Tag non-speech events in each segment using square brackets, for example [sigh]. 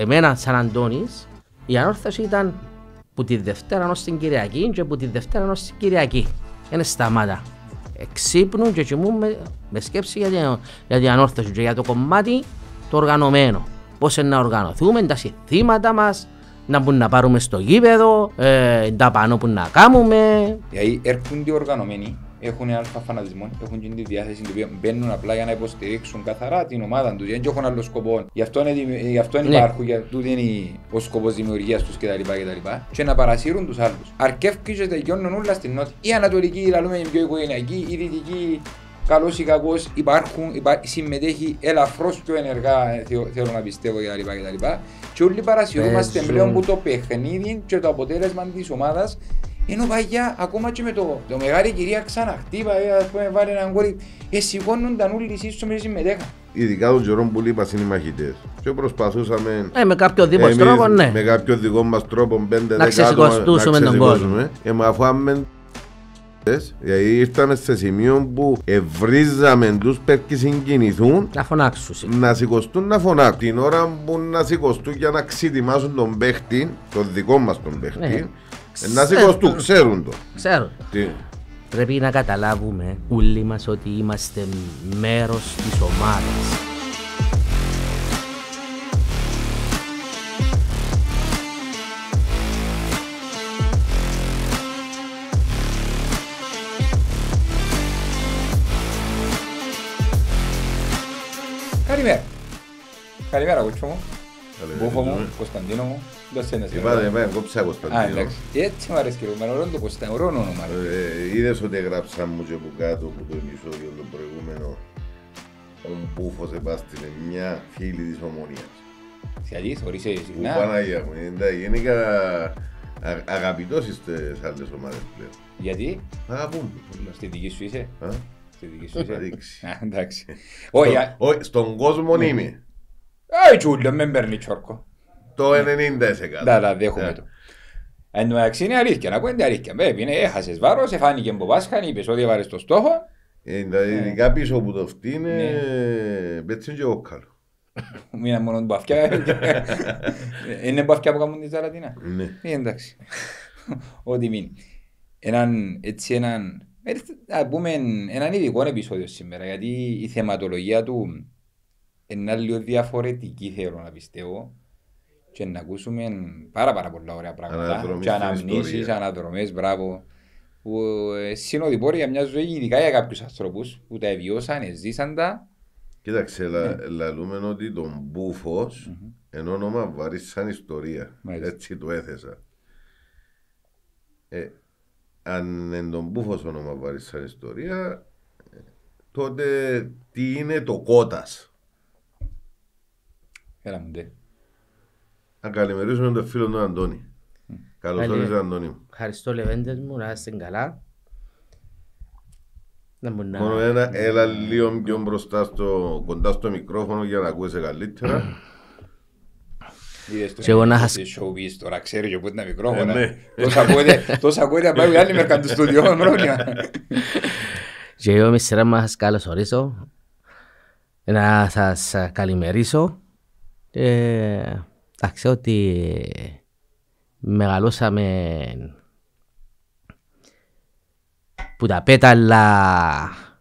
εμένα σαν Αντώνης, η ανόρθωση ήταν που τη Δευτέρα ως την Κυριακή και που τη Δευτέρα ως την Κυριακή. Είναι σταμάτα. Εξύπνουν και κοιμούν με, σκέψη για την, για ανόρθωση και για το κομμάτι το οργανωμένο. Πώς να οργανωθούμε, τα συστήματα μας, να μπορούμε να πάρουμε στο γήπεδο, ε, τα πάνω που να κάνουμε. Δηλαδή έρχονται οργανωμένοι έχουν αλφα φανατισμό, έχουν την τη διάθεση που μπαίνουν απλά για να υποστηρίξουν καθαρά την ομάδα τους. Δεν έχουν άλλο σκοπό. Γι' αυτό, είναι, γι αυτό ναι. υπάρχουν, για τούτο είναι ο σκοπός δημιουργίας τους κτλ, κτλ. Και να παρασύρουν τους άλλους. Αρκεύκει και τελειώνουν όλα στην νότια. Η Ανατολική, η λαλούμενη πιο οικογενειακή, η Δυτική, καλός ή κακός, υπάρχουν, υπά, συμμετέχει ελαφρώς πιο ενεργά, ε, θεω, θέλω να πιστεύω κτλ. λοιπά. Και όλοι παρασυρούμαστε ε, πλέον που το παιχνίδι και το αποτέλεσμα της ομάδας ενώ βαγιά, ακόμα και με το, το μεγάλη κυρία ξαναχτύπα, ε, ας πούμε βάλει έναν κόρη, ε, σηκώνονταν όλοι οι σύστομοι συμμετέχα. Ειδικά τον καιρό που λείπα είναι οι μαχητές. Και προσπαθούσαμε. Ε, με κάποιο δικό τρόπο, ναι. Με κάποιο δικό μας τρόπο, πέντε να ξεσηκωστούσουμε τον κόσμο. Ε, μα αφού γιατί ε, ήρθαμε σε σημείο που ευρίζαμε τους και συγκινηθούν να φωνάξουν. Να σηκωστούν να φωνάξουν. Την ώρα που να σηκωστούν για να ξετοιμάσουν τον παίχτη, τον δικό μας τον ναι. παίχτη, ναι. Ε, να σηκωστούν, ξέρουν το. Ξέρουν. Τι. Πρέπει να καταλάβουμε όλοι μας, ότι είμαστε μέρος της ομάδας. Καλημέρα. Καλημέρα, κουτσό μου. Μπούχο μου, Κωνσταντίνο μου, το σένεσαι. Είπατε, εγώ κόψα Κωνσταντίνο. Ε, έτσι μ' αρέσει και εμένα, ωραίο το Κωνσταντίνο, όνομα. Ε, είδες ότι έγραψα μου και από κάτω από το επεισόδιο το προηγούμενο ο Μπούφος επάστηνε μια φίλη της Ομονίας. Σε αλήθεια, ορίσε συχνά. Που Παναγία μου, γενικά αγαπητός στις άλλες ομάδες πλέον. Γιατί? Αγαπούμε. Στη δική σου είσαι. Στην δική σου είσαι. Εντάξει. Στον κόσμο ναι. είμαι. Ε, έτσι τσούλιο, με παίρνει τσόρκο. Το 90%. Ναι, ναι, ναι δηλαδή έχουμε ναι. το. Εν τω μεταξύ είναι αλήθεια, να κουέντε αλήθεια. Πρέπει, είναι, έχασες βάρος, εφάνηκε από Πάσχαν, είπες ότι έβαλες το στόχο. Δηλαδή ειδικά πίσω που το αυτή είναι πέτσιν και κόκκαλο. [laughs] Μήνα μόνο την παφιά. [laughs] Είναι παφιά που κάνουν τη Ζαλατίνα, Ναι. Ε, εντάξει. [laughs] Ό,τι μείνει. Έναν, έτσι έναν, να πούμε έναν ειδικό επεισόδιο σήμερα, γιατί η θεματολογία του είναι λίγο διαφορετική θέλω να πιστεύω και να ακούσουμε πάρα πάρα πολλά ωραία πράγματα αναδρομής και αναμνήσεις, αναδρομές, μπράβο που ε, συνοδοιπόροι για μιας ζωής ειδικά για κάποιους ανθρώπους που τα βιώσαν, ζήσαν τα Κοίταξε, ναι. λαλούμε ότι τον Μπούφος mm-hmm. εν όνομα βαρύς σαν ιστορία, Μάλιστα. έτσι το έθεσα ε, αν εν τον Μπούφος όνομα βαρύς σαν ιστορία ε, τότε τι είναι το κότας Φέραμε Να καλημερίσουμε τον φίλο τον Αντώνη. Mm. Καλώς Καλή... όρισε Αντώνη μου. Ευχαριστώ Λεβέντες μου, να είστε καλά. Να να... Μόνο ένα, έλα λίγο πιο μπροστά στο, κοντά στο μικρόφωνο για να ακούεσαι καλύτερα. Και εγώ να είχα... Showbiz τώρα, ξέρεις και πού είναι τα μικρόφωνα. Ε, ναι. Τόσα ακούεται, πάει του με [laughs] Και εγώ καλημερίσω. Ε, εντάξει ότι μεγαλώσαμε που τα πέταλα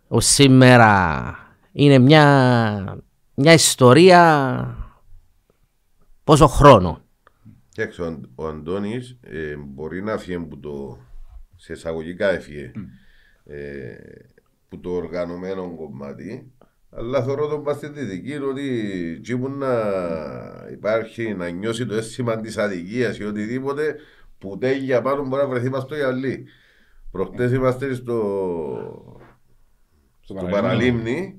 ως σήμερα είναι μια, μια ιστορία πόσο χρόνο. Κοιτάξτε, ο Αντώνης ε, μπορεί να φύγει που το σε εισαγωγικά έφυγε ε, που το οργανωμένο κομμάτι αλλά θεωρώ τον μου, ότι εκεί που να υπάρχει να νιώσει το αίσθημα της αδικίας ή οτιδήποτε που τέγει για πάνω μπορεί να βρεθεί μας το γυαλί. Προχτές ναι. είμαστε στο, στο παραλίμνη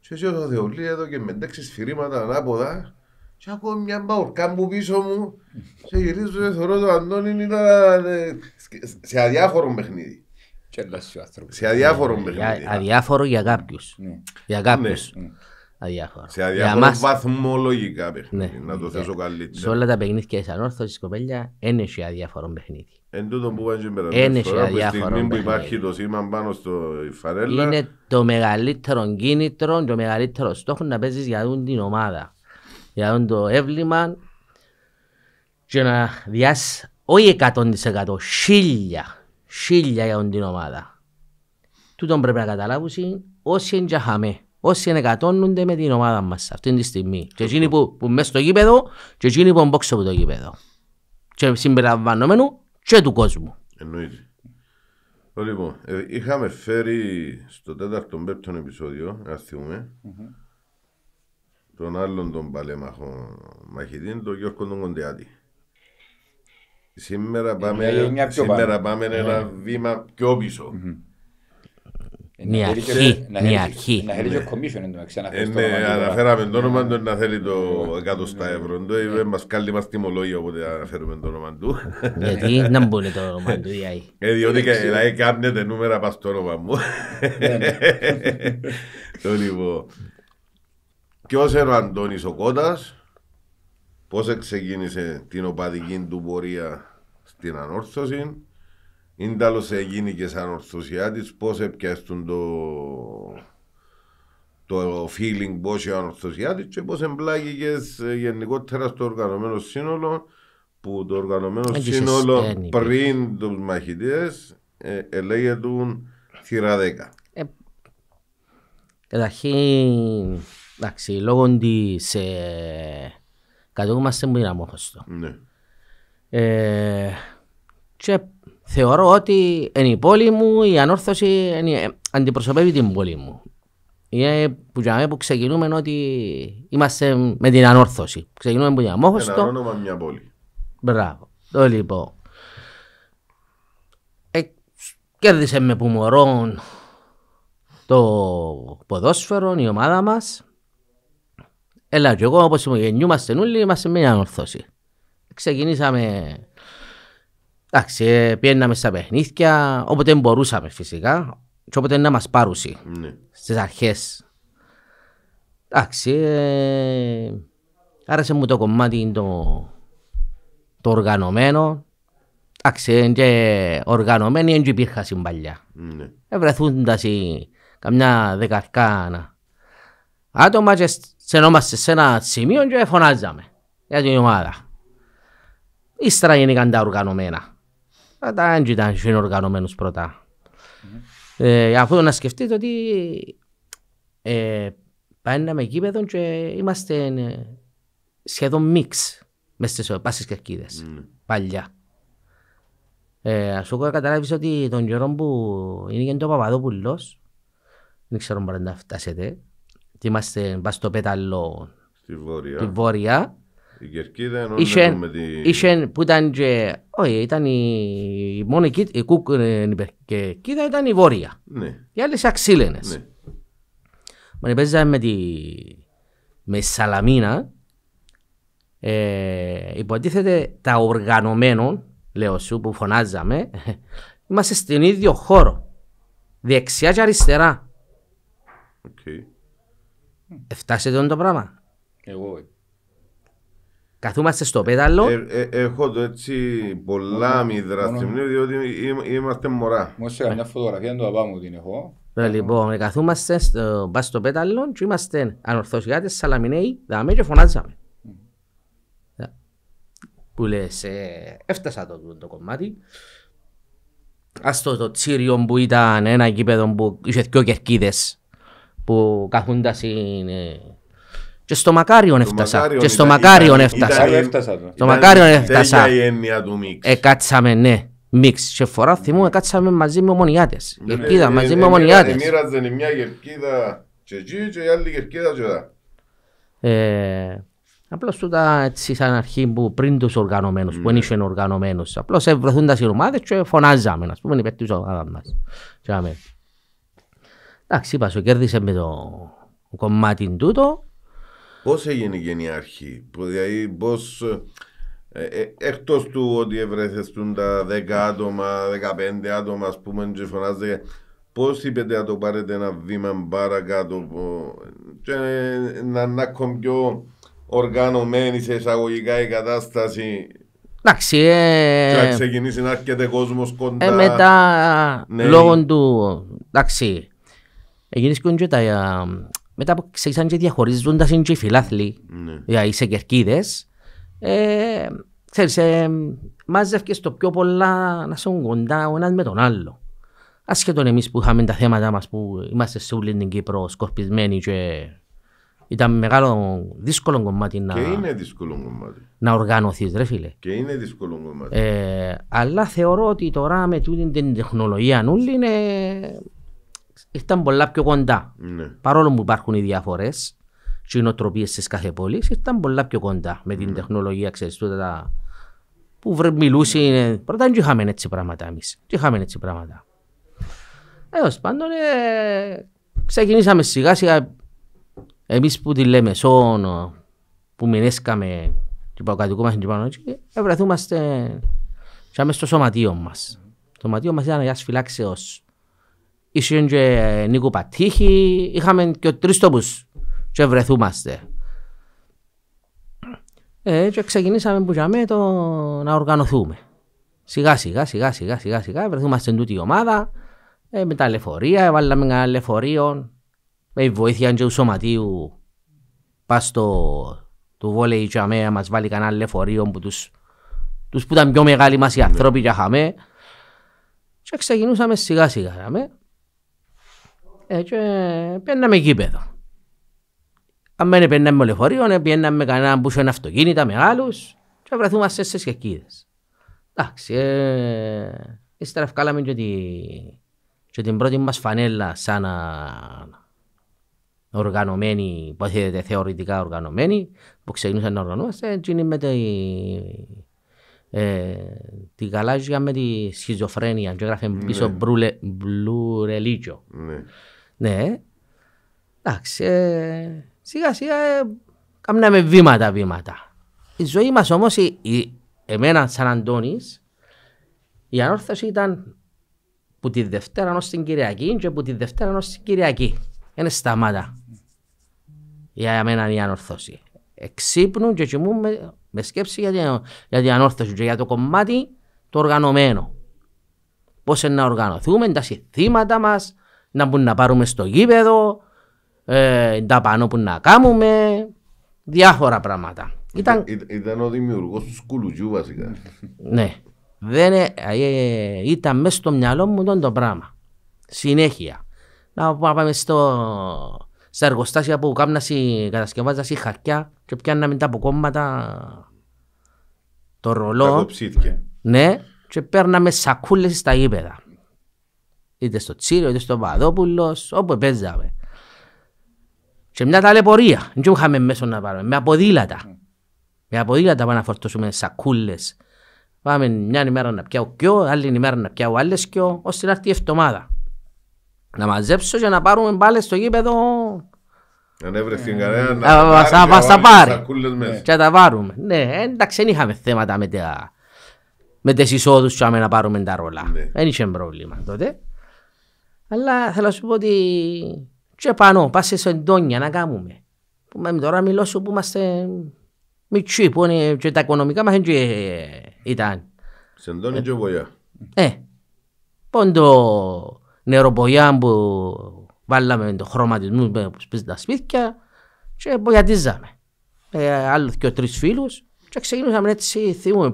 και έτσι ο εδώ και με τέξεις ανάποδα και ακόμα μια μπαουρκά μου πίσω μου [laughs] και γυρίζω και θεωρώ το Αντώνιν ήταν ε, σε αδιάφορο παιχνίδι. Σε αδιάφορο παιχνίδι. Ναι. Αδιάφορο για κάποιους. Ναι. Για κάποιους. Ναι, αδιάφορο. Σε αδιάφορο βαθμολογικά παιχνίδι. Να το θέσω καλύτερα. Σε όλα τα παιχνίδια της ανόρθωσης κοπέλια ένεση αδιάφορο παιχνίδι. Εν τούτο που βάζει πέρα. Ένεση αδιάφορο. στιγμή που υπάρχει το σήμα πάνω στο φαρέλα. Είναι το μεγαλύτερο κίνητρο, το μεγαλύτερο στόχο να παίζεις για την ομάδα. Για το έβλημα και να διάσει όχι 100% χίλια χίλια για την ομάδα. Τούτον πρέπει να καταλάβουν όσοι είναι για χαμέ, όσοι εγκατώνονται με την ομάδα μας αυτή τη στιγμή. Και εκείνοι που, που μέσα στο γήπεδο και εκείνοι που μπόξω από το γήπεδο. Και συμπεριλαμβανομένου και του κόσμου. Εννοείται. Λοιπόν, ε, είχαμε φέρει στο τέταρτο πέμπτο επεισόδιο, να θυμουμε mm-hmm. τον άλλον τον παλέμαχο μαχητή, τον Γιώργο τον Κοντιάτη. Σήμερα ε, πάμε, σήμερα πάμε ένα ναι. βήμα πιο πίσω. Ε, μια αρχή. Μια αρχή. Να θέλει ε, το commission ναι, εντωμεταξύ. Αναφέραμε το όνομα του να θέλει το ναι. εκατοστά ευρώ. Μα κάλει μα τιμολόγια οπότε αναφέρουμε το όνομα του. Γιατί να μπορεί το όνομα του, Ε, διότι κάνετε νούμερα πας στο όνομα μου. Το λοιπόν. Ποιος είναι ο Αντώνης ο Πώ ξεκίνησε την οπαδική του πορεία στην ανόρθωση, Ιντάλλο έγινε και σαν ορθωσιάτης, πώς έπιασε το, το feeling πώς ο ανορθωσιάτης και πώς εμπλάγηκες γενικότερα στο οργανωμένο σύνολο που το οργανωμένο σύνολο πριν τους μαχητές ε, ελέγεται θύρα 10. Ε, εντάξει, λόγω της. Ε, κατοικούμαστε μου είναι αμόχωστο. Ναι. Ε, και θεωρώ ότι είναι η πόλη μου, η ανόρθωση είναι, ε, αντιπροσωπεύει την πόλη μου. Είναι που, που ξεκινούμε ότι είμαστε με την ανόρθωση. Ξεκινούμε που την αμόχωστο. Ένα όνομα μια πόλη. Μπράβο. Το λοιπόν. Ε, κέρδισε με που το ποδόσφαιρο, η ομάδα μας. Έλα και εγώ όπως γεννιούμαστε όλοι είμαστε μια ανορθώση. Ξεκινήσαμε... Εντάξει, ε, πιέναμε στα παιχνίδια, όποτε μπορούσαμε φυσικά και όποτε να μας πάρουσε ναι. στις αρχές. Εντάξει, ε, άρεσε μου το κομμάτι το, το οργανωμένο. Εντάξει, και οργανωμένοι δεν υπήρχαν στην παλιά. Ναι. Ευρεθούνταση καμιά δεκαρκά άτομα και Ξενόμαστε σε ένα σημείο και φωνάζαμε για την ομάδα. Ύστερα γίνηκαν τα οργανωμένα. Τα εντσι ήταν οργανωμένους πρώτα. Ε, αφού να σκεφτείτε ότι ε, με μεγίπεδο και είμαστε ε, σχεδόν μίξ μες στις πασης κερκίδες, παλιά. Ε, ας καταλάβεις ότι τον καιρό που είναι και το Παπαδόπουλος, δεν ξέρω αν μπορεί να φτάσετε, και είμαστε στο πέταλο στη βόρεια. Τη βόρεια. Η Κερκίδα ενώ με τη... που ήταν και... Όχι, ήταν η, μόνη η, η κουκ, ε, Κερκίδα ήταν η βόρεια. Ναι. Οι άλλες αξίλενες. Ναι. παίζαμε με τη... με Σαλαμίνα. Ε, υποτίθεται τα οργανωμένων, λέω σου, που φωνάζαμε, [laughs] είμαστε στην ίδιο χώρο. Δεξιά και αριστερά. Εφτάσετε το πράγμα. Εγώ. Ε. Καθούμαστε στο πέταλο. Ε, ε, έχω το έτσι πολλά μυδρά στη μνήμη, διότι είμαστε μωρά. Μόλις μια φωτογραφία του το μου την έχω. Λοιπόν, ε, καθούμαστε στο, στο πέταλο και είμαστε ανορθωσιάτες, σαλαμινέοι, δάμε και φωνάζαμε. Ε, που λες, έφτασα το, το κομμάτι. Ας το, το τσίριο που ήταν ένα κήπεδο που είχε δυο κερκίδες που καθούνταν και στο μακάριον έφτασα. Και στο μακάριον έφτασα. Ναι. Στο μακάριον έφτασα. Εκάτσαμε, ναι. Μίξ. Σε φορά θυμού, έκατσαμε μαζί με ομονιάτες. Κερκίδα, ναι, ε, μαζί με ε, ε, ομονιάτες. Μοίραζαν η μια κερκίδα και εκεί και η άλλη κερκίδα και εδώ. Απλώς τούτα έτσι σαν αρχή που πριν τους οργανωμένους, που είναι οργανωμένους. Απλώς ευρωθούν τα σειρομάδες και φωνάζαμε, ας πούμε, υπέρ τους αγάπη μας. Εντάξει, είπα σου, κέρδισε με το κομμάτι τούτο. Πώς έγινε η αρχή, που δηλαδή πώς. Ε, ε, Εκτός του ότι ευρεθεστούν τα 10 άτομα, 15 άτομα, ας πούμε, και φωνάζε, πώ είπετε να το πάρετε ένα βήμα παρακάτω, και ε, να ακόμη πιο οργανωμένη σε εισαγωγικά η κατάσταση. Εντάξει. Ε, και να ξεκινήσει να έρχεται κόσμος κοντά. Ε, μετά, ναι. λόγω του. Εντάξει, και τα... Ε, μετά που αν και διαχωρίζοντας είναι και οι φιλάθλοι, ναι. δηλαδή σε κερκίδες, ε, ξέρεις, ε, μάζευκες το πιο πολλά να σούν κοντά ο ένας με τον άλλο. Ασχέτον εμείς που είχαμε τα θέματα μας που είμαστε σε όλη την Κύπρο σκορπισμένοι και ήταν μεγάλο δύσκολο κομμάτι να, και είναι δύσκολο κομμάτι. να οργανωθείς ρε φίλε. Και είναι δύσκολο κομμάτι. Ε, αλλά θεωρώ ότι τώρα με την τεχνολογία νουλή είναι ήρθαν πολλά πιο κοντά. Ναι. Παρόλο που υπάρχουν οι διαφορές και οι νοοτροπίες τη κάθε πόλη, ήταν πολλά πιο κοντά με την ναι. τεχνολογία, ξέρεις τα. που μιλούσε. Ναι. Πρώτα δεν είχαμε έτσι πράγματα εμείς. Δεν είχαμε έτσι πράγματα. Έως πάντων, ε, ξεκινήσαμε σιγά σιγά. Εμείς που τη λέμε, σόνο, που μηνέσκαμε την παγκατοικούμαστε μα την έτσι, ευρεθούμαστε και στο σωματείο μας. Το σωματείο μας ήταν ένας φυλάξεως Ήσουν και Νίκο Πατήχη, είχαμε και τρεις τόπους και βρεθούμαστε. Ε, και ξεκινήσαμε που για το να οργανωθούμε. Σιγά σιγά σιγά σιγά σιγά σιγά βρεθούμαστε τούτη η ομάδα ε, με τα λεωφορεία, ε, βάλαμε ένα λεωφορείο με βοήθεια και του σωματείου Πά στο του βόλεϊ και μα μας βάλει κανένα λεωφορείο που τους, τους που ήταν πιο μεγάλοι μας οι ναι. άνθρωποι και χαμέ και ξεκινούσαμε σιγά σιγά έτσι ε, και εκεί γήπεδο. Αν δεν με λεωφορείο, ε, παίρναμε κανένα που είχε αυτοκίνητα μεγάλους και βρεθούμε σε σκεκίδες. Εντάξει, ε, ύστερα βγάλαμε και, και την πρώτη μας φανέλα σαν οργανωμένη, υποθέτεται θεωρητικά οργανωμένη, που ξεκινούσαν να οργανώμαστε, είναι με τη, ε, τη γαλάζια με τη σχιζοφρένεια και έγραφε ναι. πίσω μπρουλε, μπλουρελίτιο. Ναι. Ναι. Εντάξει. Ε, σιγά σιγά ε, κάναμε βήματα βήματα. Η ζωή μας όμως, η, η, εμένα σαν Αντώνης, η ανόρθωση ήταν που τη Δευτέρα ως στην Κυριακή και που τη Δευτέρα ως στην Κυριακή. Είναι σταμάτα. Για εμένα η ανόρθωση. Εξύπνουν και κοιμούν με, με σκέψη για την, για την ανόρθωση και για το κομμάτι το οργανωμένο. Πώς να οργανωθούμε, τα συστήματα μας, να μπορούμε να πάρουμε στο γήπεδο, ε, τα πάνω που να κάνουμε, διάφορα πράγματα. Ήταν, ήταν ο δημιουργός του Σκουλουτζού βασικά. ναι. Δεν, ε, ε, ήταν μέσα στο μυαλό μου τον το πράγμα. Συνέχεια. Να πάμε στο, στα εργοστάσια που κάμνα κατασκευάζας η χαρτιά και πιάνναμε τα αποκόμματα το ρολό. Ναι, και παίρναμε σακούλες στα γήπεδα είτε στο Τσίριο, είτε στο Παδόπουλο, όπου παίζαμε. Και μια ταλαιπωρία, δεν είχαμε μέσο να πάρουμε, με αποδήλατα. Με αποδήλατα πάμε να φορτώσουμε σακούλες. Πάμε μια ημέρα να πιάω κιό, άλλη ημέρα να πιάω άλλες κιό, ώστε να έρθει η εβδομάδα. Να μαζέψω και να πάρουμε μπάλες στο γήπεδο. Αν έβρεθει κανένα να τα πάρει. Και τα πάρουμε. Ναι, εντάξει, δεν είχαμε θέματα με τα με τις εισόδους και να πάρουμε τα ρόλα. Ναι. Δεν είχε πρόβλημα τότε. Αλλά θέλω να σου πω ότι και πάνω, πάσε σε εντόνια να κάνουμε. Που με τώρα μιλώ σου που είμαστε μικροί, που είναι και τα οικονομικά μας ε, και ήταν. Σε εντόνια και βολιά. Ε, πόντο νεροπολιά που βάλαμε το χρώμα της σπίζει τα σπίτια και βοιατίζαμε. Ε, άλλους και τρεις φίλους και ξεκινούσαμε έτσι, θυμούμε,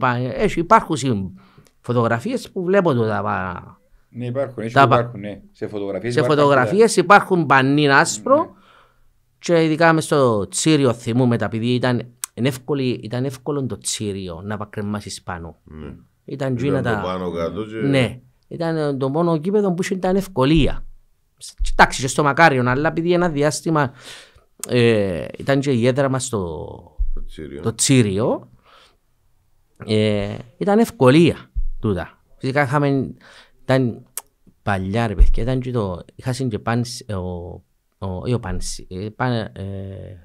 υπάρχουν φωτογραφίες που βλέπω τώρα ναι, υπάρχουν, έτσι ναι, υπάρχουν, ναι. Σε φωτογραφίες υπάρχουν, ναι. φωτογραφίες υπάρχουν πανίν άσπρο ναι. ναι. και ειδικά μες στο τσίριο θυμούμε τα επειδή ήταν, εύκολη, ήταν εύκολο το τσίριο να πακρεμάσεις πάνω. Ναι. Ήταν, ήταν τα... πάνω κάτω και... Ναι, ήταν το μόνο κήπεδο που ήταν ευκολία. Κοιτάξτε, και στο Μακάριον, αλλά επειδή ένα διάστημα ε, ήταν και η έδρα μας το τσίριο, το τσίριο ε, ήταν ευκολία τούτα. Φυσικά είχαμε ήταν παλιά ρε παιδιά, ήταν και το, είχαν και πάνση, ο, ο, ο, πάνση, ε, ε,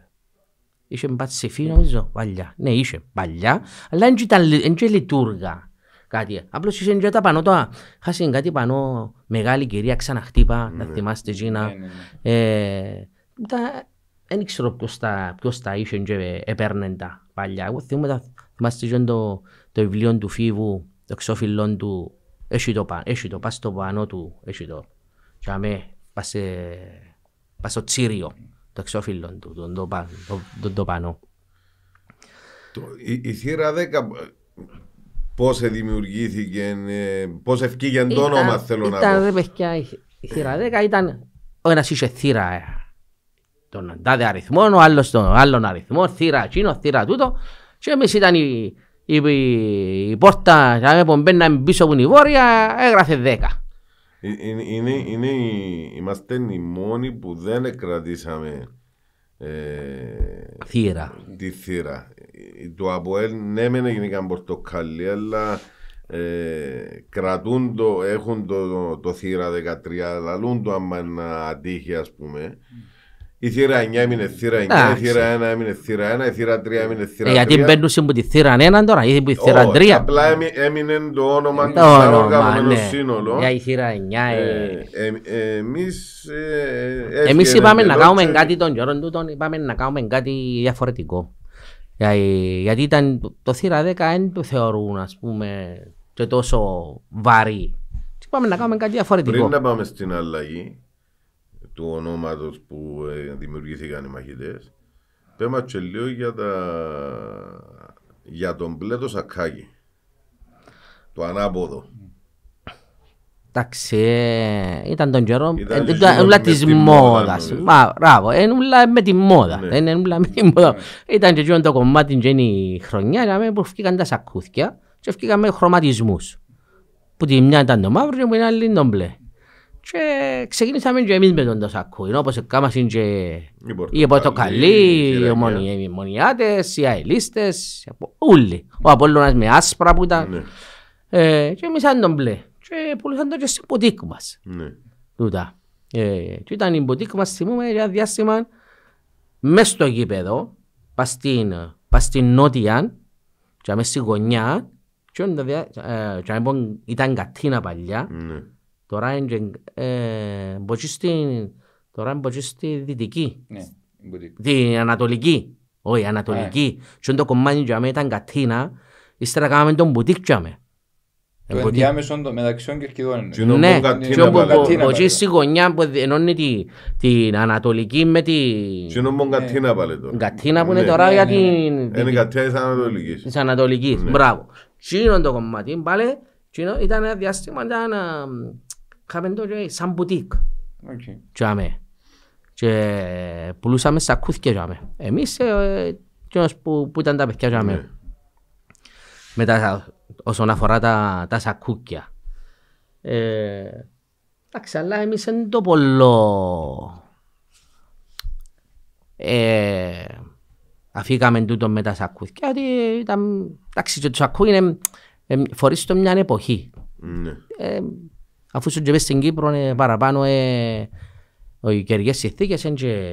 είχε φύ, νομίζω παλιά, ναι είχε παλιά, αλλά δεν ήταν, λειτουργά κάτι, απλώς είχε και τα πανώ τώρα, είχαν κάτι πανώ, μεγάλη κυρία ξαναχτύπα, mm. να ναι. θυμάστε εκείνα. mm. ε, δεν ξέρω ποιος τα, ποιος τα είχε και έπαιρνε τα παλιά, εγώ θυμούμαι τα, θυμάστε και το, το βιβλίο του Φίβου, το εξώφυλλον του έχει το πάνω, έχει το, πας στο πάνω του, έχει το. Και αμέ, πας, πας στο τσίριο, το εξώφυλλο του, τον το, το, το, το πάνω. Το, η, η θύρα 10, Πώς δημιουργήθηκε, ε, πώς ευκήγε το όνομα, θέλω ήταν, να πω. Ήταν παιδιά, η θύρα 10 ήταν. Ο ένας είχε θύρα ε, τον τάδε αριθμό, ο άλλος τον άλλον αριθμό, θύρα εκείνο, θύρα τούτο. Και εμείς ήταν οι, η, η, η πόρτα που πίσω από την βόρεια έγραφε 10. Ε, ε, ε, είναι, είναι, είμαστε οι μόνοι που δεν κρατήσαμε ε, θύρα. τη θύρα. Το ΑΠΟΕΛ ναι μεν έγιναν πορτοκαλί αλλά ε, κρατούν το, έχουν το, το, το θύρα 13 λαλούν το άμα να ατύχη ας πούμε mm. Η θύρα 9 έμεινε θύρα 9, η θύρα 1 έμεινε θύρα 1, ε, η θύρα 3 έμεινε θύρα 3. Γιατί μπαίνουν σε τη θύρα 1 τώρα ή από τη θύρα 3. Απλά έμεινε το όνομα ε, του οργανωμένου ναι. σύνολο. Για η θύρα 9. Ε, Εμεί είπαμε να κάνουμε κάτι των γιώρων τούτων, είπαμε να κάνουμε κάτι διαφορετικό. Γιατί ήταν το θύρα 10 δεν το θεωρούν ας πούμε και τόσο βαρύ. Πάμε να κάνουμε κάτι διαφορετικό. Πριν να πάμε στην αλλαγή, του ονόματος που ε, δημιουργήθηκαν οι μαχητές. Πέμα και για, τα... για τον μπλε το σακάκι. Το ανάποδο. Εντάξει, ήταν τον καιρό, ήταν ε, ούλα της μόδας, μπράβο, ε, με τη μόδα, δεν ναι. ένουλα με τη μόδα. Ήταν και το κομμάτι γέννη χρονιά, που φύγαν τα σακούθια και φύγαν με χρωματισμούς. Που τη μια ήταν το μαύρο και την άλλη ήταν το μπλε. Και ξεκινήσαμε και εμείς με τον Τασακού, ενώ όπως έκαναν και οι Πορτοκαλί, οι μονιάτες, οι Αελίστες, όλοι. Ο Απόλλωνας με άσπρα που ήταν. Ναι. Ε, και εμείς αν τον μπλε. Και πουλούσαν τον και στην ποτίκ μας. Ναι. Τούτα. Ε, και ήταν η ποτίκ μας, θυμούμε, για διάστημα μέσα στο γήπεδο, πας στην νότια, και μέσα στη γωνιά, και ε, ήταν κατίνα παλιά, ναι. Τώρα είναι Μπορείς στη δυτική. Ναι, την ανατολική. Όχι, ανατολική. Και το κομμάτι για μένα ήταν Κατίνα. Ύστερα κάναμε τον μπουτίκ για μένα. Το ενδιάμεσο μεταξύ των κερκιδών. Ναι, και γωνιά που ενώνει την ανατολική με την... Τι είναι μόνο Κατίνα πάλι τώρα. που είναι ναι, τώρα ναι, Είναι Της ανατολικής, Κάμε το λέει σαν μπουτίκ. Okay. Και, πουλούσαμε σακούθηκες και Εμείς ε, που, που ήταν τα παιδιά και Yeah. Μετά όσον αφορά τα, τα σακούκια. Ε, εντάξει, αλλά εμείς δεν το πολλό ε, αφήκαμε τούτο με τα σακούθηκε. Γιατί ήταν, εντάξει, το σακού είναι, ε, φορείς το μια εποχή. Ναι. Ε, Αφού σου Τζεπέ στην Κύπρο είναι παραπάνω ε, οι καιρικές συνθήκες είναι και...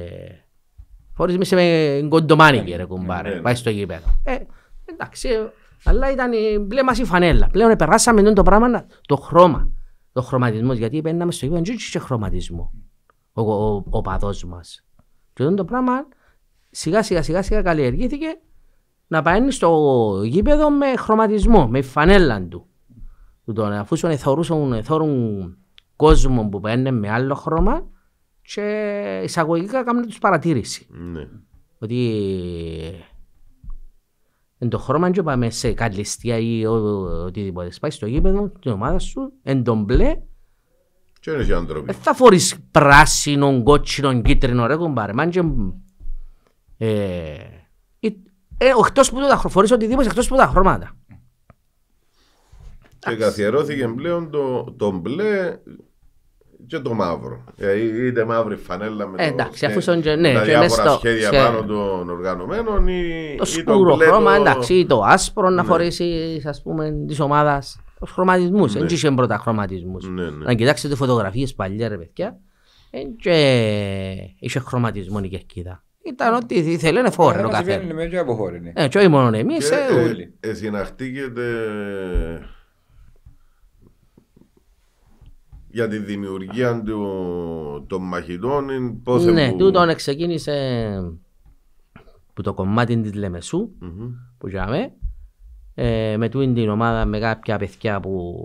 Φορείς μη με κοντομάνι, ρε κουμπάρε, ναι, ναι, πάει ναι. στο γήπεδο. Ε, εντάξει, ε, αλλά ήταν μπλε μας η φανέλα. Πλέον περάσαμε το πράγμα, το χρώμα. Το χρωματισμός, γιατί παίρναμε στο γήπεδο και είχε χρωματισμό ο, ο, ο παδός μας. Και το πράγμα σιγά σιγά σιγά σιγά καλλιεργήθηκε να παίρνει στο γήπεδο με χρωματισμό, με φανέλα του. Τον, αφού θεωρούσαν, θεωρούν κόσμο που παίρνει με άλλο χρώμα και εισαγωγικά κάνουν τους παρατήρηση. Ναι. Ότι εν το χρώμα και πάμε σε καλυστία ή ο, οτιδήποτε. Πάει στο γήπεδο, την ομάδα σου, εν τον μπλε και είναι άνθρωποι. Ε, θα φορείς πράσινο, κότσινο, κίτρινο, ρε κομπάρε. Μάντζε... Ε, ε, εκτός που τα φορείς οτιδήποτε, εκτός που τα χρώματα. Και καθιερώθηκε πλέον το, το μπλε και το μαύρο. Ε, είτε μαύρη φανέλα με το ε, εντάξει, αφού σχέδι, ναι, τα διάφορα σχέδια πάνω των οργανωμένων ή, το σκούρο το χρώμα, το... εντάξει, το άσπρο ναι. να φορεσει ας πούμε της ομάδας τους χρωματισμούς, δεν ναι. είχε πρώτα χρωματισμούς. Ναι, ναι. Να κοιτάξετε φωτογραφίες παλιά ρε παιδιά, ετσι είχε χρωματισμό η κερκίδα. Ήταν ότι ήθελε να φόρε ο καθένας. Ε, και όχι μόνο εμείς, ε, για τη δημιουργία του, των μαχητών. Πώς ναι, που... τούτον ξεκίνησε που το κομμάτι της λεμεσου που είχαμε ε, με τούτη την ομάδα με κάποια παιδιά που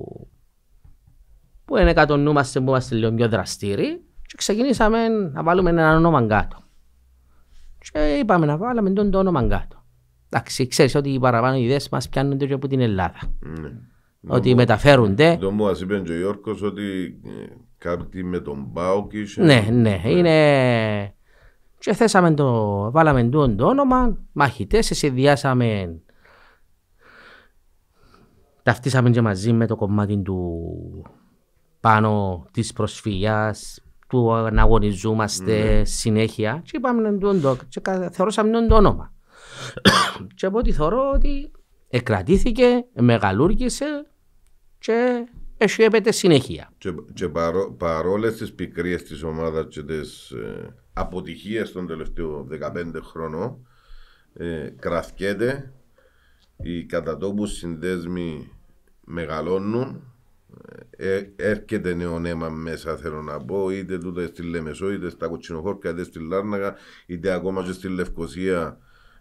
που είναι κάτω νου μας που είμαστε λίγο πιο δραστήριοι και ξεκινήσαμε να βάλουμε ένα όνομα κάτω. Και είπαμε να βάλουμε τον το όνομα κάτω. Εντάξει, ξέρεις ότι οι παραπάνω ιδέες μας πιάνονται και από την ελλαδα ναι ότι μεταφέρονται. Το μου είπε ο Γιώργος ότι ε, κάτι με τον Πάουκ ναι, ναι, ναι, είναι... Και θέσαμε το, βάλαμε το, όνομα, μαχητές, συνδυάσαμε, ταυτίσαμε και μαζί με το κομμάτι του πάνω της προσφυγία, του να αγωνιζόμαστε ναι. συνέχεια και είπαμε τον το, θεωρούσαμε το όνομα. [coughs] και από ό,τι θεωρώ ότι εκρατήθηκε, μεγαλούργησε και εσύεπεται συνέχεια. Και, και παρό, παρόλες τις πικρίες της ομάδας και τις ε, αποτυχίες των τελευταίων 15 χρόνων, ε, κρατιέται οι κατατόπους συνδέσμοι μεγαλώνουν. Ε, έρχεται νέο νέμα μέσα θέλω να πω είτε τούτα στη Λεμεσό είτε στα Κοτσινοχώρκα είτε στη Λάρναγα είτε ακόμα και στη Λευκοσία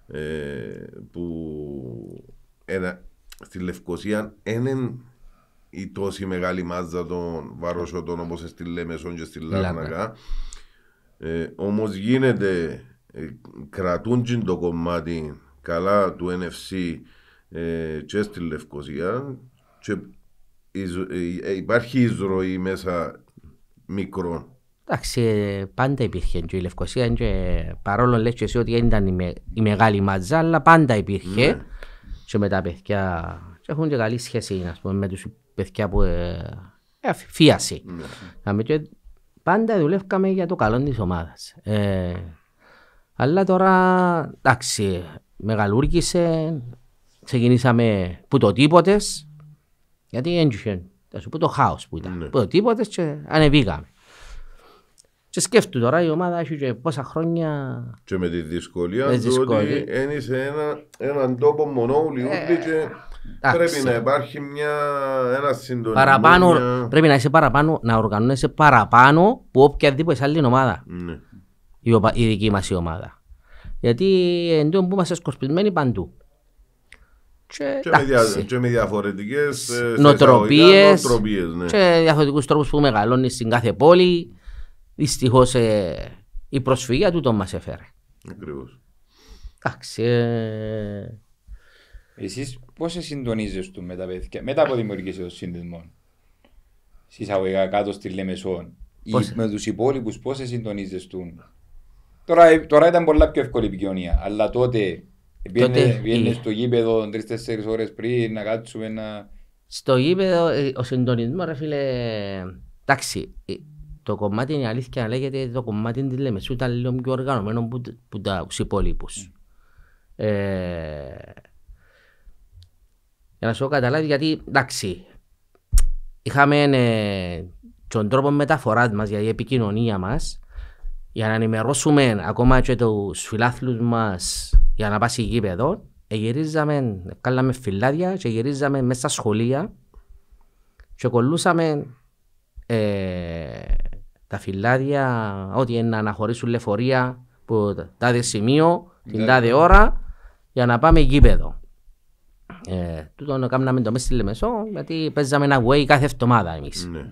ε, που ένα, στη Λευκοσία έναν η τόση μεγάλη μάζα των βαροσιωτών όπως στη Λέμεσον και στη Λάρνακα. Ε, Όμως γίνεται, ε, κρατούν το κομμάτι καλά του NFC ε, και στη Λευκοσία και ε, υπάρχει εισρωή μέσα μικρών. Εντάξει, ε, πάντα υπήρχε και η Λευκοσία και παρόλο λες και εσύ ότι δεν ήταν η, μεγάλη ματζά, αλλά πάντα υπήρχε ναι. και με τα παιδιά και έχουν και καλή σχέση πούμε, με τους παιδιά που ε, ε, φιαση ναι. Πάντα δουλεύκαμε για το καλό της ομάδας. Ε, αλλά τώρα, εντάξει, μεγαλούργησε, ξεκινήσαμε που το τίποτες, γιατί έντυχε, θα το χάος που ήταν. Ναι. Που το τίποτες και ανεβήκαμε. Και σκέφτο τώρα η ομάδα έχει και πόσα χρόνια. Και με τη δυσκολία, ότι ένα, έναν τόπο μονόουλι, ε, και Πρέπει να υπάρχει μια, ένα συντονισμό. Παραπάνω, Πρέπει να είσαι παραπάνω, να οργανώνεσαι παραπάνω που οποιαδήποτε άλλη ομάδα. Ναι. Η, η, δική μας ομάδα. Γιατί εντό που είμαστε σκορπισμένοι παντού. Και, με, δια, και διαφορετικές ε, νοοτροπίε ναι. και διαφορετικού τρόπους που μεγαλώνεις στην κάθε πόλη. Δυστυχώς ε, η προσφυγία του τον μας έφερε. Ακριβώς. Εντάξει. Ε, Εσείς Πώς σε τους με τα παιδιά, μετά από δημιουργήσει το σύνδεσμο, συσσαγωγικά κάτω στη Λεμεσόν, ή με τους υπόλοιπους, πώς σε τους. Τώρα, τώρα ήταν πολλά πιο εύκολη η επικοινωνία, αλλά τότε βγαίνει ναι. στο γήπεδο τρει-τέσσερι ώρες πριν να κάτσουμε να. Στο γήπεδο, ε, ο συντονισμός, ρε φίλε. Εντάξει, ε, το κομμάτι είναι αλήθεια να λέγεται το κομμάτι της Λεμεσού ήταν λίγο πιο οργανωμένο που, που, τα, τους Mm. Ε, για να σου καταλάβεις, γιατί εντάξει, είχαμε ε, τον τρόπο μεταφοράς μας, για την επικοινωνία μας, για να ενημερώσουμε ακόμα και τους φιλάθλους μας για να πάση εκεί γήπεδο. Εγυρίζαμε, κάλαμε φυλάδια και γυρίζαμε μέσα σχολεία και κολλούσαμε ε, τα φυλάδια, ό,τι είναι να αναχωρήσουν λεωφορεία που τάδε σημείο, την ναι. τάδε ώρα, για να πάμε γήπεδο. Ε, τούτο κάνουμε το μέσα στη Λεμεσό, γιατί παίζαμε ένα way κάθε εβδομάδα εμείς. Ναι.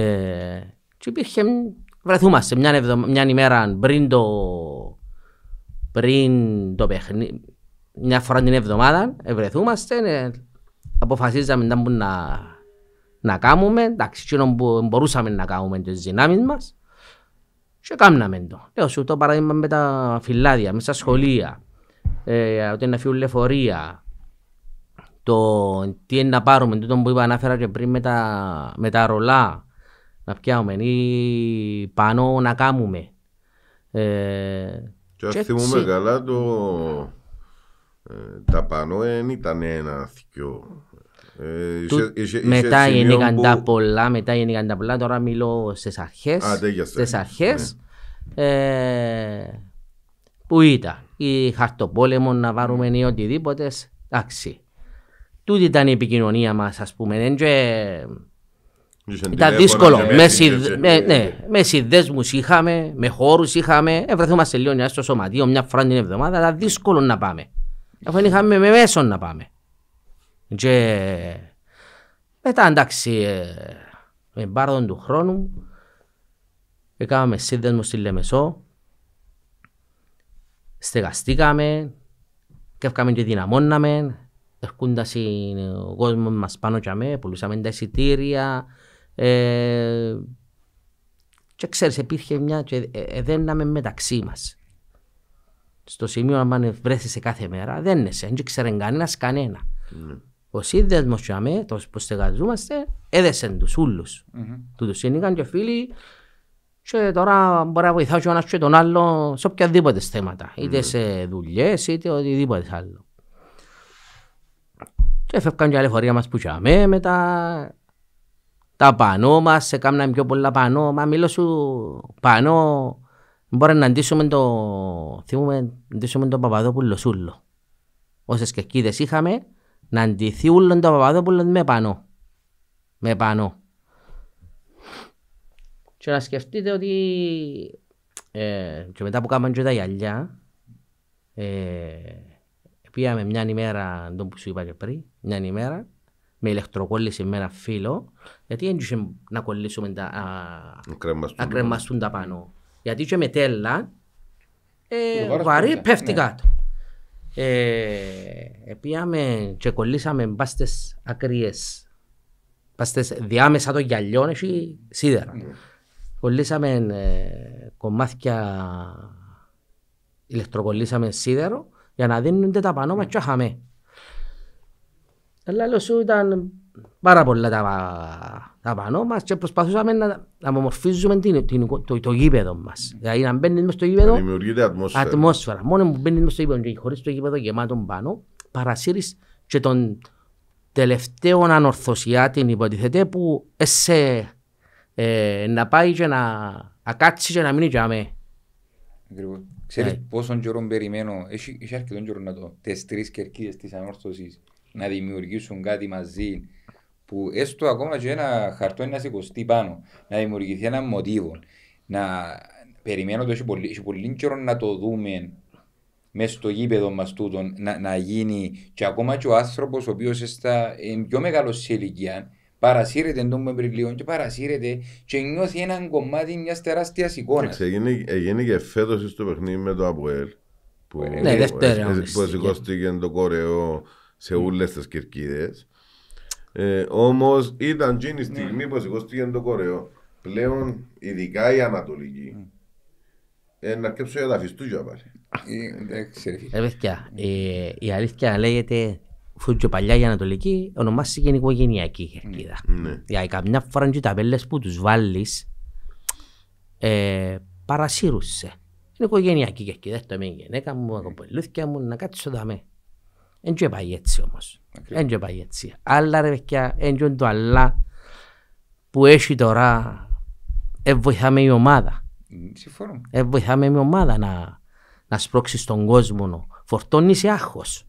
Ε, και υπήρχε, βρεθούμαστε μια, μια ημέρα πριν το, πριν το παιχνίδι, μια φορά την εβδομάδα, ε, βρεθούμαστε, ε, αποφασίζαμε να, να, να κάνουμε, εντάξει, και μπορούσαμε να κάνουμε τις δυνάμεις μας, και κάναμε το. Λέω σου το παράδειγμα με τα φυλάδια, με στα σχολεία, ε, ότι είναι φιουλεφορία, το τι είναι να πάρουμε, το που είπα ανάφερα και πριν με τα, ρολά να πιάμε ή πάνω να κάνουμε. Ε, και αν θυμούμε καλά το, ε, τα πάνω δεν ήταν ένα θυκιό. Ε, είσαι, μετά γεννήκαν που... τα πολλά, μετά γεννήκαν τα πολλά, τώρα μιλώ στις αρχές, Α, στις ναι. ε, που ήταν. Ή χαρτοπόλεμο να βάρουμε ή οτιδήποτε, εντάξει. Τούτη ήταν η επικοινωνία μας, ας πούμε. και Ήταν δύσκολο. Με, συνδε... Ε. με, ναι, με είχαμε, με χώρους είχαμε. Ευρεθούμε σε λίγο στο σωματείο μια φορά την εβδομάδα, αλλά δύσκολο να πάμε. Αφού είχαμε με μέσο να πάμε. Και μετά εντάξει, ε, με πάρδον του χρόνου, έκαναμε σύνδεσμο στη Λεμεσό, στεγαστήκαμε, και έφκαμε και δυναμώναμε, Ερχούντα ο κόσμο μας πάνω και μέ, πουλούσαμε τα εισιτήρια. Ε, και ξέρεις, υπήρχε μια. Και εδέναμε μεταξύ μας. Στο σημείο, αν βρέθησε κάθε μέρα, δεν σε, Δεν ξέρει κανένας κανένα. Mm. Ο σύνδεσμος του ΑΜΕ, το που στεγαζόμαστε, έδεσε τους ούλους. Mm-hmm. Του του και φίλοι. Και τώρα μπορεί να βοηθάω και ο ένας και τον άλλο σε οποιαδήποτε θέματα. Είτε ναι. σε δουλειές, είτε οτιδήποτε άλλο. Και έφευγαν και άλλη φορία μας που είχαμε με τα πανώ μας, σε κάμναν πιο πολλά πανώ, μα μίλω σου πανώ, μπορεί να ντύσουμε το, θυμούμε, αντίσουμε το Παπαδόπουλο Σούλο. Όσες κεκκίδες είχαμε, να ντυθεί το τον Παπαδόπουλο με πανώ. Με πανώ. Και να σκεφτείτε ότι ε, και μετά που κάμαν και τα γυαλιά, ε, Πήγαμε μια ημέρα, τον που σου είπα και πριν, μια ημέρα, με ηλεκτροκόλληση με ένα φύλλο, γιατί δεν να κολλήσουμε τα, να κρεμαστούν τα πάνω. Γιατί και με τέλα, ε, βαρύ ναι. πέφτει κάτω. Ε, ε, πήγαμε και κολλήσαμε μπάστες ακρίες, μπάστες διάμεσα των γυαλιών, έχει σίδερα. Ναι. Κολλήσαμε ε, κομμάτια, ηλεκτροκολλήσαμε σίδερο για να δίνονται τα πάνω μας ναι. και χαμέ. Αλλά σου ήταν πάρα πολλά τα, τα πάνω μας και προσπαθούσαμε να, να μομορφίζουμε την, την, το, το γήπεδο μας. Ναι. Δηλαδή να μπαίνεις μέσα στο γήπεδο, δημιουργείται ατμόσφαιρα. ατμόσφαιρα. Μόνο που μπαίνεις μέσα στο γήπεδο και χωρίς το γήπεδο γεμάτο πάνω, παρασύρεις και τον τελευταίο ανορθωσιά την υποτιθέται που εσέ ε, να πάει και να, να κάτσει και να μείνει και αμέ. Ακριβώς. Ξέρεις yeah. Ναι. πόσον καιρό περιμένω, έχει, έχει αρκετόν καιρό να το, τις τρεις κερκίδες της ανόρθωσης να δημιουργήσουν κάτι μαζί που έστω ακόμα και ένα χαρτό να σηκωστεί πάνω, να δημιουργηθεί ένα μοτίβο, να περιμένω το έχει πολύ, έχει πολύ να το δούμε μέσα στο γήπεδο μας τούτο να, να γίνει και ακόμα και ο άνθρωπος ο οποίος είναι πιο μεγάλος σε ηλικία παρασύρεται τον Μεμπριλίον και παρασύρεται και νιώθει έναν κομμάτι μιας τεράστιας εικόνας. Έγινε και φέτος στο παιχνίδι με το Αποέλ. Που, ναι, δεύτερο. Που σηκώστηκε το κορεό σε ναι. όλες τις κερκίδες. Ε, Όμως ήταν τζίνη ναι. στιγμή που σηκώστηκε το κορεό. Πλέον, ειδικά η Ανατολική, ναι. ε, να αρκέψω για τα φιστούγια πάλι. Ε, ε, η αλήθεια λέγεται αφού και παλιά η Ανατολική ονομάστηκε οικογενειακή χερκίδα. Ναι, ναι. Για καμιά φορά και οι ταπέλες που τους βάλεις ε, παρασύρουσε. Είναι οικογενειακή χερκίδα, Το με γυναίκα μου, με κομπολούθηκια μου, να κάτσω δαμέ. Εν και πάει έτσι όμως. Εν και πάει έτσι. Αλλά ρε παιδιά, εν και το αλλά που έχει τώρα ε, βοηθάμε η ομάδα. Συμφωνώ. Ε, βοηθάμε η ομάδα να, να σπρώξει στον κόσμο. Φορτώνεις σε άγχος.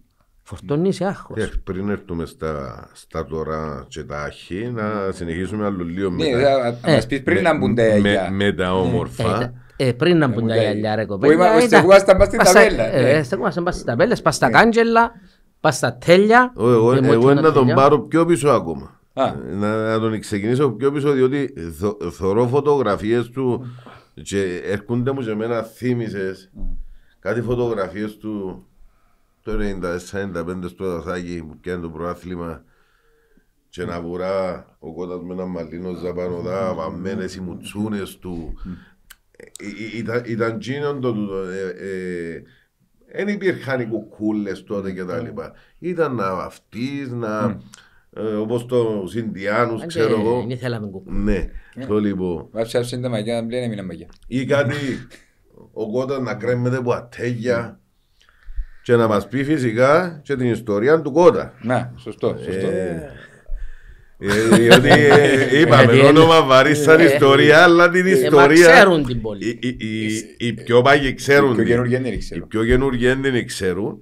Φορτώνεις άγχος. Yeah, πριν έρθουμε στα, στα τώρα και τα αχή, να ναι. συνεχίσουμε άλλο λίγο μετά. Ναι, μας ε, πεις πριν να μπουν τα γυαλιά. Με τα ναι, όμορφα. Ε, ε, πριν να μπουν τα γυαλιά ρε κοπέλια. Στεγούμαστε μπας στην ταβέλα. Στεγούμαστε μπας στην ταβέλα, σπάς στα ναι. κάγκελα, πας στα τέλεια. Εγώ να τον πάρω πιο πίσω ακόμα. Να τον ξεκινήσω πιο πίσω διότι θωρώ φωτογραφίες του και έρχονται μου και εμένα θύμισες κάτι φωτογραφίες του το 1995 95 στο Δασάκι που πιάνε το προάθλημα και να βουρά ο κότας με ένα μαλλίνο ζαπανοδά, βαμμένες οι μουτσούνες του. Ε, ε, ε, ήταν γίνον το τούτο. Δεν υπήρχαν οι κουκούλες τότε και τα λοιπά. Ήταν να βαφτείς, να... Όπως το Ινδιάνους ξέρω εγώ. Δεν θέλαμε κουκούλες. Ναι, το λοιπόν. Βάψε άρσεντα μαγιά, δεν πλένε μήνα μαγιά. Ή κάτι, ο κότας να κρέμεται που ατέγια και να μας πει φυσικά και την ιστορία του Κότα. Ναι, σωστό. Ε, σωστό. Ε, διότι ε, είπαμε, το όνομα βαρύ σαν ιστορία, αλλά την ιστορία. ξέρουν την πόλη. Οι πιο πάγοι ξέρουν. Οι πιο δεν ξέρουν. Οι πιο καινούργοι δεν ξέρουν.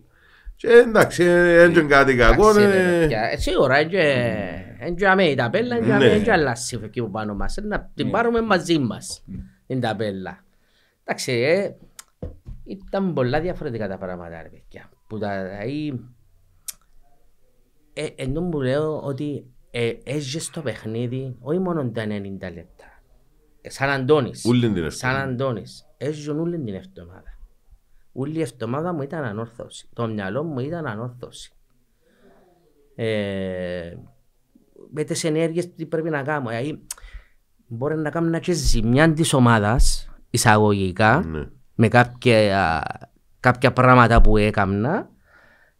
Και εντάξει, έντια κάτι κακό. Σίγουρα, έντια mm. με η ταπέλα, έντια ναι. αλλάσσιφ εκεί που πάνω μας. Να την ναι. πάρουμε μαζί μας mm. την ταπέλα. Εντάξει, ήταν πολλά διαφορετικά τα πράγματα, ρε παιδιά. Που τα, δηλαδή, ε, ενώ μου λέω ότι ε, έζησε στο παιχνίδι, όχι μόνο τα 90 λεπτά. Ε, σαν Αντώνης. Ούλην την εφτωμάδα. Σαν Αντώνης. Έζησε ούλην την εβδομάδα. Ούλη η εβδομάδα μου ήταν ανόρθωση. Το μυαλό μου ήταν ανόρθωση. Ε, με τις ενέργειες τι πρέπει να κάνω. Δηλαδή, μπορεί να κάνω και ζημιά της ομάδας, εισαγωγικά. Ναι με κάποια, κάποια πράγματα που έκανα.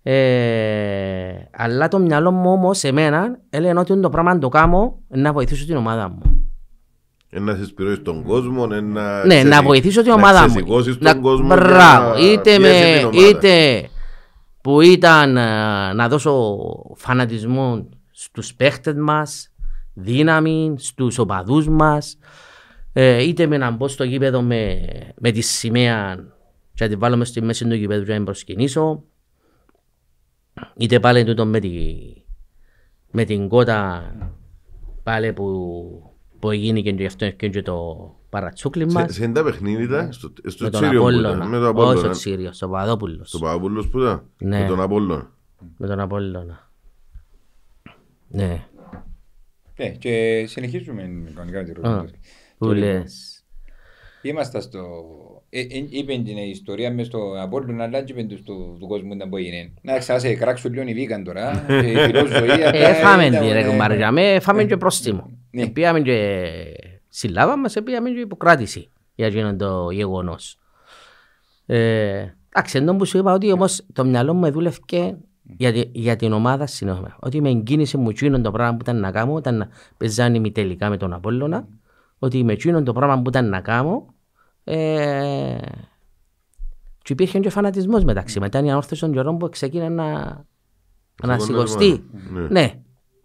Ε, αλλά το μυαλό μου όμως σε μένα έλεγε ότι το πράγμα το κάνω να βοηθήσω την ομάδα μου. Ένα ε, συσπηρώσεις τον κόσμο, ένα. Ε, ναι, να βοηθήσω την ομάδα μου. Να τον κόσμο. Μπράβο. Είτε, με... είτε που ήταν να δώσω φανατισμό στους παίχτες μας, δύναμη, στους οπαδούς μας. Ε, είτε με να μπω στο γήπεδο με, με τη σημαία και να τη βάλω στη μέση του γήπεδου για να προσκυνήσω. Είτε πάλι τούτο με, τη, με την κότα πάλι που, που έγινε και γι' αυτό και το παρατσούκλι μας. Σε, σε τα παιχνίδια, ναι. στο, στο με τον Τσίριο Απόλλωνα. Με τον Απόλλωνα. Όχι στο Τσίριο, στο Παδόπουλος. Στο Παδόπουλος που ήταν. Ναι. Με τον Απόλλωνα. Με τον Απόλλωνα. Ναι. Ναι, και συνεχίζουμε κανονικά τη ρωτήση. Που λες. Είμαστε στο... Ε, είπε την ιστορία μες στο Απόλλωνα, αλλά αλλάξει με του κόσμου ήταν που έγινε. Να ξέρετε, κράξουν λίγο οι βίκαν τώρα. Έφαμε ε, [laughs] ε, την ρε κουμαριά, έφαμε και πρόστιμο. Ναι. Πήγαμε και συλλάβα μας, πήγαμε και υποκράτηση για εκείνον το γεγονός. Εντάξει, εντός που σου είπα ότι όμως το μυαλό μου δούλευκε για, την ομάδα συνέχεια. Ότι με εγκίνησε μου εκείνον το πράγμα που ήταν να κάνω, ήταν να παίζανε τελικά με τον Απόλλωνα. Mm ότι με εκείνον το πράγμα που ήταν να κάνω ε, και υπήρχε και φανατισμός μεταξύ. Ναι. Μετά είναι η ανόρθωση των γερών που ξεκίνα να, να σηκωστεί. Ναι. ναι.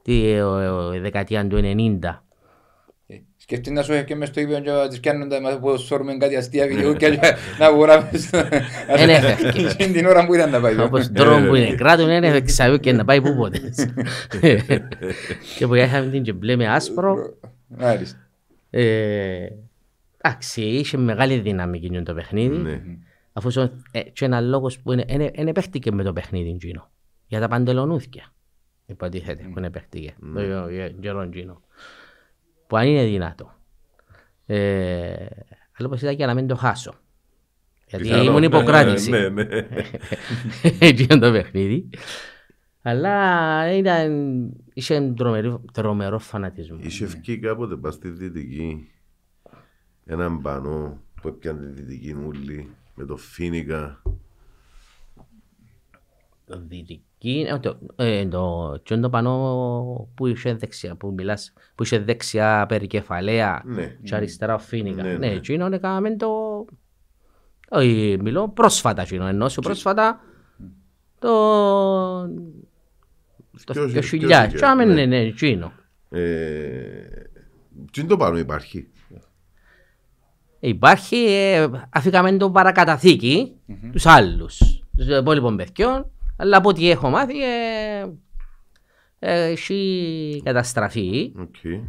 Τη δεκαετία του 90. Ε, Σκεφτεί να σου έρχεται και στο ίδιο και να τις πιάνουν τα εμάς που σώρουμε κάτι αστεία ναι. βιβλίου και να αγοράμε ναι. στην ε, την ώρα που ήταν να πάει. Όπως τρόμο που είναι κράτον, είναι έφευκε και να πάει πού πότε. [laughs] Και που είχαμε την και μπλε με άσπρο. Άριστο ε, εντάξει, είχε μεγάλη δύναμη εκείνο το παιχνίδι. Ναι. Αφού ε, και ένα λόγος που είναι δεν επέχτηκε με το παιχνίδι εκείνο. Για τα παντελονούθια. Υποτίθεται ναι. που είναι επέχτηκε. Mm. Το γερό εκείνο. Που αν είναι δυνατό. Ε, αλλά όπω είδα και να μην το χάσω. Γιατί ήμουν ναι, υποκράτηση. Ναι, ναι. [laughs] το παιχνίδι. Αλλά ήταν, είσαι τρομερό, τρομερό φανατισμός. Είσαι βγει κάποτε πας στη Δυτική έναν πανό που έπιανε τη Δυτική Μούλη με το Φίνικα. Δυτική, ε, το, ε, το, το πανό που είσαι δεξιά, που μιλάς, που είσαι δεξιά περικεφαλαία ναι. και αριστερά Φίνικα. Ναι, ναι. ναι είναι έκαναμε το... Όχι, μιλώ πρόσφατα, σου πρόσφατα το το 2000. Τι άμενε, είναι ναι. Ναι, εκείνο. Ε, Τι είναι το πάνω, υπάρχει. Ε, υπάρχει, ε, αφήκαμε το παρακαταθηκη τους άλλους, Τους υπόλοιπων παιδιών, αλλά από ό,τι έχω μάθει, ε, ε, έχει καταστραφεί. Okay.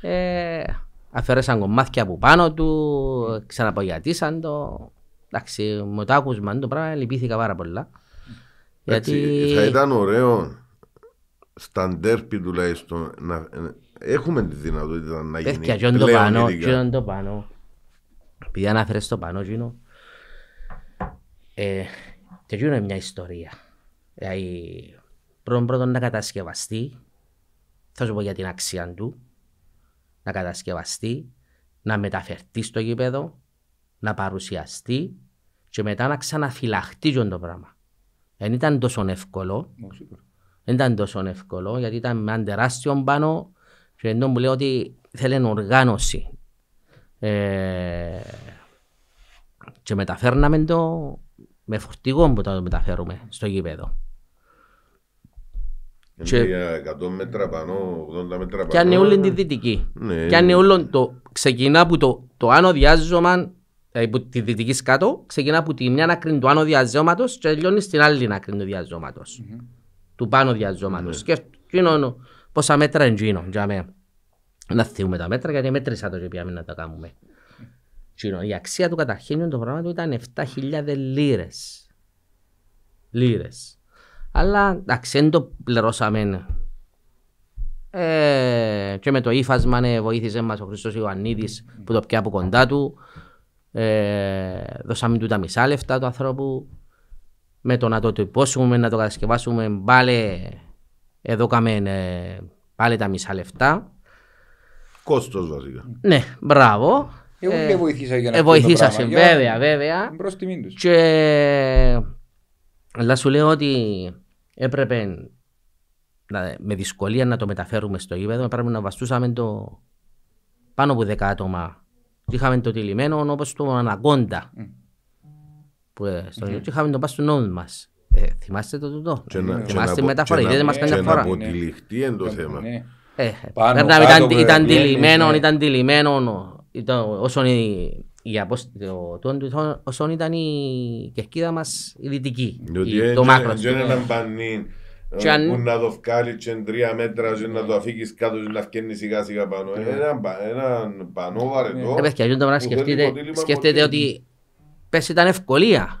Ε, αφαιρέσαν κομμάτια από πάνω του, ξαναπογιατίσαν το. Εντάξει, με το άκουσμα το πράγμα λυπήθηκα πάρα πολλά. Έτσι, γιατί... Θα ήταν ωραίο στα ντέρπι τουλάχιστον ε, έχουμε τη δυνατότητα να γίνει πλέον και το πάνω, και το πάνω. Επειδή το πάνω, γίνω, ε, και γίνω μια ιστορία. Δηλαδή, πρώτον πρώτον να κατασκευαστεί, θα σου πω για την αξία του, να κατασκευαστεί, να μεταφερθεί στο γήπεδο, να παρουσιαστεί και μετά να ξαναφυλαχτεί το πράγμα. Δεν ήταν τόσο εύκολο δεν ήταν τόσο εύκολο γιατί ήταν με έναν τεράστιο πάνω και ενώ μου λέει ότι θέλει οργάνωση. Ε, και μεταφέρναμε το με φορτηγό που το μεταφέρουμε στο γήπεδο. Και... 100 μέτρα πανώ, 80 μέτρα πανώ. Και αν είναι όλη τη δυτική. Ναι. Και αν είναι το... Ξεκινά από το, το άνω διάζωμα, από ε, τη δυτική σκάτω, ξεκινά από τη μια άκρη του άνω διαζώματος και τελειώνει στην άλλη άκρη του το mm του πάνω διαζώματος. Mm. Ναι. πόσα μέτρα είναι Να θυμούμε τα μέτρα γιατί μέτρησα το και να τα κάνουμε. η αξία του καταρχήν του ήταν 7.000 λίρες. Λίρες. Αλλά εντάξει δεν το πληρώσαμε ε, και με το ύφασμα ναι, βοήθησε μας ο Χριστός Ιωαννίδης που το πιάπου από κοντά του. Ε, δώσαμε του τα μισά λεφτά του ανθρώπου με το να το τυπώσουμε, να το κατασκευάσουμε πάλι εδώ κάμε ε, πάλι τα μισά λεφτά. Κόστος βασικά. Ναι, μπράβο. Εγώ ε, βοηθήσα για να ε, βοηθήσα βέβαια, βέβαια. Μπρος τιμήν τους. Και... Αλλά σου λέω ότι έπρεπε να, με δυσκολία να το μεταφέρουμε στο γήπεδο, πρέπει να βαστούσαμε το πάνω από 10 άτομα. Είχαμε το τυλιμένο όπως το ανακόντα που ε, στον ναι. YouTube είχαμε το πας του νόμου μας. Ε, θυμάστε το τούτο. Θυμάστε τη μεταφορά, είδατε μας πέντε φορά. Και να αποτυλιχτεί εν το ναι. θέμα. Ναι, ε, Ήταν τυλιγμένο, ήταν τυλιγμένο. Ναι. Όσον ήταν η κερκίδα μας η δυτική, το μάκρος. Δεν είναι μπανίν που να το βγάλει και τρία μέτρα και να το αφήκεις κάτω και να φκένει σιγά σιγά πάνω. Ένα πανό βαρετό. Ε, παιδιά, σκεφτείτε ότι πέσει ήταν ευκολία.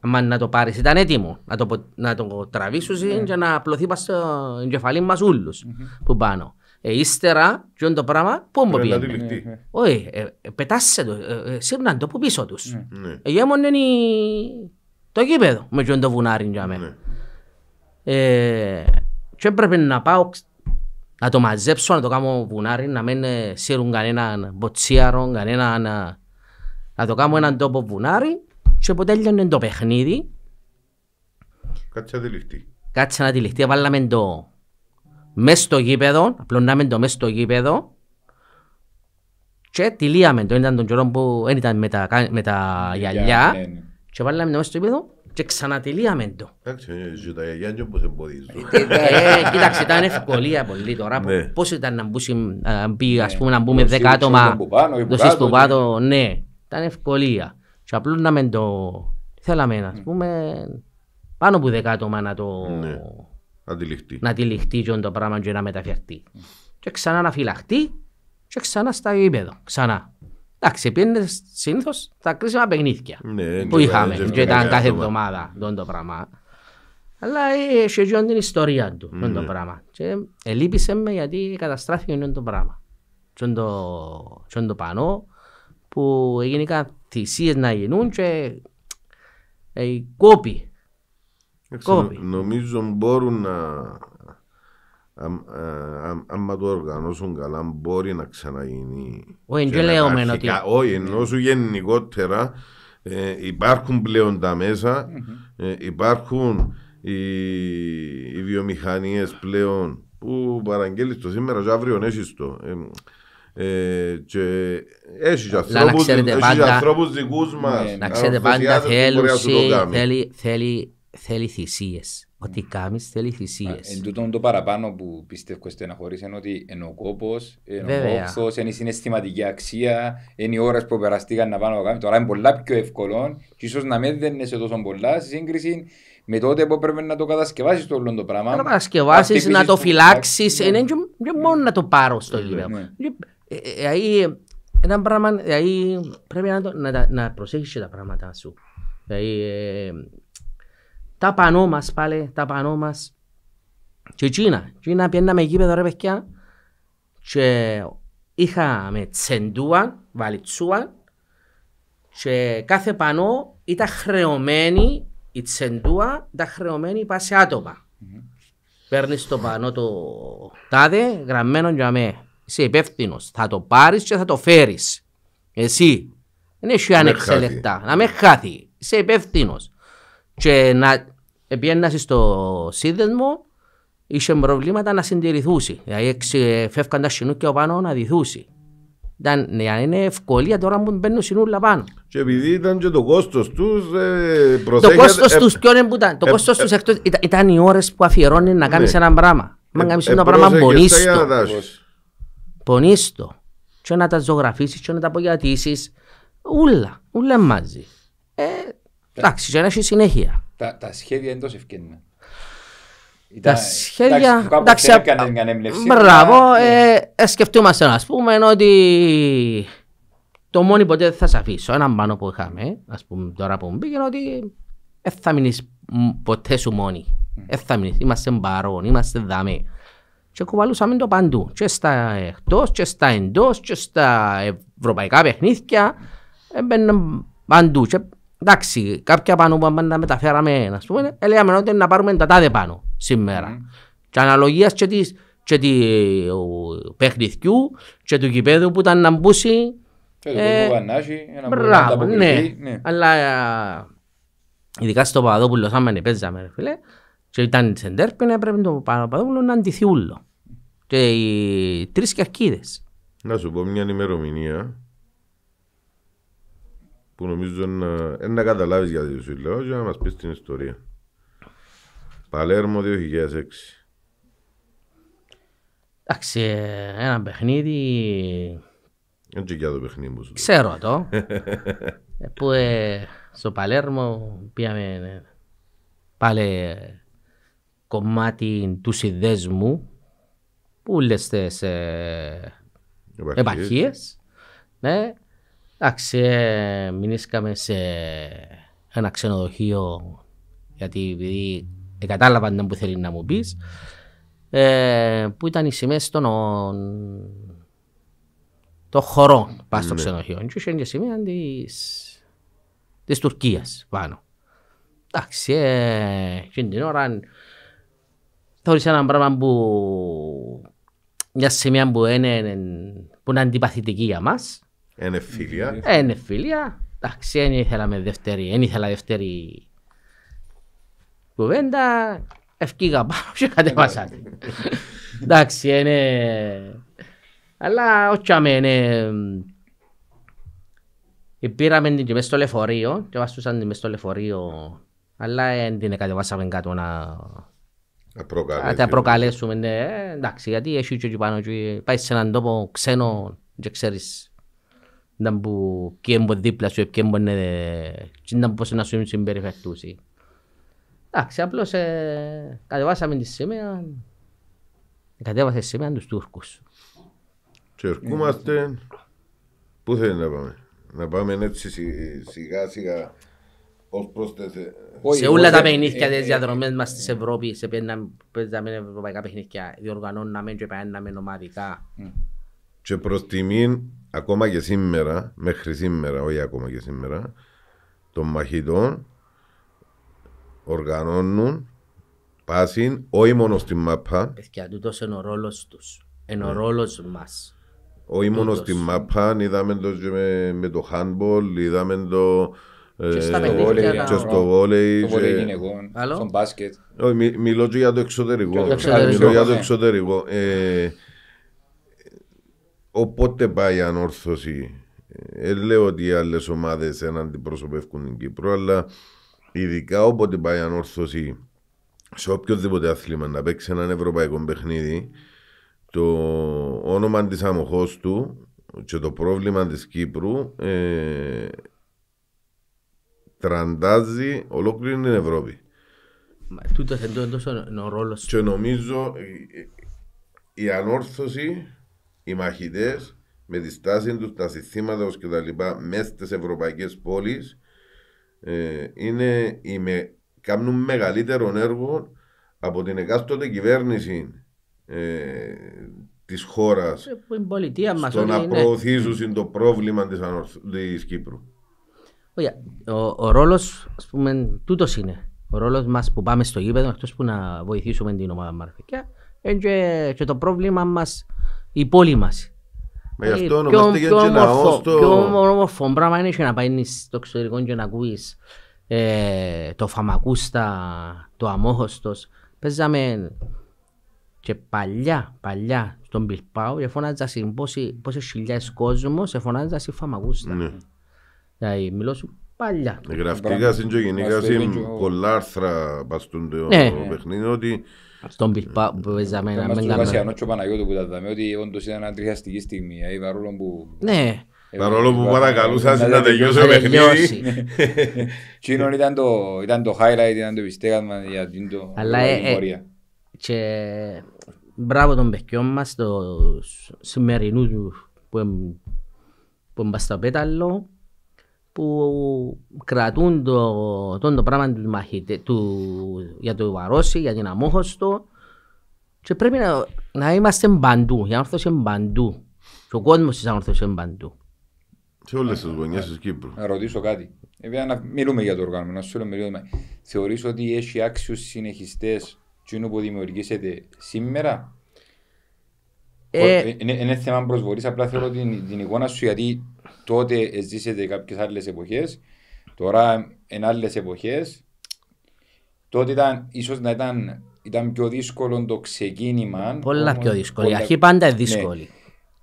Μα να το πάρεις ήταν έτοιμο, να το, να το τραβήσεις ναι. και να απλωθεί πας στο εγκεφαλή μας ούλους που πάνω. Ε, ύστερα, ποιο είναι το πράγμα, πού μου πήγαινε. Όχι, πετάσσε το, σύρναν ναι, ναι. ε, ε, το ε, που πίσω τους. Γέμονε το κήπεδο με το βουνάρι για μένα. Και έπρεπε να πάω να το μαζέψω, να το κάνω βουνάρι, να μην σύρουν κανέναν μποτσίαρο, κανέναν να το κάνουμε έναν τόπο βουνάρι και ποτέ έλειωνε το παιχνίδι. Κάτσε αντιληφθεί. Κάτσε να τυλιχτεί. Βάλαμε το μέσα στο γήπεδο, απλωνάμε το μέσα στο γήπεδο και τυλίαμε το. Ήταν τον καιρό που δεν ήταν με τα, με τα γυαλιά ναι, ναι. και βάλαμε το μέσα στο γήπεδο και ξανατυλίαμε το. Ε, ε, ε, κοίταξε, ήταν ευκολία πολύ τώρα. Ναι. Πώς ήταν να μπούμε, ας πούμε, να μπούμε δέκα άτομα, δώσεις που πάτω, ναι ήταν ευκολία. Και απλώς να με το θέλαμε ας ναι. πούμε πάνω από δεκάτομα να το ναι. αντιληχτεί. Να αντιληχτεί και το πράγμα και να μεταφερθεί. Ναι. Και ξανά να φυλαχτεί και ξανά στα επίπεδο. Ξανά. Εντάξει, πήγαινε συνήθως τα κρίσιμα παιχνίδια ναι, ναι που είχαμε. Και ήταν κάθε εβδομάδα τον το πράγμα. Αλλά είχε και την ιστορία του mm. το πράγμα. Και ελείπησε με γιατί καταστράφηκε το πράγμα. Και το, και το πανώ, που έγινε θυσίες να γίνουν και ε, κόπη. Νομίζω μπορούν να ε, άμα το οργανώσουν καλά μπορεί να ξαναγίνει. Όχι, δεν λέμε ότι... Όχι, ενώ σου γενικότερα ε, υπάρχουν πλέον τα μέσα, ε, υπάρχουν οι, οι βιομηχανίες πλέον που παραγγέλνεις το σήμερα και αύριο έχεις το. Ε, ανθρώπους, δικούς μας. Να ξέρετε πάντα θέλει, θέλει, θυσίες. Ό,τι κάνεις θέλει θυσίες. Εν τούτον το παραπάνω που πιστεύω στεναχωρεί είναι ότι είναι ο κόπος, είναι η συναισθηματική αξία, είναι οι ώρες που περαστήκαν να πάνε να κάνουν. Τώρα είναι πολλά πιο εύκολο και ίσως να μην δεν σε τόσο πολλά σε σύγκριση με τότε που πρέπει να το κατασκευάσεις το όλο το πράγμα. Να το κατασκευάσεις, να το φυλάξει, δεν μόνο να το πάρω στο γήπεδο. Δηλαδή, ε, ε, ε, ένα πράγμα, δηλαδή, πρέπει να, να, να προσέχεις τα πράγματα σου. Δηλαδή, ε, τα πανώ μας πάλι, τα πανώ μας. Και εκείνα, εκείνα πιέναμε γήπεδο ρε παιχιά. και είχαμε τσεντούα, βαλιτσούα και κάθε πανώ ήταν χρεωμένη η τσεντούα, ήταν χρεωμένη πάση άτομα. Mm-hmm. Παίρνεις το πανώ το τάδε, γραμμένο για μένα είσαι υπεύθυνος. Θα το πάρεις και θα το φέρεις. Εσύ. Δεν έχει ανεξέλεκτα. Να με χάθει. Είσαι υπεύθυνος. Και να πιένασε στο σύνδεσμο, είχε προβλήματα να συντηρηθούσει. Δηλαδή φεύγαν τα σινούκια πάνω να διθούσει. Ήταν, ναι, είναι ευκολία τώρα που μπαίνουν συνούλα πάνω. Και επειδή ήταν και το κόστος τους, ε, Το κόστος ε, τους, ε, είναι ήταν. Το ε, κόστος τους ε, εκτός ήταν, οι ώρες που αφιερώνει να κάνεις ναι. ένα πράγμα. Ε, κάνεις ένα ε, πράγμα, μπορεί πονίστο, και να τα ζωγραφίσεις, και να τα απογιατήσεις. ούλα, ούλα μαζί ε, εντάξει και να έχεις συνέχεια τα, τα σχέδια εντό ευκαιρία. τα σχέδια. Εντάξει, μπράβο, ε, ε, σκεφτούμαστε να πούμε ότι το μόνο ποτέ θα σε αφήσω. Ένα μπάνο που είχαμε, ας πούμε, τώρα που μου πήγε ότι δεν θα μείνεις ποτέ σου μόνοι. Δεν θα μείνεις. Είμαστε μπαρόν, είμαστε δαμέ και κουβαλούσαμε το παντού. Και στα εκτός, και στα εντός, και στα ευρωπαϊκά παιχνίδια. Έμπαιναν παντού. Και, εντάξει, κάποια πάνω που να μεταφέραμε, ας πούμε, έλεγαμε ότι να πάρουμε τα τάδε πάνω σήμερα. Mm. Και αναλογίας και της και του παιχνιδιού και του κηπέδου που ήταν να μπούσει. Και του ε, να μπράβο, να ναι. ναι. Αλλά ειδικά στο Παπαδόπουλο, άμα παίζαμε, φίλε, και ήταν σε ντέρπιν, έπρεπε το Παπαδόπουλο να αντιθεί ούλο. Και οι τρεις κερκίδες. Να σου πω μια ημερομηνία που νομίζω να, ε, να καταλάβεις γιατί σου λέω, για να μας πεις την ιστορία. Παλέρμο 2006. Εντάξει, ε, ένα παιχνίδι. Δεν και το παιχνίδι μου. Ξέρω το. [laughs] Ε, που στο Παλέρμο πήγαμε πάλι κομμάτι του συνδέσμου που λέστε σε επαρχίες. Ναι. Εντάξει, ε, μείνισκαμε σε ένα ξενοδοχείο γιατί επειδή κατάλαβαν που θέλει να μου πεις ε, που ήταν οι σημαίες των, το χωρών πάνω στο ναι. ξενοδοχείο και είναι και σημαία της, της Τουρκίας πάνω. Εντάξει, ε, την ώρα θεωρήσα ένα πράγμα που μια σημεία που είναι, που είναι αντιπαθητική για μας. Είναι φίλια. Ε, είναι φίλια. Εντάξει, δεν ήθελα με δεύτερη, δεν ήθελα δεύτερη κουβέντα. Ευκήγα πάνω και κατέβασα την. Εντάξει, είναι... Αλλά όχι άμε, είναι... Πήραμε την και μέσα στο λεωφορείο και βάστουσαν την μέσα στο λεωφορείο αλλά δεν την κατεβάσαμε κάτω να να προκαλέσουμε. Να προκαλέσουμε, ναι. Εντάξει, γιατί έχει και πάνω και πάει σε έναν τόπο ξένο και ξέρεις να που κέμπο δίπλα σου και είναι και να σε να σου συμπεριφερτούσει. Εντάξει, απλώς ε, κατεβάσαμε τη σημαία, κατέβασε τη σημαία τους Τούρκους. Και ερχόμαστε, πού θέλει να πάμε, να πάμε έτσι σιγά σιγά σε όλα τα παιχνίδια ε, της ε, ε, διαδρομές μας της Ευρώπης, σε παιχνίδια ευρωπαϊκά παιχνίδια, διοργανώναμε και παίρναμε ομαδικά. Και προς τιμήν, ακόμα και σήμερα, μέχρι σήμερα, όχι ακόμα και σήμερα, των μαχητών οργανώνουν πάση, όχι μόνο στη ΜΑΠΑ. Και τούτος είναι ο ρόλος τους, είναι ο ναι. ρόλος μας. Όχι μόνο στη ΜΑΠΑ, είδαμε το με, με το handball, είδαμε το ε, και στο βόλεϊ. Στο βόλεϊ στο μπάσκετ. Μιλώ για το ε, εξωτερικό. Μιλώ για το ναι. εξωτερικό. Ε, οπότε πάει η ανόρθωση. Ε, λέω ότι οι άλλες ομάδες δεν αντιπροσωπεύουν την Κύπρο, αλλά ειδικά όποτε πάει η ανόρθωση σε οποιοδήποτε αθλήμα να παίξει έναν ευρωπαϊκό παιχνίδι, το όνομα της αμοχώς του και το πρόβλημα της Κύπρου ε, τραντάζει ολόκληρη την Ευρώπη. Τούτο είναι ο ρόλος. Και νομίζω ε, ε, η ανόρθωση, οι μαχητές με τη στάση τους, τα συστήματα και τα λοιπά μέσα στις ευρωπαϊκές πόλεις ε, είναι οι με, κάνουν μεγαλύτερο έργο από την εκάστοτε κυβέρνηση ε, της χώρας στο να ναι. προωθήσουν το πρόβλημα της Κύπρου. Ο, ο ρόλος, ας πούμε, τούτος είναι. Ο ρόλος μας που πάμε στο γήπεδο, εκτός που να βοηθήσουμε την ομάδα μα. είναι και, και το πρόβλημα μας, η πόλη μας. Μα γι' ε, αυτό ονομαστε και ένα Πιο όμορφο πράγμα είναι και να πάεις στο εξωτερικό και να ακούεις ε, το φαμακούστα, το αμόχωστος. Παίζαμε και παλιά, παλιά στον Πιλπάου και φωνάζα σε πόσες χιλιάδες κόσμος, σε φαμακούστα. Ναι. Δηλαδή, μιλώ σου παλιά. Γραφτήκα στην και γενικά πολλά άρθρα παστούν το παιχνίδι ότι στον Πιλπά που παίζαμε να μην τα Βασιανό και ο Παναγιώτου που τα δάμε ότι όντως ήταν αντριχιαστική στιγμή παρόλο που... Ναι. Παρόλο που παρακαλούσα να τελειώσει το παιχνίδι. Τσίνον ήταν το, ήταν το highlight, ήταν το πιστέγασμα για την το... Αλλά και μπράβο των παιχτιών μας, τους σημερινούς που, που, που μπας στο πέταλο, που κρατούν το, το, το πράγμα τους μαχητε, του, για το Βαρόση, για την αμόχωστο και πρέπει να, να είμαστε μπαντού, η ανόρθωση παντού. και ο κόσμος της είναι παντού. Σε όλες τις γωνιές της Κύπρου. Να ρωτήσω κάτι. Επειδή να μιλούμε για το οργάνωμα, να σου λέω μιλούμε. Θεωρείς ότι έχει άξιους συνεχιστές και είναι που δημιουργήσετε σήμερα. Ε, ε... Είναι, είναι θέμα προσβολής, απλά θέλω την, την εικόνα σου γιατί τότε ζήσετε κάποιες άλλες εποχές. Τώρα είναι άλλες εποχές. Τότε ήταν, ίσως να ήταν, ήταν πιο δύσκολο το ξεκίνημα. Πολλά όμως, πιο δύσκολη. Η αρχή πάντα είναι δύσκολη. Ναι.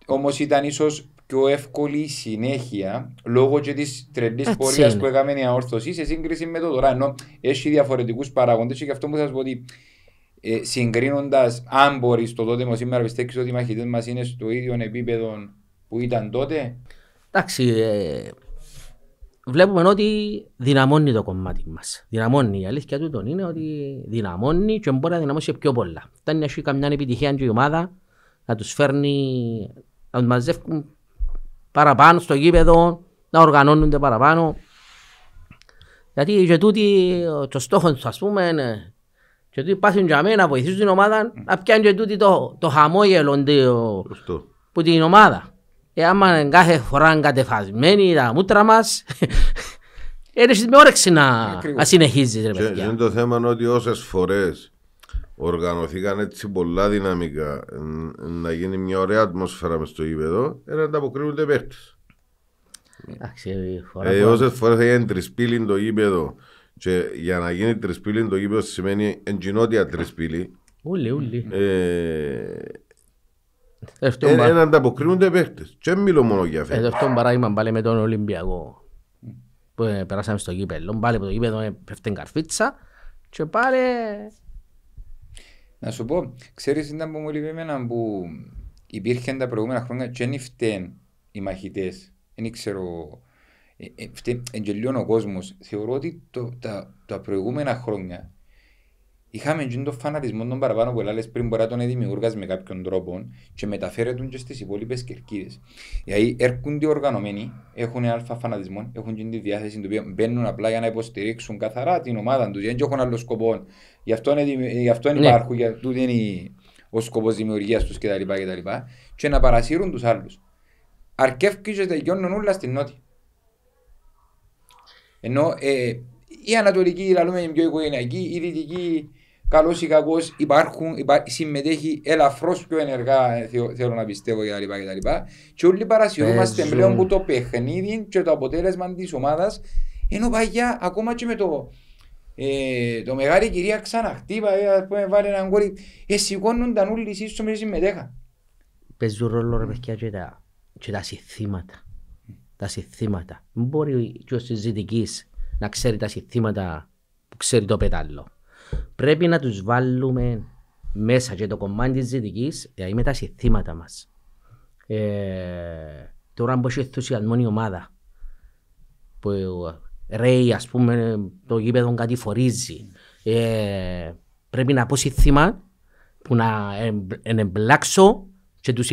Όμω ήταν ίσως πιο εύκολη συνέχεια λόγω και της τρελής πορεία που έκαμε η αόρθωση σε σύγκριση με το τώρα. Ενώ έχει διαφορετικούς παραγοντέ και αυτό που θα σας πω ότι ε, συγκρίνοντας, αν μπορείς το τότε με σήμερα, πιστεύεις ότι οι μαχητές μας είναι στο ίδιο επίπεδο που ήταν τότε. Εντάξει, ε, βλέπουμε ότι δυναμώνει το κομμάτι μας. Δυναμώνει. Η αλήθεια του τον είναι ότι δυναμώνει και μπορεί να δυναμώσει πιο πολλά. Φτάνει να έχει καμιά επιτυχία και η ομάδα να τους φέρνει, να τους μαζεύουν παραπάνω στο γήπεδο, να οργανώνονται παραπάνω. Γιατί για τούτη το στόχο τους, ας πούμε, και τούτη πάθουν για μένα να βοηθήσουν την ομάδα να πιάνουν και τούτο το, το χαμόγελο που την ομάδα. Ε, άμα κάθε φορά κατεφασμένοι τα μούτρα μας έρχεσαι ε, με όρεξη να, να συνεχίζεις. Ρε, παιδιά. Είναι το θέμα ότι όσες φορές οργανωθήκαν έτσι πολλά δυναμικά να γίνει μια ωραία ατμόσφαιρα μες στο ύπεδο, ε, να ανταποκρίνονται παίχτε. Ε, ε όσες φορές θα γίνει τρισπύλιν το γήπεδο, και για να γίνει τρισπύλιν το γήπεδο σημαίνει εγκοινότια τρισπύλι. Ούλη, Ε, δεν ε, ανταποκρίνονται οι παίχτες. Και μιλώ μόνο για φέτος. Εδώ παράδειγμα πάλι με τον Ολυμπιακό. Που ε, περάσαμε στο κύπελο. Πάλι από το κύπελο ε, πέφτει καρφίτσα. Και πάλι... Να σου πω, ξέρεις ήταν που μου εμένα που υπήρχαν τα προηγούμενα χρόνια και δεν φταίνουν οι μαχητές. Δεν ξέρω... Εντελειώνει ο κόσμος. Θεωρώ ότι το, τα, τα προηγούμενα χρόνια είχαμε και το φανατισμό των παραπάνω που έλεγες πριν μπορεί να τον δημιούργας με κάποιον τρόπο και μεταφέρεται και στις υπόλοιπες κερκίδες. Δηλαδή έρχονται οργανωμένοι, έχουν αλφα φανατισμό, έχουν και τη διάθεση του οποίου μπαίνουν απλά για να υποστηρίξουν καθαρά την ομάδα τους, γιατί έχουν άλλο σκοπό. Γι' αυτό, είναι, γι αυτό είναι ναι. υπάρχουν, για αυτό είναι ο σκοπός δημιουργίας τους κτλ. Και, και να παρασύρουν τους άλλους. Αρκεύκει και τελειώνουν όλα στην νότη. Ενώ ε, η Ανατολική, η Λαλούμενη πιο οικογενειακή, η Δυτική Καλό ή κακό υπάρχουν, υπά, συμμετέχει ελαφρώς πιο ενεργά, ε, θεω, θέλω να πιστεύω κτλ. Και, και, και όλοι παρασυρώμαστε ε, πλέον που το παιχνίδι και το αποτέλεσμα της ομάδας. Ενώ παγιά ακόμα και με το, ε, το μεγάλη κυρία ξαναχτύπα, ε, ας πούμε, βάλει έναν κόρη, ε, σηκώνονταν όλοι εσείς στο μέση συμμετέχα. Παίζουν ρόλο ρε παιδιά και τα, και τα συστήματα. Τα Μπορεί και ο συζητικής να ξέρει τα συστήματα που ξέρει το πετάλλο. Πρέπει να τους βάλουμε μέσα και το κομμάτι της δυτικής, δηλαδή με τα συστήματα μας. Ε, τώρα, αν έχει η ομάδα, που ε, ρέει, ας πούμε, το γήπεδο κάτι φορίζει, ε, πρέπει να πω συστήμα που να εμπλάξω και τους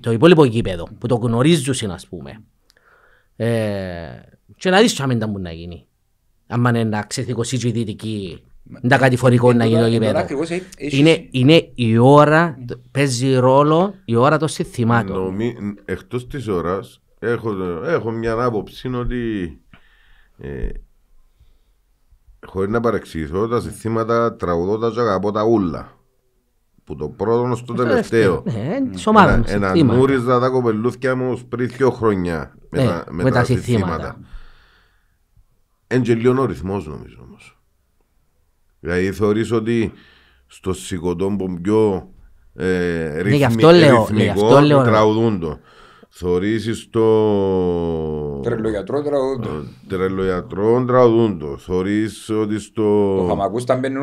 το υπόλοιπο γήπεδο που το γνωρίζουν, ας πούμε. Ε, και να δεις τι θα να γίνει. Αν είναι να η δυτική κατηφορικό να ε, γίνει το ε, Είναι η ώρα, παίζει ρόλο η ώρα των συνθημάτων. Εκτός της ώρας, έχω μια άποψη ότι ε, χωρίς να παρεξηγηθώ, τα συστήματα τραγουδότα αγαπώ τα ούλα. Που το πρώτο στο τελευταίο. Ναι, Ένα νούριζα τα κοπελούθια μου πριν δύο χρόνια με, ναι, τα, συστήματα. Εν ο ρυθμός νομίζω όμως. Δηλαδή θεωρείς ότι στο σηκωτό που πιο ε, ναι, ρυθμι, ναι, λέω, ναι, λέω, τραγουδούν το. Θεωρήσει στο. Τρελογιατρό τραγουδούν το. Τρελογιατρό το. Θεωρείς ότι στο.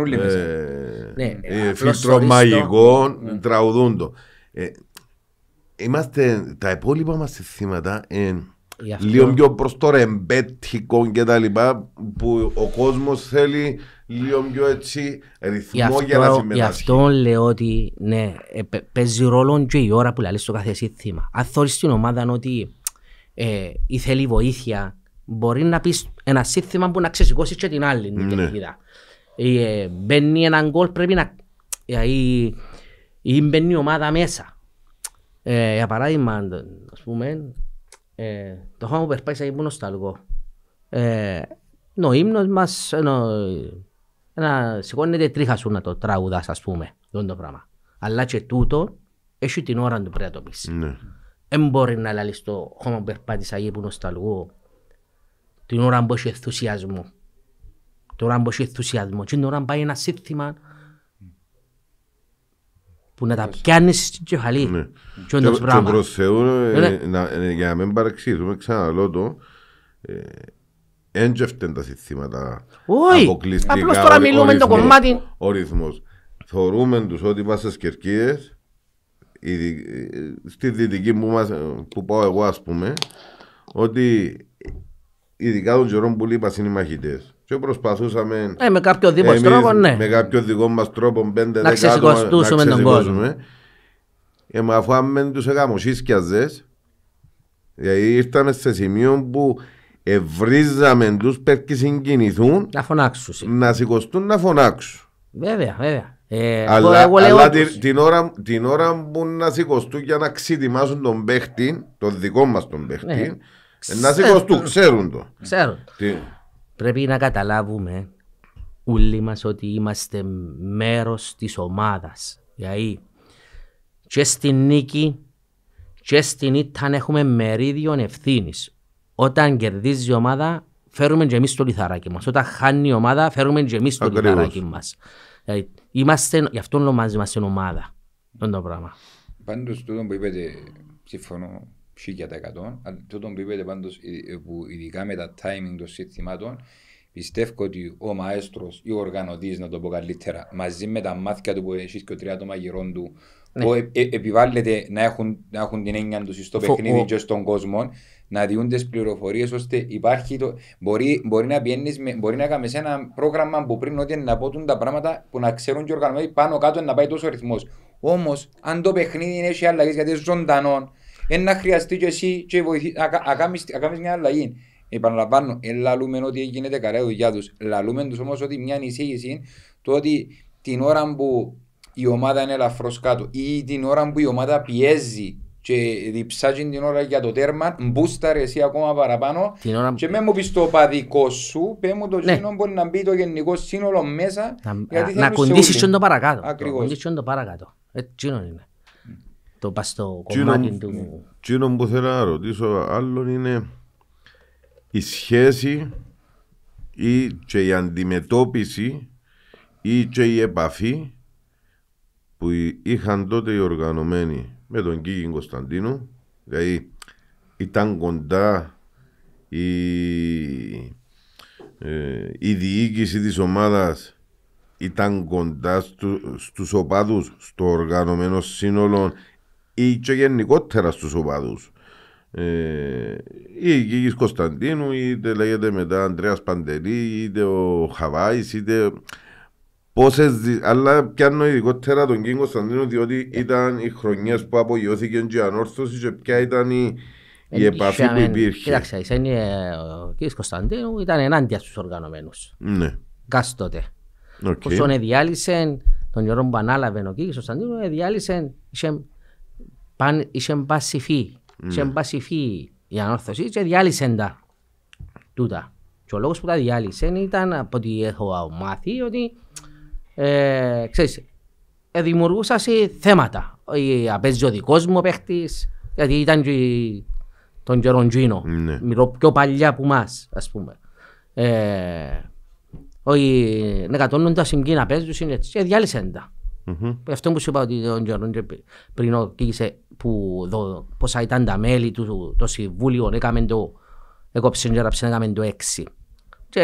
Ε, ναι, ε, φίλτρο μαγικό ναι. τραγουδούν το. Ε, είμαστε, τα υπόλοιπα μας θύματα ε, λίγο πιο προς τώρα ρεμπέτικο και τα λοιπά που ο κόσμος θέλει λίγο πιο έτσι ρυθμό για να συμμετάσχει. Γι' αυτό λέω ότι ναι, ε, παίζει ρόλο και η ώρα που λέει στο κάθε σύνθημα. Αν θέλεις την ομάδα ότι ε, ή θέλει βοήθεια, μπορεί να πεις ένα σύνθημα που να ξεσηκώσεις και την άλλη. Ναι. ναι. Ε, μπαίνει έναν γκολ πρέπει να... Ή, ε, ή μπαίνει η ομάδα μέσα. Ε, για παράδειγμα, ας πούμε, ε, το χώμα που περπάει σαν ήμουν στο αργό. Ε, no ύμνος μας, no να σηκώνεται τρίχα σου να το τραγουδάς ας πούμε, τον το πράγμα. Αλλά και τούτο έχει την ώρα του πρέπει να το πεις. Ναι. Εν μπορεί να λαλείς το χώμα που περπάτησα ή που νοσταλγώ την ώρα που έχει ενθουσιασμό. Την ώρα που έχει ενθουσιασμό και την ώρα που πάει ένα σύνθημα που να τα πιάνεις στην κεφαλή. Ναι. Και πράγμα. Και προς Θεού, για να μην παρεξίζουμε ξαναλώ το, ε, έντζεφτεν τα συστήματα. Όχι, απλώς τώρα μιλούμε το κομμάτι. Ο ρυθμός. Θεωρούμε τους ότι είμαστε στις στη δυτική που, που πάω εγώ ας πούμε, ότι ειδικά των καιρών που λείπα είναι οι μαχητές. Και προσπαθούσαμε ε, με κάποιο δικό τρόπο, ναι. δικό μας τροπο πέντε να ξεσηκωστούσουμε τον κόσμο. Ε, μα αφού αν τους έκαμε σύσκιαζες, δηλαδή ε, ήρθαμε σε σημείο που ευρίζαμε τους πέρκοι συγκινηθούν να φωνάξουν να σηκωστούν να φωνάξουν βέβαια βέβαια ε, αλλά, την, ώρα, την ώρα που να σηκωστούν για να ξετοιμάσουν τον παίχτη τον δικό μας τον ναι. παίχτη να σηκωστούν ξέρουν το ξέρουν. πρέπει να καταλάβουμε όλοι μας ότι είμαστε μέρος της ομάδας γιατί και στην νίκη και στην ήταν έχουμε μερίδιο ευθύνης όταν κερδίζει η ομάδα, φέρουμε και εμείς το λιθαράκι μας. Όταν χάνει η ομάδα, φέρουμε και εμείς το λιθαράκι μας. Ε, είμαστε, γι' αυτό μαζί ονομάζουμε είμαστε ομάδα. Αυτό το πράγμα. Πάντως, τούτο που είπατε, συμφωνώ τα εκατό. Τούτο που είπατε πάντως, ε, ε, ειδικά με τα timing των συστημάτων, πιστεύω ότι ο μαέστρος ή ο οργανωτής, να το πω καλύτερα, μαζί με τα μάτια του που έχει και τρία άτομα γύρω του, ναι. που επιβάλλεται να έχουν, να έχουν την έννοια τους στο παιχνίδι και στον κόσμο, να διούν τις πληροφορίες ώστε υπάρχει το. Μπορεί, μπορεί να πιένεις, μπορεί να κάνεις ένα πρόγραμμα που πριν ότι να πούν τα πράγματα που να ξέρουν και οργανωμένοι πάνω κάτω να πάει τόσο ρυθμός. Όμως, αν το παιχνίδι είναι έχει αλλαγή γιατί είναι ζωντανό, να χρειαστεί και εσύ και βοηθή, να μια αλλαγή. Επαναλαμβάνω, ελαλουμε ότι γίνεται καλά η δουλειά τους. Λαλούμε τους όμως ότι μια ανησύγηση είναι το ότι την ώρα που η ομάδα είναι ελαφρώς κάτω ή την ώρα που η ομάδα πιέζει και διψάζει την ώρα για το τέρμα, μπούσταρε εσύ ακόμα παραπάνω ώρα... και με μου πεις το παδικό σου, πέ μου το ναι. Σύνολο, μπορεί να μπει το γενικό σύνολο μέσα να, γιατί να κοντήσεις και το παρακάτω, Ακριβώς. Ε, να κοντήσεις το παρακάτω, έτσι είναι το πας στο κομμάτι Κινο, του. Εκείνο που θέλω να ρωτήσω άλλον είναι η σχέση ή και η αντιμετώπιση ή και η επαφή που είχαν τότε οι οργανωμένοι με τον Κίγιν Κωνσταντίνου. Δηλαδή ήταν κοντά η, ε, η διοίκηση της ομάδας ήταν κοντά στου, στους οπαδούς, στο οργανωμένο σύνολο ή και γενικότερα στους οπαδούς. Ε, ή Κίγης Κωνσταντίνου, είτε λέγεται μετά Ανδρέας Παντελή, είτε ο Χαβάης, είτε Πόσες, αλλά πιάνω ειδικότερα τον Κίνγκο Σαντίνο, διότι ήταν οι χρονιές που απογειώθηκε η ανόρθωση και ποια ήταν η, η επαφή που υπήρχε. Κοίταξε, ο κ. Κωνσταντίνου ήταν ενάντια στους οργανωμένους. Ναι. Κάς τότε. Okay. Όσον τον εδιάλυσε, τον Ιωρό που ανάλαβε ο κ. Κωνσταντίνου, εδιάλυσε, είχε, παν, είχε πασιφή. Ναι. Είχε πασιφή η ανόρθωση και διάλυσε τα τούτα. Και ο λόγος που τα διάλυσε ήταν από ό,τι έχω μάθει ότι ε, ξέρεις, ε, δημιουργούσα θέματα. Ε, Απέζει ο δικός μου παίχτης, γιατί ήταν και τον Γεροντζίνο. Ναι. Μιλώ πιο παλιά από εμάς, ας πούμε. Ε, όχι, να κατώνουν τα συγκίνα παίζουν, είναι έτσι. και διάλυσαν τα. Mm-hmm. Αυτό που σου είπα ότι τον Γεροντζίνο πριν οδήγησε που δω, πόσα ήταν τα μέλη του, το συμβούλιο, έκαμε το, έκοψε και έκαμε το έξι. Και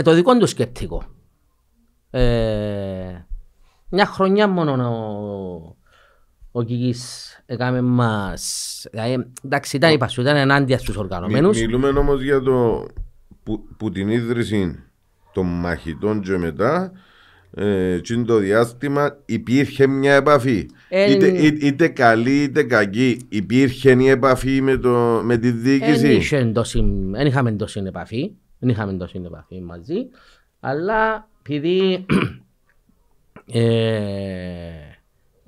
ε, το δικό του σκεπτικό. Ε, μια χρονιά μόνο ο, ο έκανε μας... Ε, εντάξει, ήταν, είπα, ήταν ενάντια στους οργανωμένους. μιλούμε όμως για το που, την ίδρυση των μαχητών και μετά ε, το διάστημα υπήρχε μια επαφή. Ε, ναι. είτε, καλή είτε κακή, υπήρχε μια επαφή με, το, με τη διοίκηση. Δεν είχαμε τόση επαφή. Δεν είχαμε τόσο επαφή μαζί. Αλλά επειδή [clears throat] ε,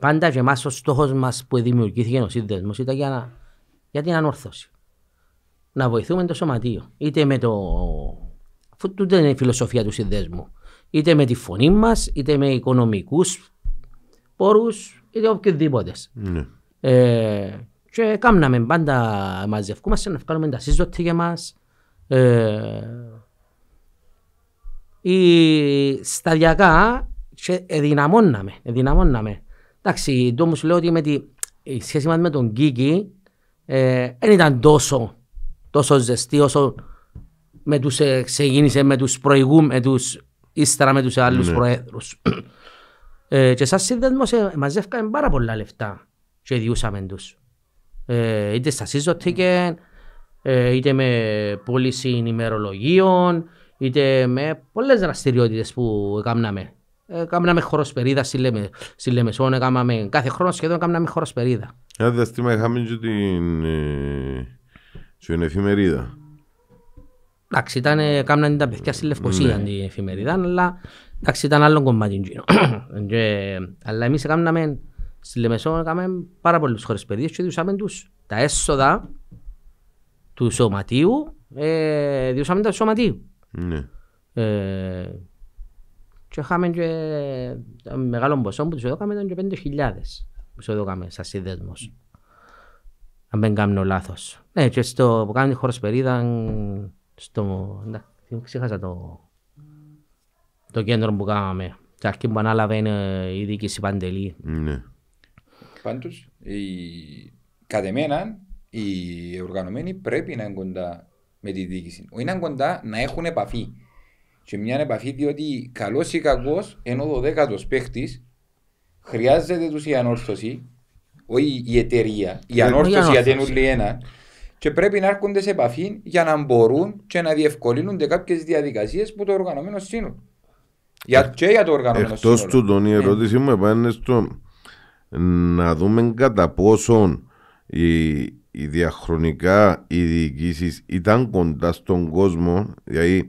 πάντα για εμάς ο στόχος μας που δημιουργήθηκε ο σύνδεσμό, ήταν για, να, για την ανόρθωση. Να βοηθούμε το σωματείο. Είτε με το... δεν είναι η φιλοσοφία του συνδέσμου. Είτε με τη φωνή μας, είτε με οικονομικούς, πόρους, είτε οποιοδήποτε. Ναι. Ε, και κάμναμε πάντα μαζευκούμαστε να βγάλουμε τα σύζωτη για μας ε, η, σταδιακά εδυναμώναμε, Εντάξει, το μου σου λέω ότι με τη, η σχέση με τον Κίκη δεν ε, ήταν τόσο, τόσο ζεστή όσο με τους, ε, ξεκίνησε με τους προηγούμενους, με τους, ύστερα με τους άλλους ναι. προέδρους. Ε, και σαν σύνδεσμος ε, μαζεύκαμε πάρα πολλά λεφτά και διούσαμε τους. Ε, είτε στα mm. Ε, είτε με πώληση ημερολογίων, είτε με πολλές δραστηριότητες που έκαναμε. Ε, Κάμναμε χωροσπερίδα στη Λέμε, Λεμεσόν, έκαναμε, κάθε χρόνο σχεδόν κάναμε χωροσπερίδα. Ε, Ένα διαστήμα είχαμε και την, την εφημερίδα. Εντάξει, ήταν, κάναν τα παιδιά στη Λευκοσία ναι. την εφημερίδα, αλλά εντάξει, ήταν άλλο κομμάτι. [coughs] και, αλλά εμείς έκαναμε στη Λεμεσό, έκαναμε πάρα πολλούς χωροσπερίδες και δούσαμε τους. Τα έσοδα του σωματίου ε, διούσαμε το σωματείου. Ναι. Ε, και είχαμε και ε, μεγάλο ποσό που τους έδωκαμε ήταν και 5.000 που τους έδωκαμε σαν σύνδεσμος. Αν δεν κάνω λάθος. Ναι, και στο που κάνει στο, ξέχασα το, το κέντρο που κάναμε. Τα αρχή που ανάλαβε είναι η διοίκηση Παντελή. Ναι. Πάντως, η οι οργανωμένοι πρέπει να είναι κοντά με τη διοίκηση. Όχι να είναι κοντά, να έχουν επαφή. Και μια επαφή διότι καλός ή κακός, ενώ ο δέκατος παίχτης χρειάζεται τους η ανόρθωση, όχι η εταιρεία. Η ανόρθωση για την ουλή ένα. Και πρέπει να έρχονται σε επαφή για να μπορούν και να διευκολύνουν κάποιες διαδικασίες που το οργανωμένο σύνολο. Για, ε, και για το οργανωμένο Εκτός σύνολο. Εκτό του τον η ε. ερώτηση μου επάνε στο να δούμε κατά πόσον οι διαχρονικά οι διοικήσεις ήταν κοντά στον κόσμο, δηλαδή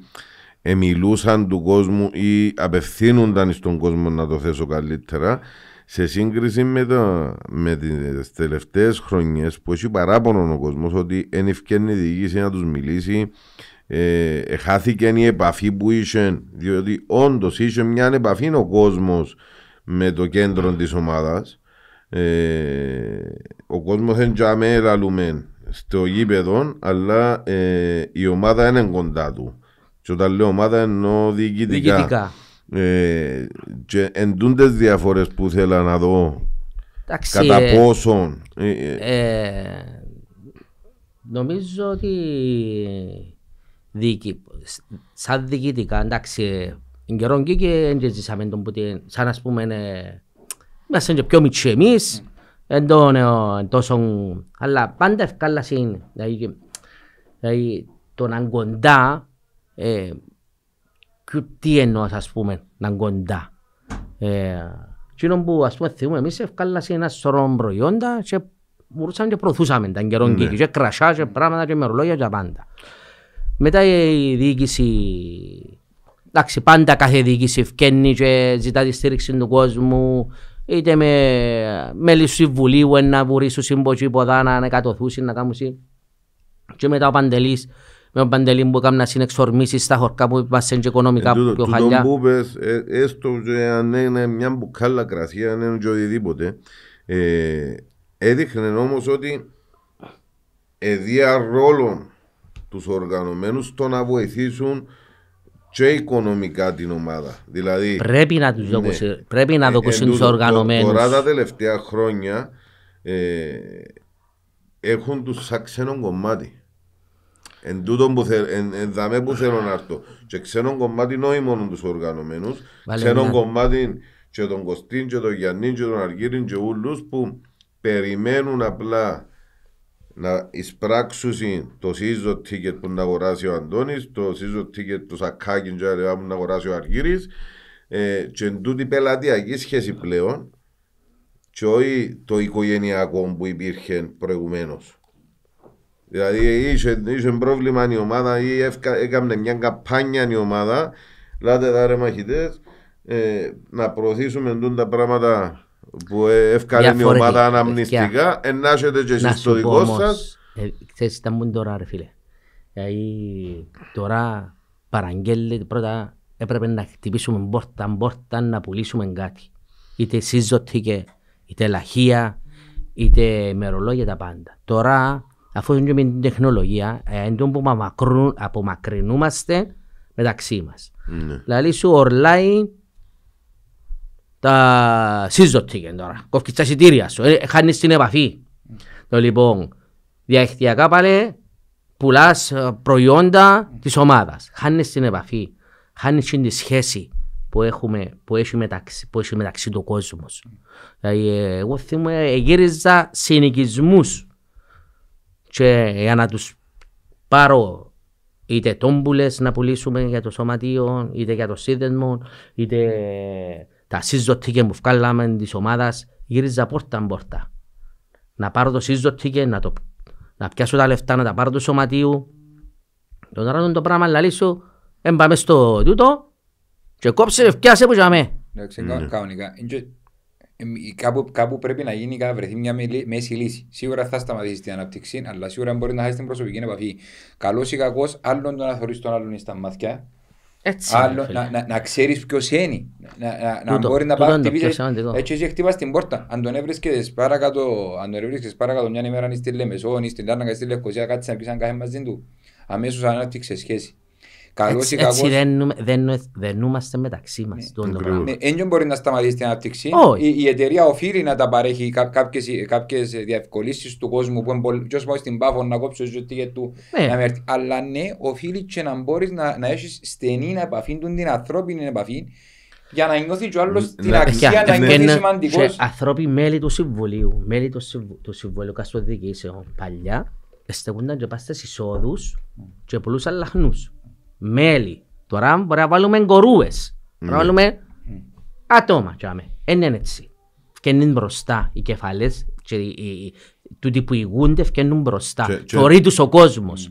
εμιλούσαν του κόσμου ή απευθύνονταν στον κόσμο να το θέσω καλύτερα, σε σύγκριση με, το, με τις τελευταίες χρονιές που έχει παράπονο ο κόσμος ότι δεν είναι η διοίκηση να τους μιλήσει, ε, χάθηκε η επαφή που είχε, διότι όντως είχε μια επαφή ο κόσμος με το κέντρο της ομάδας, ε, ο κόσμος δεν τζαμέ, στο γήπεδο, αλλά ε, η ομάδα είναι κοντά του. Και όταν λέω ομάδα εννοώ διοικητικά. διοικητικά. Ε, και διαφορές που θέλω να δω. κατά ε, πόσον. Ε, νομίζω ότι σαν διοικητικά, εντάξει, καιρόν και και τον Πουτίν, σαν ας πούμε Είμαστε και πιο μικροί εμείς, εν ε, τόσο... Αλλά πάντα ευκάλλας είναι. Δηλαδή, δηλαδή, το να κοντά, ε, τι εννοώ ας πούμε, να κοντά. Ε, Εκείνο που ας πούμε θυμούμε εμείς ευκάλλας ένα σωρό προϊόντα και μπορούσαμε και προωθούσαμε τα καιρόν και και κρασιά και πράγματα και μερολόγια και πάντα. Μετά η διοίκηση Εντάξει, πάντα κάθε διοίκηση ευκαινεί και ζητά τη στήριξη του κόσμου είτε με μέλη του συμβουλίου να βουρήσουν σύμποτσι ποδά να ανακατοθούσουν να κάνουν και μετά ο Παντελής με τον Παντελή που να συνεξορμήσεις στα χορκά που είπασαν και οικονομικά ε, πιο χαλιά. Του που είπες, έστω αν είναι μια μπουκάλα κρασία, αν είναι και οτιδήποτε, ε, έδειχνε όμως ότι εδία ρόλο τους οργανωμένους το να βοηθήσουν και οικονομικά την ομάδα. Δηλαδή, πρέπει να τους δοκούσει, ναι, πρέπει να ε, δοκούσουν του οργανωμένους. Τώρα τα τελευταία χρόνια ε, έχουν τους σαν ξένο κομμάτι. Εν τούτο που, θε, εν, εν δαμέ που θέλω να έρθω. Και ξένο κομμάτι όχι μόνο τους οργανωμένους, ξένο κομμάτι και τον Κωστίν, και τον Γιάννη, και τον Αργύριν, και όλου που περιμένουν απλά να εισπράξουν το σύζο τίκετ που να αγοράσει ο Αντώνης, το σύζο τίκετ του Σακάκιν που να αγοράσει ο Αργύρης ε, και εν τούτη πελατειακή σχέση πλέον και όχι το οικογενειακό που υπήρχε προηγουμένως. Δηλαδή είχε, είχε πρόβλημα η ομάδα ή έκανε μια καμπάνια η ομάδα, λέτε δάρε μαχητές, ε, να προωθήσουμε τα πράγματα που έφκανε μια ομάδα ε, αναμνηστικά, ενάσχετε και εσείς το δικό σας. Ε, ξέρεις, ήταν μου τώρα ρε φίλε. Δηλαδή τώρα παραγγέλλεται πρώτα έπρεπε να χτυπήσουμε πόρτα πόρτα να πουλήσουμε κάτι. Είτε σύζωτηκε, είτε λαχεία, είτε μερολόγια τα πάντα. Τώρα αφού είναι με την τεχνολογία, είναι το που απομακρυνούμαστε μεταξύ μας. Ναι. Δηλαδή σου online τα σύζωτηκε τώρα. Κόφκεις τα εισιτήρια σου, ε, χάνεις την επαφή. Το λοιπόν, διαχθιακά πάλι πουλάς ε, προϊόντα της ομάδας. Χάνεις την επαφή, χάνεις την σχέση που, έχουμε, που, έχει μεταξύ, που έχει μεταξύ του κόσμους. Δηλαδή, ε, εγώ θυμούμαι, ε, γύριζα συνοικισμούς και για να τους πάρω είτε τόμπουλες να πουλήσουμε για το σωματείο, είτε για το σύνδεσμο, είτε τα σύζωτικε μου βγάλαμε τη ομάδα, γύριζα πόρτα πόρτα. Να πάρω το σύζωτικε, να, το, να πιάσω τα λεφτά, να τα πάρω του σωματίου. Τώρα το πράγμα να λύσω, έμπαμε στο τούτο και κόψε, πιάσε που για ναι, ναι. κανονικά. Ε, κάπου, κάπου, πρέπει να γίνει να βρεθεί μια μέση λύση. Σίγουρα θα σταματήσει την ανάπτυξη, αλλά σίγουρα μπορεί να χάσει την προσωπική επαφή. Καλός ή κακός, άλλον τον να στον τον άλλον στα μάτια. Άλλο, να, να, να είναι. Να, να μπορεί να πάρει την πίτα. Έτσι, εσύ χτύπας την πόρτα. Αν τον έβρισκες παρακάτω, αν τον έβρισκες παρακάτω μια ημέρα, αν στη Λεμεσό, αν στη Λάρνακα, στη Λευκοσία, κάτι να πεις αν κάθε μαζί του. αμέσως ανάπτυξε σχέση. Καλώς ή κακώς. Έτσι δεν είμαστε μεταξύ μας. Ένιον ναι, μπορεί να σταματήσει την ανάπτυξη. Η εταιρεία οφείλει να τα παρέχει κάποιες διευκολύσεις του κόσμου που είναι πάει στην Πάφο να κόψει το ζωτή του. Ναι. Αλλά ναι, οφείλει και να μπορείς να έχεις στενή επαφή του, την ανθρώπινη επαφή για να νιώθει και ο άλλος ναι, την αξία να νιώθει σημαντικός. Ανθρώποι μέλη του συμβουλίου, μέλη του συμβουλίου καστοδιοικήσεων παλιά, στεγούνταν και πάστε εισόδους και πολλούς αλλαχνού μέλη. Τώρα μπορεί να βάλουμε κορούε. Mm. Να βάλουμε άτομα. Δεν είναι έτσι. Και είναι μπροστά οι κεφαλές και οι, οι, τούτοι που ηγούνται φτιάχνουν μπροστά. θεωρεί τους ο κόσμος.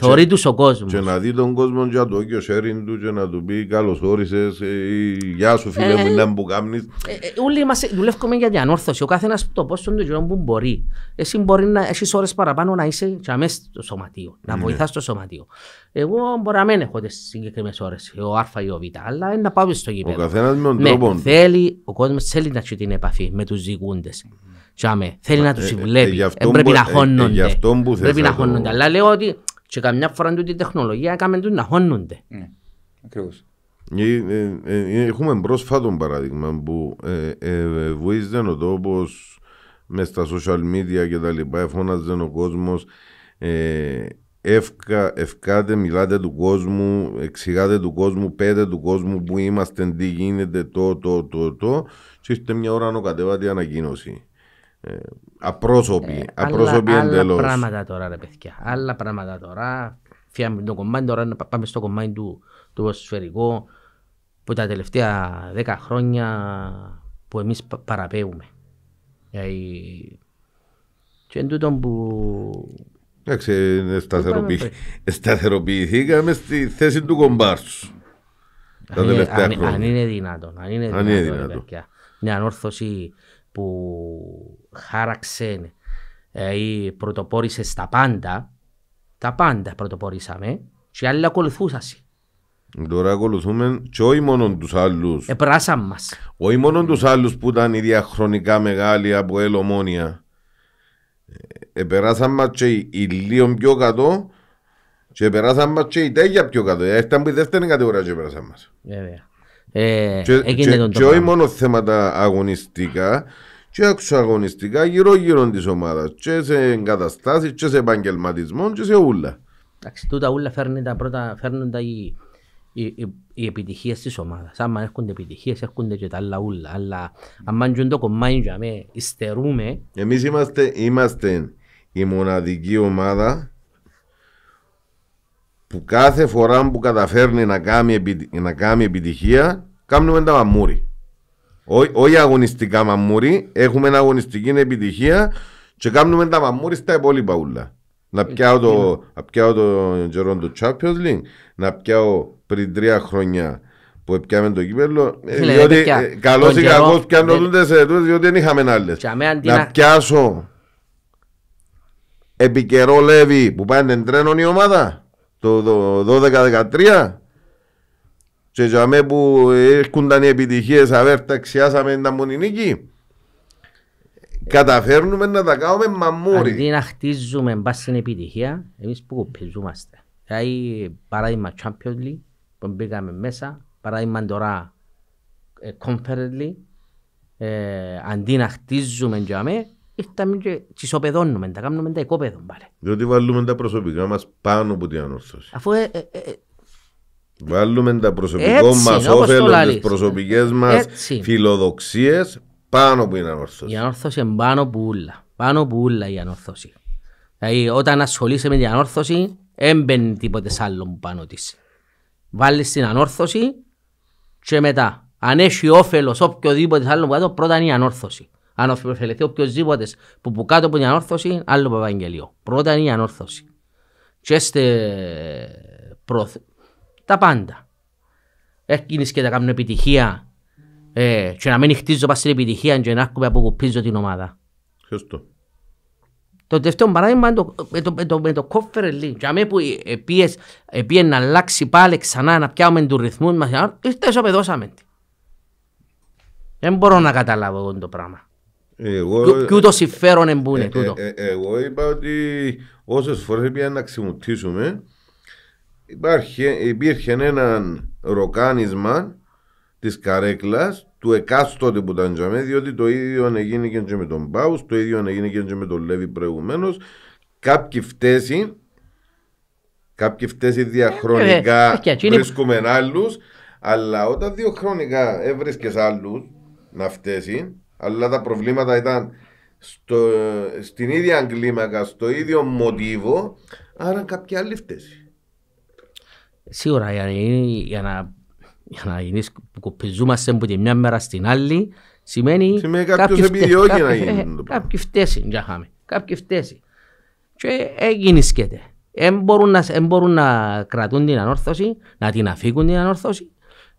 Θεωρεί τους ο κόσμος. Και να δει τον κόσμο για το όγκιο sharing του και να του πει καλώς όρισες, ε, γεια σου φίλε μου, ε, ε, να μου κάνεις. Όλοι μας δουλεύουμε για την ανόρθωση. Ο καθένας το πώ τον κοινό που μπορεί. Εσύ μπορεί να έχεις ώρες παραπάνω να είσαι και μέσα στο σωματείο, να ναι. βοηθάς το σωματείο. Εγώ μπορεί να μην έχω τις συγκεκριμένες ώρες, ο Α ή ο Β, αλλά να πάω στο γήπεδο. Ο καθένας με τον ναι, τρόπο. Θέλει, ο κόσμος θέλει να έχει την επαφή με τους ζυγούντε. Θέλει να τους ε, ε, ε, βλέπει. Πρέπει να χώνονται. Πρέπει να Αλλά λέω ότι και καμιά φορά την τεχνολογία έκαμε να χώνονται. Ναι, έχουμε πρόσφατο παράδειγμα που βοήθησε ο τόπος μες στα social media και τα λοιπά. Εφώναζε ο κόσμος. Ευκάτε, μιλάτε του κόσμου, εξηγάτε του κόσμου, πέτε του κόσμου που είμαστε, τι γίνεται, το, το, το, το. Και είστε μια ώρα να κατεβάτε ανακοίνωση. Ε, απρόσωποι, ε, απρόσωποι άλλα, εντελώς. Άλλα πράγματα τώρα ρε παιδιά, άλλα πράγματα τώρα. Φύγαμε το κομμάτι τώρα να πάμε στο κομμάτι του, του που τα τελευταία δέκα χρόνια που εμείς παραπέουμε. Γιατί ε, και εν τούτον που... Εντάξει, σταθεροποιηθήκαμε στη θέση του κομπάρσου. Τα τελευταία αν, χρόνια. Αν είναι δυνατόν, αν είναι δυνατόν, αν είναι δυνατόν. Μια ανόρθωση που χάραξε ε, η διαχρονικά μεγάλη από ελομόνια. οι διαχρονικα μεγάλοι απο ελομονια επερασαν μας και οι λίγο πιο κάτω και επεράσαν μας και οι τέγια πιο κάτω. Ε, Έφτανε που η δεύτερη κατηγορία και επεράσαν μας. Βέβαια. Ε, και, και, τον και όχι μόνο θέματα αγωνιστικά, και αξιοαγωνιστικά γύρω-γύρω της ομάδας. Και σε εγκαταστάσεις, και σε επαγγελματισμό, και σε ούλα. Εντάξει, τούτα ούλα φέρνουν τα πρώτα, φέρνουν τα οι, οι, οι επιτυχίες της ομάδας. Άμα έρχονται επιτυχίες, έρχονται και τα άλλα ούλα. Αλλά αν μάντζουν το κομμάτι, για με υστερούμε. Εμείς είμαστε, είμαστε η μοναδική ομάδα που κάθε φορά που καταφέρνει να κάνει, επι... να κάνει επιτυχία, κάνουμε τα μαμούρι. Όχι αγωνιστικά μαμούρι, έχουμε ένα αγωνιστική επιτυχία και κάνουμε τα μαμούρι στα υπόλοιπα ούλα. Να ε, πιάω, το, να πιάω τον Τζερόν του Champions League, να πιάω πριν τρία χρόνια που πιάμε το κύπελο. Ε, Φίλε, διότι ε, καλώς ή δεν είχαμε άλλε. Να πιάσω καλός η κακο πιανω τουτε διοτι δεν ειχαμε αλλε να πιασω επικαιρο λευει που πανε τρενον η ομαδα το 12-13 και για μέ που έρχονταν οι επιτυχίες αβέρτα ξιάσαμε τα μονινίκη καταφέρνουμε να τα κάνουμε μαμούρι. Αντί να χτίζουμε μπας στην επιτυχία, εμείς που κουπιζούμαστε. Δηλαδή παράδειγμα Champions League που μπήκαμε μέσα, παράδειγμα τώρα ε, Conference League, ε, αντί να χτίζουμε για μέ, ήρθαμε και τα κάνουμε τα οικόπεδο πάλι. Διότι βάλουμε τα προσωπικά μας πάνω από την ανόρθωση. Αφού ε, ε, ε, ε Βάλουμε τα προσωπικό μα όφελος, τις προσωπικές μας φιλοδοξίες πάνω από την ανόρθωση. Η ανόρθωση είναι πάνω από όλα. Πάνω από ούλα η ανόρθωση. Δηλαδή, όταν ασχολείσαι με την ανόρθωση, δεν τίποτε άλλο πάνω της. Βάλεις την ανόρθωση και μετά. Αν έχει όφελος οποιοδήποτε άλλο που πρώτα είναι η ανόρθωση. Αν ωφεληθεί οποιοδήποτε που, που κάτω από την ανόρθωση, άλλο Ευαγγελίο. Πρώτα είναι η ανόρθωση. Και προθ... τα πάντα. Έρχεται και τα κάνουν επιτυχία ε, και να μην χτίζω πάση επιτυχία και να έρχομαι από κουπίζω την ομάδα. Χωστό. Το τελευταίο παράδειγμα είναι το, το, το, με το κόφερε λίγο. Για μένα που επίε ε, να αλλάξει πάλι ξανά να πιάσουμε τους ρυθμούς μας, ε, ήρθες εδώ σαν Δεν μπορώ να καταλάβω εγώ το πράγμα. Εγώ... Κι ούτως ε, συμφέρον εμπούνε τούτο. Ε, ε, εγώ είπα ότι όσες φορές πήγαμε να ξυμουτήσουμε, υπήρχε ένα ροκάνισμα της καρέκλας του εκάστοτε που ήταν τζαμέ, διότι το ίδιο έγινε και με τον Πάους, το ίδιο έγινε και με τον Λέβη προηγουμένως. Κάποιοι φταίει, κάποιοι φταίσει διαχρονικά βρίσκουμε άλλους, αλλά όταν διαχρονικά έβρισκες άλλους να φταίσεις, αλλά τα προβλήματα ήταν στο, στην ίδια κλίμακα, στο ίδιο μοτίβο, άρα κάποια άλλη φταίση. Σίγουρα για να, για να, για να γίνεις από τη μια μέρα στην άλλη, σημαίνει, σημαίνει κάποιος επιδιώκει να γίνει. Ε, κάποιοι φταίσει, για χάμε. Κάποιοι φταίσει. Και έγινε σκέτε. Δεν μπορούν να, μπορούν να κρατούν την ανόρθωση, να την αφήκουν την ανόρθωση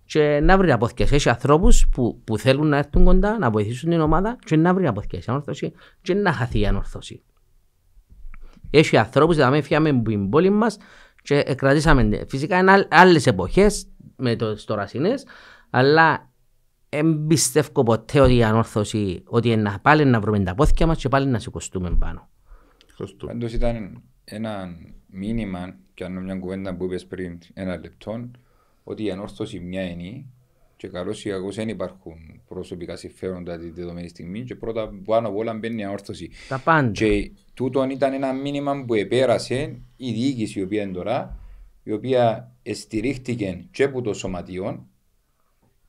και να βρει αποθηκές. Έχει ανθρώπους που, που θέλουν να έρθουν κοντά, να βοηθήσουν την ομάδα και να βρει αποθηκές ανόρθωση και να χαθεί η ανόρθωση. Έχει ανθρώπους που δηλαδή, φύγαμε από την πόλη μας και κρατήσαμε. Φυσικά είναι άλλες εποχές με το στορασινές, αλλά δεν πιστεύω ποτέ ότι η ανόρθωση, ότι να, πάλι να βρούμε τα πόθηκια μας και πάλι να σηκωστούμε πάνω. ήταν ένα μήνυμα και μια κουβέντα που είπες πριν ένα ότι η ανόρθωση μια είναι και καλώς ή κακώς δεν υπάρχουν προσωπικά συμφέροντα τη δεδομένη στιγμή. Και πρώτα πάνω απ' όλα μπαίνει η ανόρθωση. Τα πάντα. Και τούτο ήταν ένα μήνυμα που επέρασε η διοίκηση η οποία είναι τώρα, η οποία στηρίχτηκε και από το σωματείο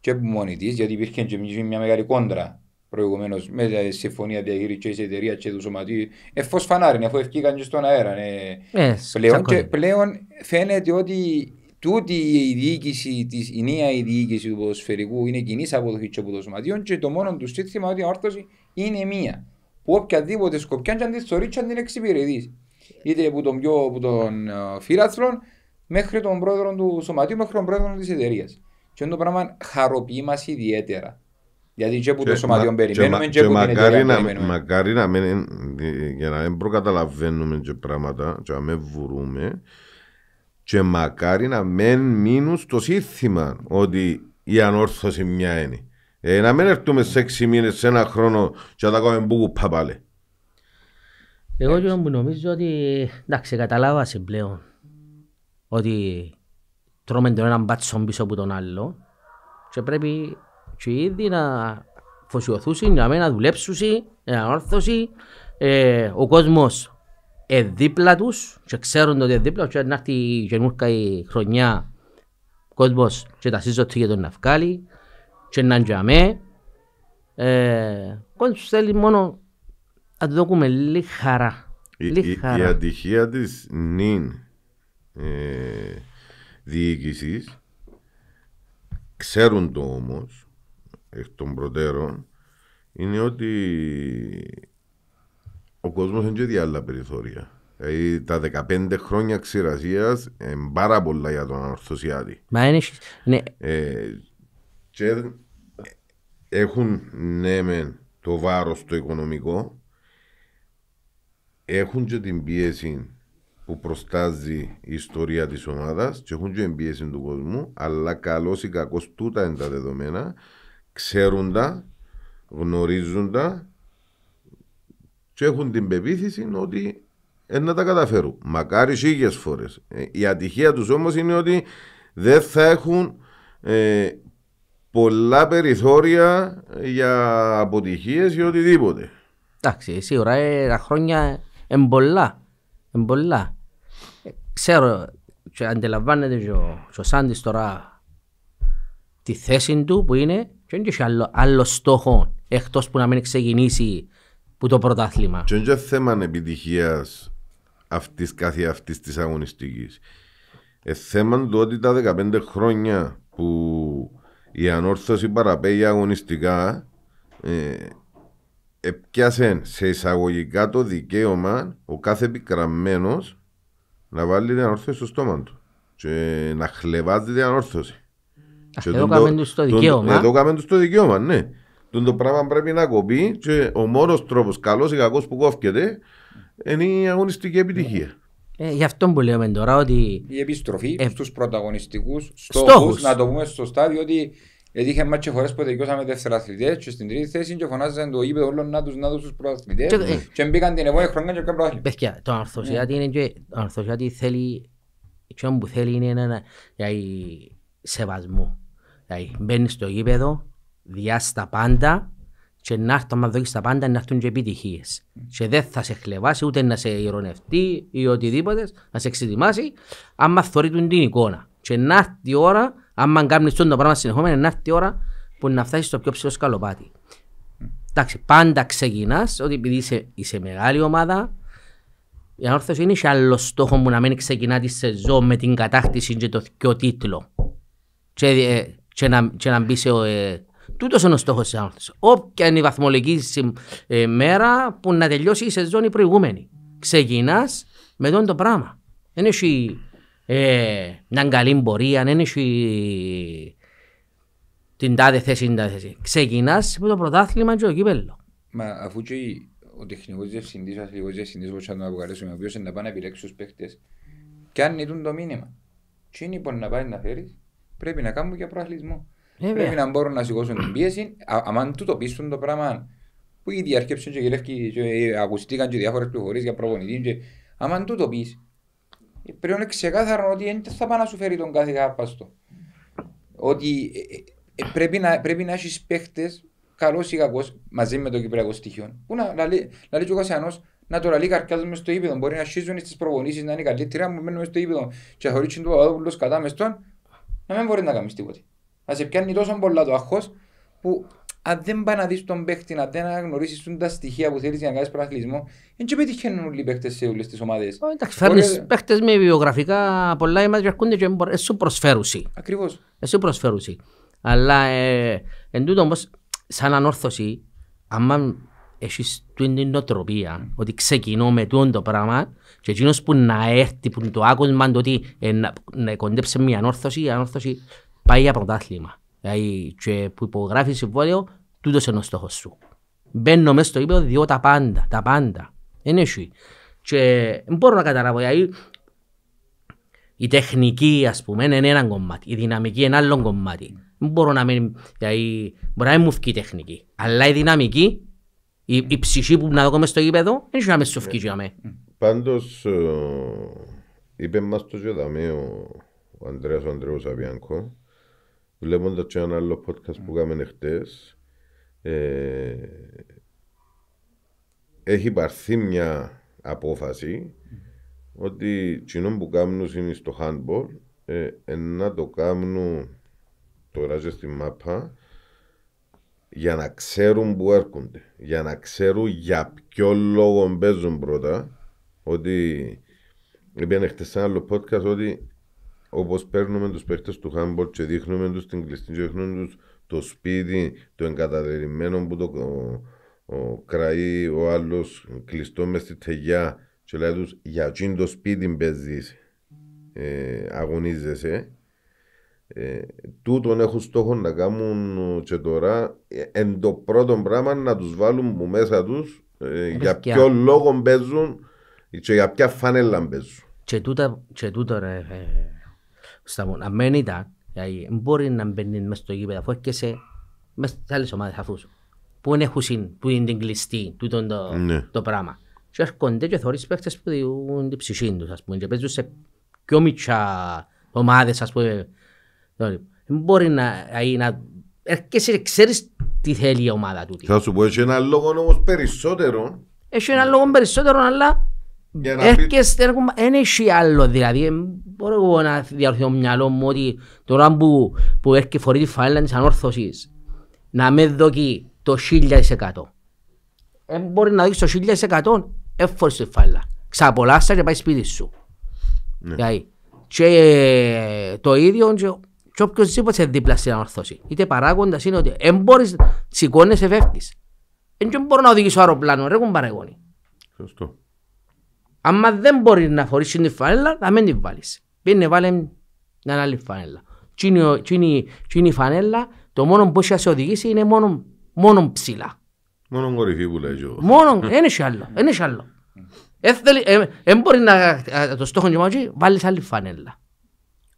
και από μόνη τη, γιατί υπήρχε και μια μεγάλη κόντρα προηγουμένως με τη συμφωνία διαχείρισης της εταιρείας και του σωματείου. Εφώ φανάρι, αφού ευκήκαν και στον αέρα. Ναι. Ε, πλέον, και πλέον φαίνεται ότι τούτη η διοίκηση, η νέα η διοίκηση του ποδοσφαιρικού είναι κοινή αποδοχή των ποδοσματιών και το μόνο τους σύστημα ότι η όρθωση είναι μία. Που οποιαδήποτε σκοπιά και αν τη θεωρεί, αν την εξυπηρετείς. Είτε από τον πιο ε, μέχρι τον πρόεδρο του σωματίου, μέχρι τον πρόεδρο της εταιρείας. Και αυτό το πράγμα χαροποιεί μα ιδιαίτερα. Γιατί και που το σωματιό περιμένουμε και, και, και, και μακάρι, μακάρι να μην, ε, για να μην προκαταλαβαίνουμε και πράγματα και να μην βρούμε, και μακάρι να μεν μείνουν στο σύνθημα ότι η ανόρθωση μια είναι. Ε, να μην έρθουμε σε έξι μήνες, σε ένα χρόνο και να τα κάνουμε μπούκου παπάλε. Εγώ και μου νομίζω ότι εντάξει καταλάβασαι πλέον ότι τρώμε τον έναν μπάτσον πίσω από τον άλλο και πρέπει και ήδη να φωσιωθούσει, να, να δουλέψουν, να ανόρθωσει ε, ο κόσμος ε, δίπλα τους και ξέρουν ότι δίπλα του να έρθει η γενούρκα η χρονιά κόσμος και τα σύζωτη για τον Ναυκάλη και να τζαμέ. Ε, κόσμος θέλει μόνο να του δούμε λίγη χαρά. Η, η, η ατυχία της νυν ε, διοίκησης ξέρουν το όμως εκ των προτέρων είναι ότι ο κόσμος δεν έχει άλλα περιθώρια. Δηλαδή, τα 15 χρόνια ξηρασίας είναι πάρα πολλά για τον Ορθωσιάτη. Μα είναι. Ε, και έχουν ναι, μεν το βάρος το οικονομικό, έχουν και την πίεση που προστάζει η ιστορία της ομάδας και έχουν και την πίεση του κόσμου, αλλά καλώς ή κακώς τούτα είναι τα δεδομένα, ξέρουν τα, γνωρίζουν τα και έχουν την πεποίθηση ότι ε, να τα καταφέρουν. Μακάρι ίδιε φορές. Ε, η ατυχία τους όμως είναι ότι δεν θα έχουν ε, πολλά περιθώρια ε, για αποτυχίες ή οτιδήποτε. Εντάξει, σίγουρα τα χρόνια εμπολά. εμπολά. Ξέρω, και αντιλαμβάνεται και ο, Σάντης τώρα τη θέση του που είναι και δεν έχει άλλο, άλλο στόχο εκτός που να μην ξεκινήσει που το πρωτάθλημα. Τι είναι θέμα επιτυχίας αυτής κάθε αυτής της αγωνιστικής. Ε, θέμα του ότι τα 15 χρόνια που η ανόρθωση παραπέει αγωνιστικά ε, σε εισαγωγικά το δικαίωμα ο κάθε επικραμμένος να βάλει την ανόρθωση στο στόμα του και να χλεβάζει την ανόρθωση. Εδώ κάνουμε το δικαίωμα. Εδώ το δικαίωμα, ναι. Τον το πράγμα πρέπει να κοπεί και ο μόνος τρόπος, καλός ή κακός που κόφκεται, είναι η αγωνιστική επιτυχία. Ε, γι' αυτό που λέμε τώρα ότι. Η επιστροφή ε, στους πρωταγωνιστικούς στόχους. Να το πούμε σωστά, διότι Έτυχε μάτσο φορές που τελειώσαμε δευτεραθλητές και στην τρίτη θέση και φωνάζαν το γήπεδο όλων να τους να τους πρωταθλητές ε, και μπήκαν την επόμενη χρονιά και κάνουν πράγμα. Παιδιά, το αρθωσιάτη ναι. είναι και το αρθωσιάτη θέλει και που θέλει είναι ένα σεβασμό. Δηλαδή στο γήπεδο, διάστα πάντα και να έρθω να τα πάντα να έρθουν και επιτυχίες. Και δεν θα σε χλεβάσει ούτε να σε ειρωνευτεί ή οτιδήποτε, να σε εξετοιμάσει, άμα θεωρεί την εικόνα. Και να έρθει η ώρα, άμα κάνεις το πράγμα συνεχόμενα, να έρθει η ώρα που να φτάσεις στο πιο ψηλό σκαλοπάτι. Εντάξει, πάντα ξεκινάς ότι επειδή είσαι, είσαι μεγάλη ομάδα, η ανόρθωση είναι και άλλο στόχο μου να μην ξεκινά τη σεζόν με την κατάκτηση και το πιο τίτλο. Και, ε, και, να, να μπει σε, ε, Τούτος είναι ο στόχος της άνθρωση. Όποια είναι η βαθμολογική ε, μέρα που να τελειώσει η σεζόν η προηγούμενη. Ξεκινάς με τον το πράγμα. Δεν έχει ε, μια καλή πορεία, δεν έχει την τάδε θέση, την τάδε θέση. Ξεκινάς με το πρωτάθλημα και το κύπελο. Μα αφού και ο τεχνικός διευθυντής, ο αθλητικός διευθυντής, όπως θα τον αποκαλέσουμε, ο οποίος είναι να πάει να επιλέξει τους παίχτε, και αν είναι το μήνυμα. Τι είναι που λοιπόν να πάει να φέρεις, πρέπει να κάνουμε για προαθλισμό. Πρέπει να μπορούν να σηκώσουν την πίεση. Αν του το πείσουν το πράγμα που ήδη αρκέψουν και γυρεύκει και ε, ακουστήκαν και διάφορες πληροφορίες για προπονητή και αν του το πεις ε, πρέπει να είναι ξεκάθαρο ότι δεν θα πάει να σου φέρει τον κάθε κάπαστο. Ότι ε, πρέπει να, πρέπει να έχεις παίχτες καλός ή κακός, μαζί με το κυπριακό στοιχείο. Που να, να, λέει, να λέει και ο Κασιανός, να το λαλεί καρκιά μες στο ύπεδο. Μπορεί να αρχίζουν στις προπονήσεις να είναι καλύτερα, μου μένουμε στο ύπεδο. Και χωρί του Παπαδόπουλος κατά μες τον να μην μπορεί να κάνεις τίποτε να σε πιάνει τόσο πολλά το άγχος που αν δεν πάει να δεις τον παίχτη, αν δεν αναγνωρίσεις τα στοιχεία που θέλεις για να κάνεις προαθλισμό, δεν και πετυχαίνουν όλοι οι παίχτες σε όλες τις ομάδες. Εντάξει, φέρνεις παίχτες με βιογραφικά πολλά, εμάς έρχονται και σου προσφέρουσι. Ακριβώς. Σου προσφέρουσι. Αλλά ε, εν τούτο όμως, σαν ανόρθωση, άμα έχεις την νοοτροπία ότι ξεκινώ με τούτο το πράγμα και εκείνος που να έρθει, που το άκουσμα, ότι ε, να, να κοντέψει μια ανόρθωση, η ανόρθωση πάει για πρωτάθλημα. Δηλαδή, και που υπογράφει συμβόλαιο, τούτος είναι ο στόχος σου. Μπαίνω μέσα στο ύπεδο, διώ τα πάντα. Τα πάντα. Είναι σου. Και μπορώ να καταλάβω. Δηλαδή, η τεχνική, ας πούμε, είναι ένα κομμάτι. Η δυναμική είναι άλλο κομμάτι. Μπορώ να μην, δηλαδή, μπορεί να μην μου βγει η τεχνική. Αλλά η δυναμική, η, η ψυχή που να δω στο ύπεδο, δεν είναι να μες σου βγει. Ναι. Πάντως, ε, είπε μας το ζωδαμί ο Αντρέα Αντρέου Σαβιανκό Βλέποντα και ένα άλλο podcast που ναι. κάμενε χτες, ε, έχει πάρθει μια απόφαση ότι κοινό που κάνουν είναι στο handball ε, να το κάνουν τώρα και στη μάπα για να ξέρουν που έρχονται. Για να ξέρουν για ποιο λόγο παίζουν πρώτα. Ότι. Επειδή χτες ένα άλλο podcast ότι όπως παίρνουμε τους παίχτες του Χάμπορτ και δείχνουμε τους την κλειστή, και δείχνουμε τους το σπίτι, το εγκαταλελειμμένο που το κραεί ο άλλος κλειστό μες στη θεγιά, και λέει τους για εκείνο το σπίτι παίζει, ε, αγωνίζεσαι. Ε, τούτον έχουν στόχο να κάνουν και τώρα ε, εν το πρώτο πράγμα να τους βάλουν που μέσα τους ε, για ποιο λόγο παίζουν και για ποια φανέλα παίζουν. Και τούτα, και τούτα ρε, ε, Σταμόν. Αν δεν ήταν, δηλαδή, μπορεί να μπαίνει μέσα στο γήπεδο, αφού έρχεσαι μέσα σε άλλες ομάδες αφούς σου. Που δεν έχουν που είναι την κλειστή, τούτο το, ναι. το πράγμα. Και έρχονται και θωρείς παίχτες που διούν την ψυχή τους, ας πούμε, και παίζουν σε πιο μικρά ομάδες, ας πούμε. Δεν μπορεί να, δηλαδή, να έρχεσαι, ξέρεις τι θέλει η ομάδα τούτη. Θα σου πω, έχει ένα λόγο όμως περισσότερο. Έχει ένα λόγο περισσότερο, αλλά έρχεσαι, δεν έχει άλλο, δηλαδή, μπορώ εγώ να διαρθώ το μυαλό μου ότι τώρα που, που έρχεται φορεί της φανέλα της ανόρθωσης να με δοκεί το 1000%. Ε, μπορεί να δεις το 1000% έφορες της φανέλα. ξαπολάσσα και πάει σπίτι σου. Ναι. και και ε, το ίδιο και, και σε δίπλα στην ανόρθωση. Είτε παράγοντας είναι ότι δεν μπορείς, σηκώνεσαι, φεύγεις. Δεν μπορώ να οδηγήσω αεροπλάνο, ρε κουμπαραγώνει. Σωστό. Άμα δεν μπορείς να φορήσεις την φανέλα, να μην την βάλεις πήγαινε βάλε μια άλλη φανέλα. Τι είναι η φανέλα, το μόνο που έχει σε οδηγήσει είναι μόνο, μόνο ψηλά. Μόνο κορυφή που λέει εγώ. Μόνο, δεν έχει άλλο. Δεν έχει άλλο. Δεν ε, ε, μπορεί να ε, το στόχο και μάτια, βάλεις άλλη φανέλα.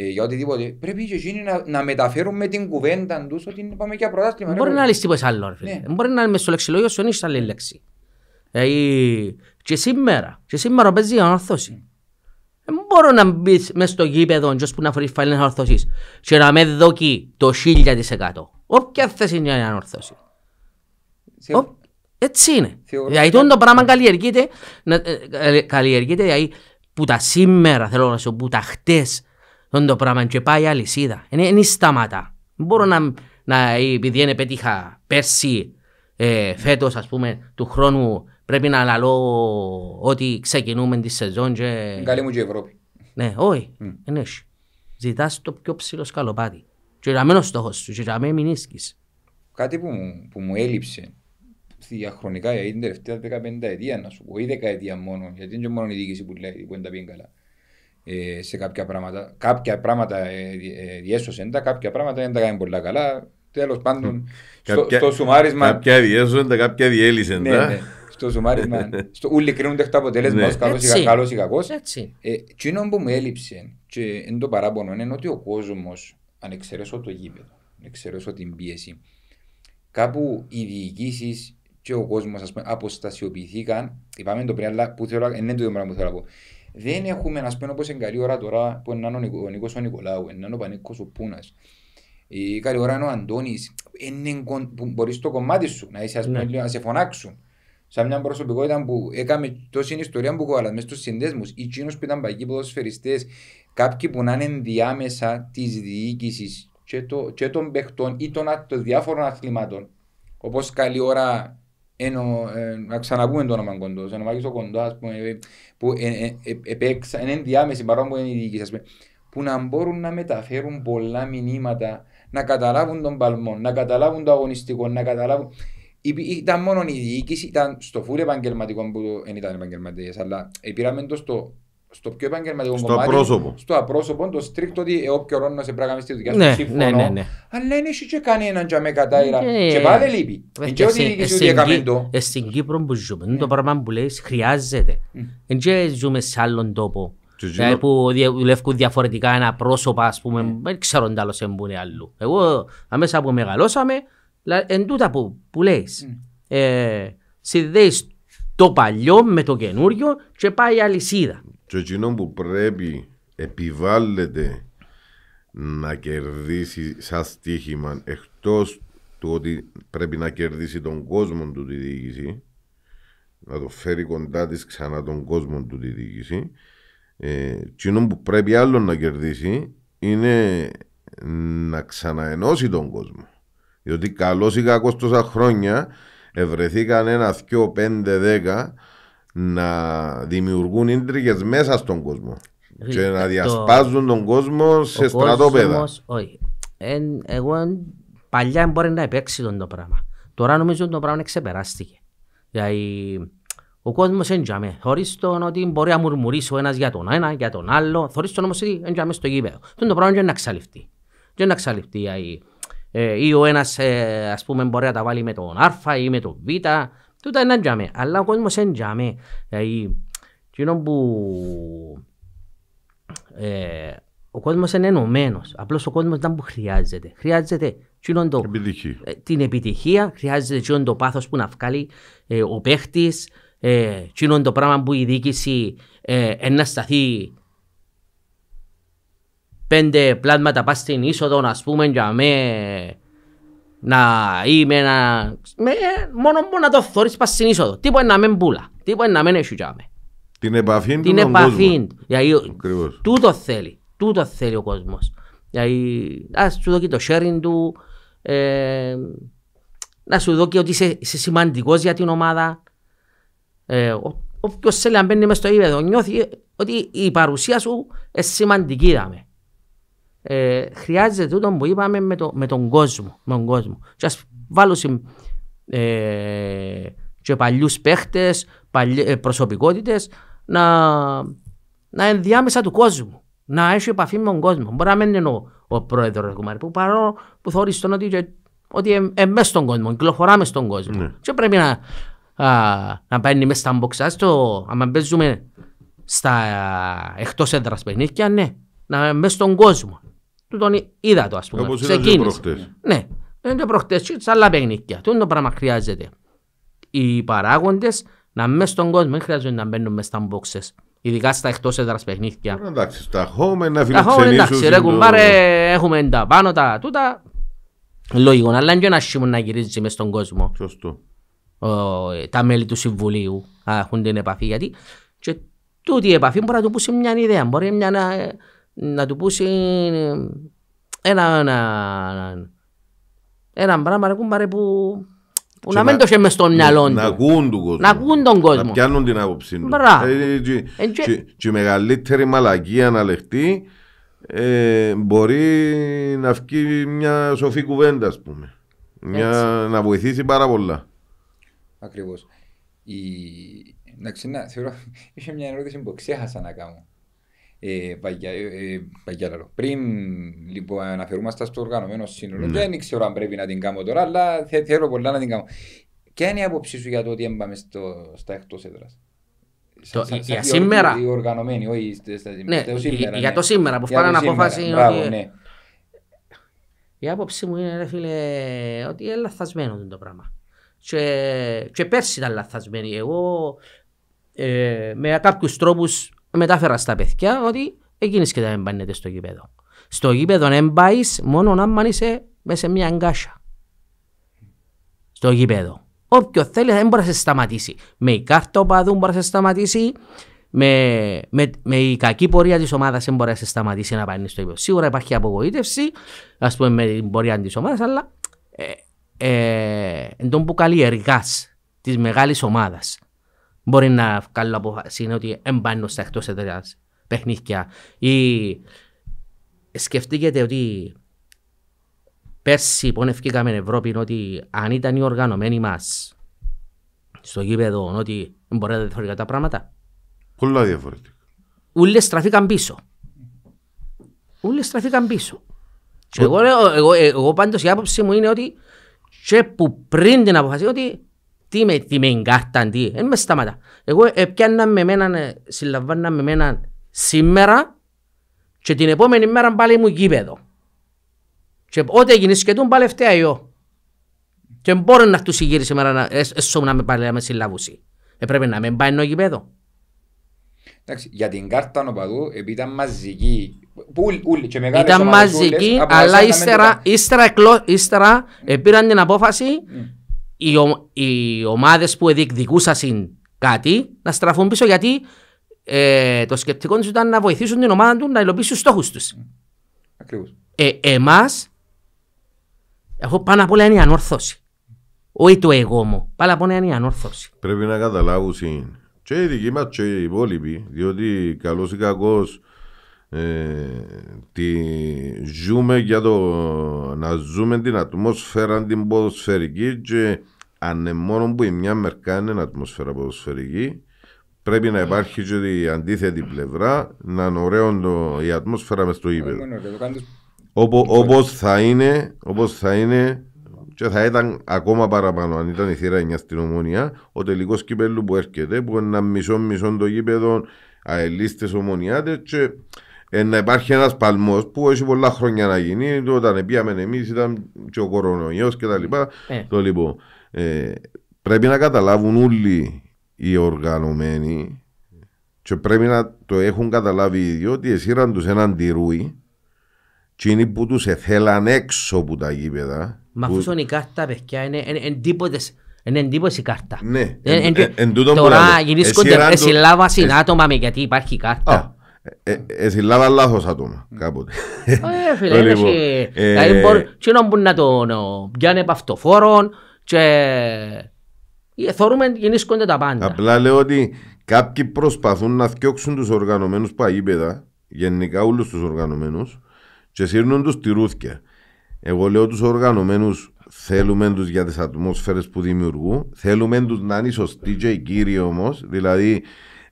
Ε, για οτιδήποτε, πρέπει και εκείνοι να, να μεταφέρουν με την κουβέντα τους ότι πάμε για πρωτάθλημα. Μπορεί να λύσει τίποτα άλλο. Ναι. Μπορεί να με στο λεξιλόγιο σου είναι άλλη λέξη. Ε, και σήμερα, και σήμερα παίζει η ανορθώση. Δεν μπορώ να μπει μέσα στο γήπεδο και που να φορείς φαλή να ανορθώσεις και να με δοκεί το 1000%. Όποια θέση είναι η ανορθώση. Έτσι είναι. Δηλαδή το πράγμα καλλιεργείται, ε, ε, καλλιεργείται δηλαδή που τα σήμερα θέλω να σου πω, που τα χτες τον το πράγμα και πάει η αλυσίδα. Είναι σταματά. Μπορώ να, να επειδή είναι πέτυχα πέρσι, ε, φέτος ας πούμε, του χρόνου πρέπει να λαλώ ότι ξεκινούμε τη σεζόν και... Καλή μου και η Ευρώπη. Ναι, όχι, mm. ναι. Ζητάς το πιο ψηλό σκαλοπάτι. Και για μένα στόχος σου, και για μένα μην ίσκεις. Κάτι που, που μου έλειψε διαχρονικά για την τελευταία 15 ετία να σου πω, ή δεκαετία μόνο, γιατί είναι και μόνο η διοίκηση που λέει που είναι τα πήγαν καλά ε, σε κάποια πράγματα. Κάποια πράγματα ε, ε, διέσωσαν τα, κάποια πράγματα δεν τα κάνει πολύ καλά. Τέλος πάντων, στο, στο σουμάρισμα. Κάποια διέσωσαν τα, κάποια διέλυσαν ναι, τα. Ναι, Στο σουμάρισμα. [laughs] στο ούλοι κρίνονται τα αποτελέσματα ναι. καλός ή καλός ή κακός. Τι είναι που μου έλειψε, και είναι το παράπονο, είναι ότι ο κόσμος, αν εξαιρέσω το γήπεδο, αν εξαιρέσω την πίεση, κάπου οι διοικήσεις και ο κόσμος αποστασιοποιηθήκαν. Είπαμε το πριν, αλλά που θέλω, είναι το πράγμα που θέλω να πω. Δεν έχουμε, α πούμε, όπως είναι καλή ώρα τώρα που είναι ο Νίκο ο Νικολάου, είναι ο Πανίκος ο Πούνας. Η καλή ώρα είναι ο Αντώνης. Μπορεί στο κομμάτι σου να είσαι, ας πούμε, ναι. να σε φωνάξουν. Σαν μια προσωπικότητα που έκαμε τόση ιστορία που κοβάλα μέσα στους συνδέσμους. Οι Τσίνο που ήταν παγκοί ποδοσφαιριστές, κάποιοι που να είναι ενδιάμεσα της διοίκησης και, των παιχτών ή των, διάφορων αθλημάτων. Όπως καλή ώρα, ενώ, ε, να ξαναπούμε το όνομα κοντός, ενώ μάγει Κοντός, ας πούμε, που ε, ε, ε, επέξαν, είναι ενδιάμεση παρόν που είναι οι που να μπορούν να μεταφέρουν πολλά μηνύματα, να καταλάβουν τον παλμό, να καταλάβουν το αγωνιστικό, να καταλάβουν... Ήταν μόνο η διοίκηση, ήταν στο φούρ επαγγελματικό που δεν ήταν επαγγελματίες, αλλά πήραμε το στο στο πιο επαγγελματικό στο κομμάτι. Απρόσωπο. Στο απρόσωπο. Το στρίκτο ότι ε, όποιο να σε πράγμα στη δουλειά ναι, σου Ναι, ναι, ναι. Αλλά είναι εσύ και κανέναν έναν τζαμέ κατάειρα. Και, και πάλι λείπει. Ε, και ό,τι και σου το. στην Κύπρο που ζούμε, είναι το ναι. πράγμα που λες χρειάζεται. Mm. Και ζούμε σε άλλον τόπο. Δηλαδή που δουλεύουν διαφορετικά ένα πρόσωπα ας πούμε, ναι. δεν ξέρω τι άλλο σε μπουν αλλού. Εγώ αμέσως που μεγαλώσαμε, εν τούτα που, που λες, ε, συνδέεις το παλιό με το καινούριο και πάει η αλυσίδα και εκείνο που πρέπει επιβάλλεται να κερδίσει σαν στοίχημα εκτός του ότι πρέπει να κερδίσει τον κόσμο του τη διοίκηση να το φέρει κοντά της ξανά τον κόσμο του τη διοίκηση ε, που πρέπει άλλον να κερδίσει είναι να ξαναενώσει τον κόσμο διότι καλός ή κακός τόσα χρόνια ευρεθήκαν ένα, δυο, πέντε, δέκα να δημιουργούν ίντριγες μέσα στον κόσμο και να διασπάζουν τον κόσμο σε στρατόπεδα. Όχι. εγώ παλιά μπορεί να επέξει τον το πράγμα. Τώρα νομίζω ότι το πράγμα ξεπεράστηκε. Δηλαδή, ο κόσμος δεν τζαμε. Χωρί τον ότι μπορεί να μουρμουρίσει ο ένας για τον ένα, για τον άλλο. Χωρί τον όμως ότι δεν τζαμε στο γήπεδο. Τον το πράγμα δεν να εξαλειφθεί. Δεν να εξαλειφθεί. Δηλαδή, ε, ή ο ένας, ε, ας πούμε, μπορεί να τα βάλει με τον Α ή με τον Β. Τούτα είναι τζάμε. Αλλά ο κόσμο είναι τζάμε. Δηλαδή, τι είναι που... Ε, ο κόσμο είναι ενωμένο. Απλώ ο κόσμο δεν που χρειάζεται. Χρειάζεται το, επιτυχία. Ε, την επιτυχία, χρειάζεται τι το πάθο που να βγάλει ε, ο παίχτη. ε, τι είναι το πράγμα που η διοίκηση ε, ε, να σταθεί πέντε πλάσματα πας στην είσοδο, α πούμε, για μένα να είμαι ένα... Με, μόνο που να το θωρείς πας στην είσοδο. Τι μπορεί να μην πουλά. μπορεί να μην έχει Την επαφή του Την επαφή. Γιατί τούτο θέλει. Τούτο θέλει ο κόσμος. Γιατί ας σου δω το sharing του. Ε, να σου δω και ότι είσαι, είσαι σημαντικός για την ομάδα. Ε, Όποιος θέλει να μπαίνει μες στο ύπεδο νιώθει ότι η παρουσία σου είναι σημαντική. Δάμε ε, χρειάζεται τούτο που είπαμε με, το, με, τον κόσμο. Με τον κόσμο. Και ας βάλω σε ε, και παλιούς παίχτες, ε, προσωπικότητες να, να ενδιάμεσα του κόσμου. Να έχει επαφή με τον κόσμο. Μπορεί να μην είναι ο, ο πρόεδρος που παρόλο που τον ότι, ότι ε, στον κόσμο, κυκλοφοράμε στον κόσμο. Ναι. Και πρέπει να, α, να παίρνει μέσα στα μπόξα. Στο, άμα παίζουμε στα εκτός έδρας παιχνίδια, ναι, να μέσα στον κόσμο του τον είδα το ας πούμε. Όπως ήταν και προχτές. Ναι, είναι και προχτές και σε άλλα παιχνίκια. είναι το πράγμα χρειάζεται. Οι παράγοντες να μέσα στον κόσμο δεν χρειάζεται να μπαίνουν μέσα στα μπόξες. Ειδικά στα εκτός έδρας παιχνίδια. Ε, εντάξει, τα home να φιλοξενήσουν. Τα home εντάξει, ρε κουμπάρε, έχουμε τα πάνω τα τούτα. Λόγικο, αλλά είναι και ένα σήμα να γυρίζει μέσα στον κόσμο. Σωστό. τα μέλη του Συμβουλίου έχουν την επαφή γιατί και τούτη η επαφή μπορεί να του πούσει μια ιδέα, μπορεί μια να να του πούσει ένα, ένα, ένα πράγμα ρε, που, που να, μην το είχε μες στο μυαλό του. Να ακούν τον κόσμο. Να ακούν τον κόσμο. Να πιάνουν την άποψή τους. Μπράβο. Ε, ε, ε, και η μεγαλύτερη μαλακία να λεχτεί ε, μπορεί να βγει μια σοφή κουβέντα, ας πούμε. Μια, να βοηθήσει πάρα πολλά. Ακριβώς. Η... Να θεωρώ, [laughs] είχε μια ερώτηση που ξέχασα να κάνω ε, ε, ε Πριν λοιπόν, αναφερούμαστε στο οργανωμένο σύνολο, ναι. δεν ξέρω αν πρέπει να την κάνω τώρα, αλλά θέλω πολλά να την κάνω. Ποια είναι η άποψή σου για το ότι έμπαμε στα εκτός έδρας. Ναι, για σήμερα. Οι οργανωμένοι, όχι στα, ναι, σήμερα, Για το σήμερα που φτάνουν να Μπράβο, ότι... Ναι. Η άποψή μου είναι, ρε φίλε, ότι είναι λαθασμένο το πράγμα. Και, και πέρσι ήταν λαθασμένοι. Εγώ ε, με κάποιους τρόπους μετάφερα στα παιδιά ότι εκείνης και δεν εμπάνεται στο γήπεδο. Στο γήπεδο δεν πάει μόνο να είσαι μέσα σε μια αγκάσια. Στο γήπεδο. Όποιο θέλεις δεν μπορείς να σε σταματήσει. Με η κάρτα οπαδού μπορείς να σε σταματήσει. Με, με, με η κακή πορεία της ομάδας δεν μπορείς να σε σταματήσει να πάει στο γήπεδο. Σίγουρα υπάρχει απογοήτευση, ας πούμε, με την πορεία της ομάδας, αλλά ε, ε, εν που καλλιεργάς της μεγάλης ομάδας. Μπορεί να βγάλω απόφαση είναι ότι εμπάνω στα εκτός εταιρεία παιχνίδια. Ή σκεφτείτε ότι πέρσι που ευκήκαμε στην Ευρώπη ότι αν ήταν οι οργανωμένοι μας στο γήπεδο, ότι μπορεί να διαφορετικά τα πράγματα. Πολλά διαφορετικά. Ούλες στραφήκαν πίσω. Ούλες στραφήκαν πίσω. εγώ, εγώ, εγώ, εγώ πάντως η άποψη μου είναι ότι και που πριν την αποφασίσω ότι τι με, τι με εγκάρταν, τι, δεν μες σταματά. Εγώ έπιανα με εμένα, ε, συλλαμβάνα με εμένα σήμερα και την επόμενη μέρα πάλι μου γήπεδο. Και ό,τι έγινε σχεδόν πάλι φταίει εγώ. Και μπορώ να τους συγγύρει σήμερα να έσω να με πάλι να με συλλαβούσει. Έπρεπε να με πάει ενώ γήπεδο. Εντάξει, για την κάρτα νοπαδού, επειδή ήταν μαζική, που, και μεγάλες ήταν μαζική, ομάδες, αλλά ύστερα, ύστερα, ύστερα, ύστερα, ύστερα, ύστερα, οι, ο, οι ομάδες που διεκδικούσαν κάτι να στραφούν πίσω γιατί ε, το σκεπτικό τους ήταν να βοηθήσουν την ομάδα τους να υλοποιήσουν του στόχους τους. Ακριβώς. Ε, Εμάς, εγώ πάνω απ' όλα είναι η ανόρθωση. Όχι το εγώ μου. Πάνω απ' όλα είναι η ανόρθωση. Πρέπει να καταλάβουν και οι δικοί μας και οι υπόλοιποι, διότι καλός ή κακός ε, τη ζούμε για το να ζούμε την ατμόσφαιρα την ποδοσφαιρική και αν μόνο που η μια μερκά είναι ατμόσφαιρα ποδοσφαιρική πρέπει να υπάρχει και η αντίθετη πλευρά να είναι ωραίο το, η ατμόσφαιρα μες στο ύπεδο Όπω όπως θα είναι όπως θα είναι και θα ήταν ακόμα παραπάνω αν ήταν η θύρα 9 στην Ομονία ο τελικός κύπελου που έρχεται που είναι ένα μισό μισό το γήπεδο αελίστες ομονιάτες και ε, να υπάρχει ένας παλμός που έχει πολλά χρόνια να γίνει. Όταν πήγαμε εμείς, ήταν και ο κορονοϊός κτλ. Ναι. Ε. Το λοιπόν. Ε, πρέπει να καταλάβουν όλοι οι οργανωμένοι και πρέπει να το έχουν καταλάβει οι ίδιοι ότι εσύραν τους έναν τυρούι και είναι που τους εθέλαν έξω από τα γήπεδα. Μα που... είναι η κάρτα παιδιά είναι εντύπωτε. είναι εντύπωση η κάρτα. Ναι. Ε, εν, εν, εν, τώρα γυρίσκονται, συλλάβασαν άτομα με γιατί υπάρχει κάρτα. Εσύ ε, λάβα λάθος άτομα κάποτε. Ε, φίλε, είναι ε, Δηλαδή μπορεί να το πιάνε παυτοφόρων και ε, θεωρούμε γεννήσκονται τα πάντα. Απλά λέω ότι κάποιοι προσπαθούν να φτιώξουν τους οργανωμένους παγίπεδα, γενικά όλους τους οργανωμένους, και σύρνουν τους τη ρούθκια. Εγώ λέω τους οργανωμένους θέλουμε τους για τις ατμόσφαιρες που δημιουργούν, θέλουμε τους να είναι σωστοί και οι κύριοι όμως, δηλαδή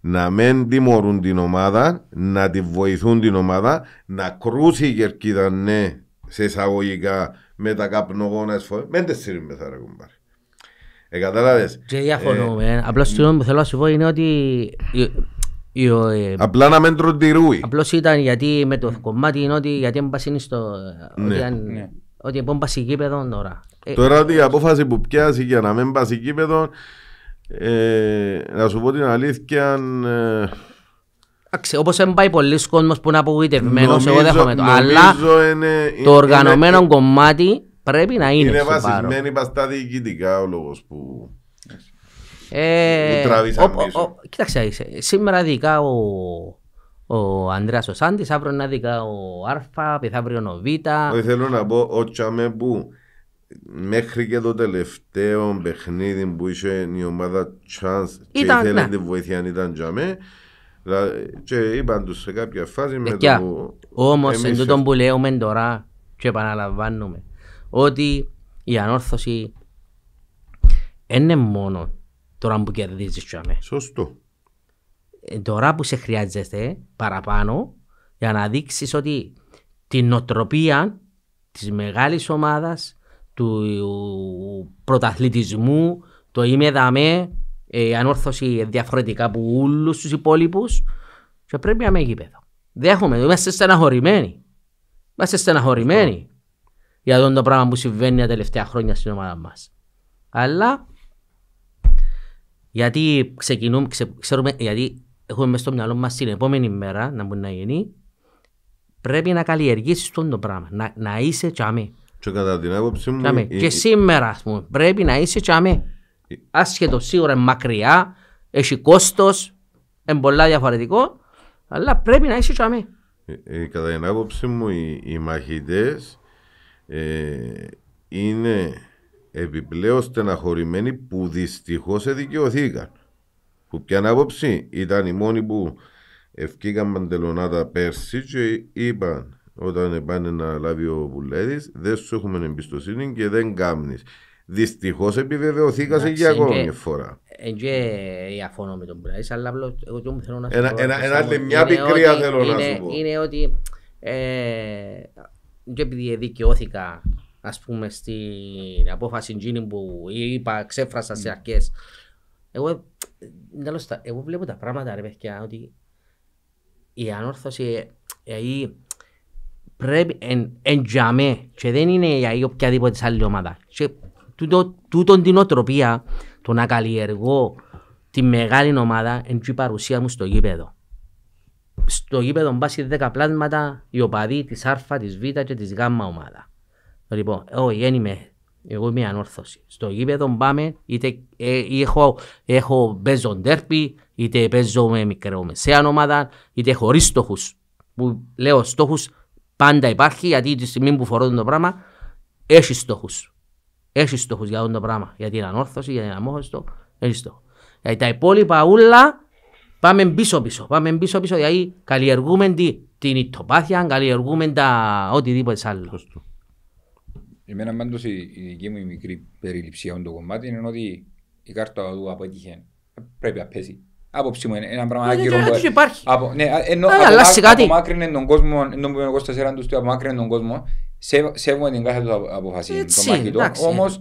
να μην τιμωρούν την ομάδα, να τη βοηθούν την ομάδα, να κρούσει η κερκίδα, ναι, σε εισαγωγικά με τα καπνογόνα φορές. Μην τε με θα ρεγούν πάρει. Ε, κατάλαβες. Και διαφωνούμε. Ε, Απλώς το που θέλω να σου πω είναι ότι... Ε, Απλά να μην τροντιρούει. Απλώς ήταν γιατί με το κομμάτι είναι ότι γιατί μου πασίνει είναι στο... Ναι. Ότι αν εκεί παιδόν τώρα. Τώρα ότι η απόφαση που πιάσει για να μην πας εκεί παιδόν ε, να σου πω την αλήθεια. Ε... Όπω δεν πάει πολλοί κόσμος που είναι απογοητευμένος, εγώ δέχομαι το. Αλλά είναι, το οργανωμένο είναι, κομμάτι πρέπει να είναι. Είναι βασισμένη στα διοικητικά ο λόγος που. Ε, που τραβήσαν κοίταξε, σήμερα δικά ο, ο Ανδρέας ο Σάντης, αύριο να δικά ο Άρφα, πεθαύριο ο Β. θέλω να πω, ο Τσαμέ που μέχρι και το τελευταίο παιχνίδι που είχε η ομάδα Chance και ήθελε ναι. τη βοήθεια αν ήταν τζαμέ και είπαν τους σε κάποια φάση με Εκιά, το που όμως που τώρα και επαναλαμβάνουμε ότι η ανόρθωση είναι μόνο τώρα που κερδίζεις τζαμέ σωστό ε, τώρα που σε χρειάζεται παραπάνω για να δείξεις ότι την οτροπία της μεγάλης ομάδας του πρωταθλητισμού, το είμαι δαμέ, ε, ανόρθωση διαφορετικά από όλους τους υπόλοιπους, και πρέπει να είμαι γήπεδο. Δέχομαι, είμαστε στεναχωρημένοι. Είμαστε στεναχωρημένοι για αυτό το πράγμα που συμβαίνει τα τελευταία χρόνια στην ομάδα μας. Αλλά γιατί ξεκινούμε, ξε, ξέρουμε, γιατί έχουμε μέσα στο μυαλό μας την επόμενη μέρα να μπορεί να γίνει, πρέπει να καλλιεργήσεις αυτό το πράγμα, να, να είσαι τσάμι. Και κατά την άποψή μου... Και σήμερα πούμε, πρέπει να είσαι και άμε, άσχετο σίγουρα μακριά, έχει κόστος, είναι πολλά διαφορετικό, αλλά πρέπει να είσαι και Ε, ε, κατά την άποψή μου οι, οι μαχητές ε, είναι επιπλέον στεναχωρημένοι που δυστυχώς εδικαιωθήκαν. Που ποια άποψη ήταν οι μόνοι που ευκήκαν παντελονάτα πέρσι και είπαν όταν πάνε να λάβει ο Βουλέδης, δεν σου έχουμε εμπιστοσύνη και δεν κάμνεις. Δυστυχώς επιβεβαιωθήκασε για ακόμη φορά. Ε, και διαφωνώ με τον Μπράις, αλλά απλώ εγώ το θέλω να σου πω. Ένα, μια πικρία θέλω να σου πω. Είναι ότι. Ε, και επειδή δικαιώθηκα ας πούμε στην απόφαση Τζίνι που είπα, ξέφρασα σε αρχές. Εγώ, βλέπω τα πράγματα ρε παιδιά ότι η ανόρθωση ή ε, πρέπει εν, εν τζαμέ και δεν είναι για οποιαδήποτε άλλη ομάδα. Και τούτο, τούτον την οτροπία το να καλλιεργώ τη μεγάλη ομάδα εν η παρουσία μου στο γήπεδο. Στο γήπεδο μπάσει 10 πλάσματα οι οπαδοί της Α, της Β και της Γ ομάδα. Λοιπόν, εγώ είμαι, εγώ είμαι ανόρθωση. Στο γήπεδο πάμε, είτε ε, έχω, έχω παίζω ντέρπι, είτε παίζω με μεσαία ομάδα, είτε χωρίς στόχους. Που λέω στόχους Πάντα υπάρχει γιατί τη στιγμή που φορώ το πράγμα έχεις στόχους. Έχεις στόχους για αυτό το πράγμα. Για την ανόρθωση, για την του, έχεις στόχο. Γιατί τα υπόλοιπα όλα πάμε πίσω-πίσω. Πάμε πίσω-πίσω γιατί καλλιεργούμε τι, την ηττοπάθεια, καλλιεργούμε τα οτιδήποτε άλλο. Εμένα πάντως η, η δική μου η μικρή περιληψία το κομμάτι είναι ότι η κάρτα του αποτύχει. Πρέπει να πέσει άποψη μου είναι ένα πράγμα άκυρο. Ε, ε, Δεν υπάρχει. Από, ναι, ε, ενώ, από, κάτι. Απομάκρυνε τον κόσμο, ενώ που είναι 24 τους του, απομάκρυνε τον κόσμο, σέβομαι την κάθε του αποφασία. Έτσι, Όμως,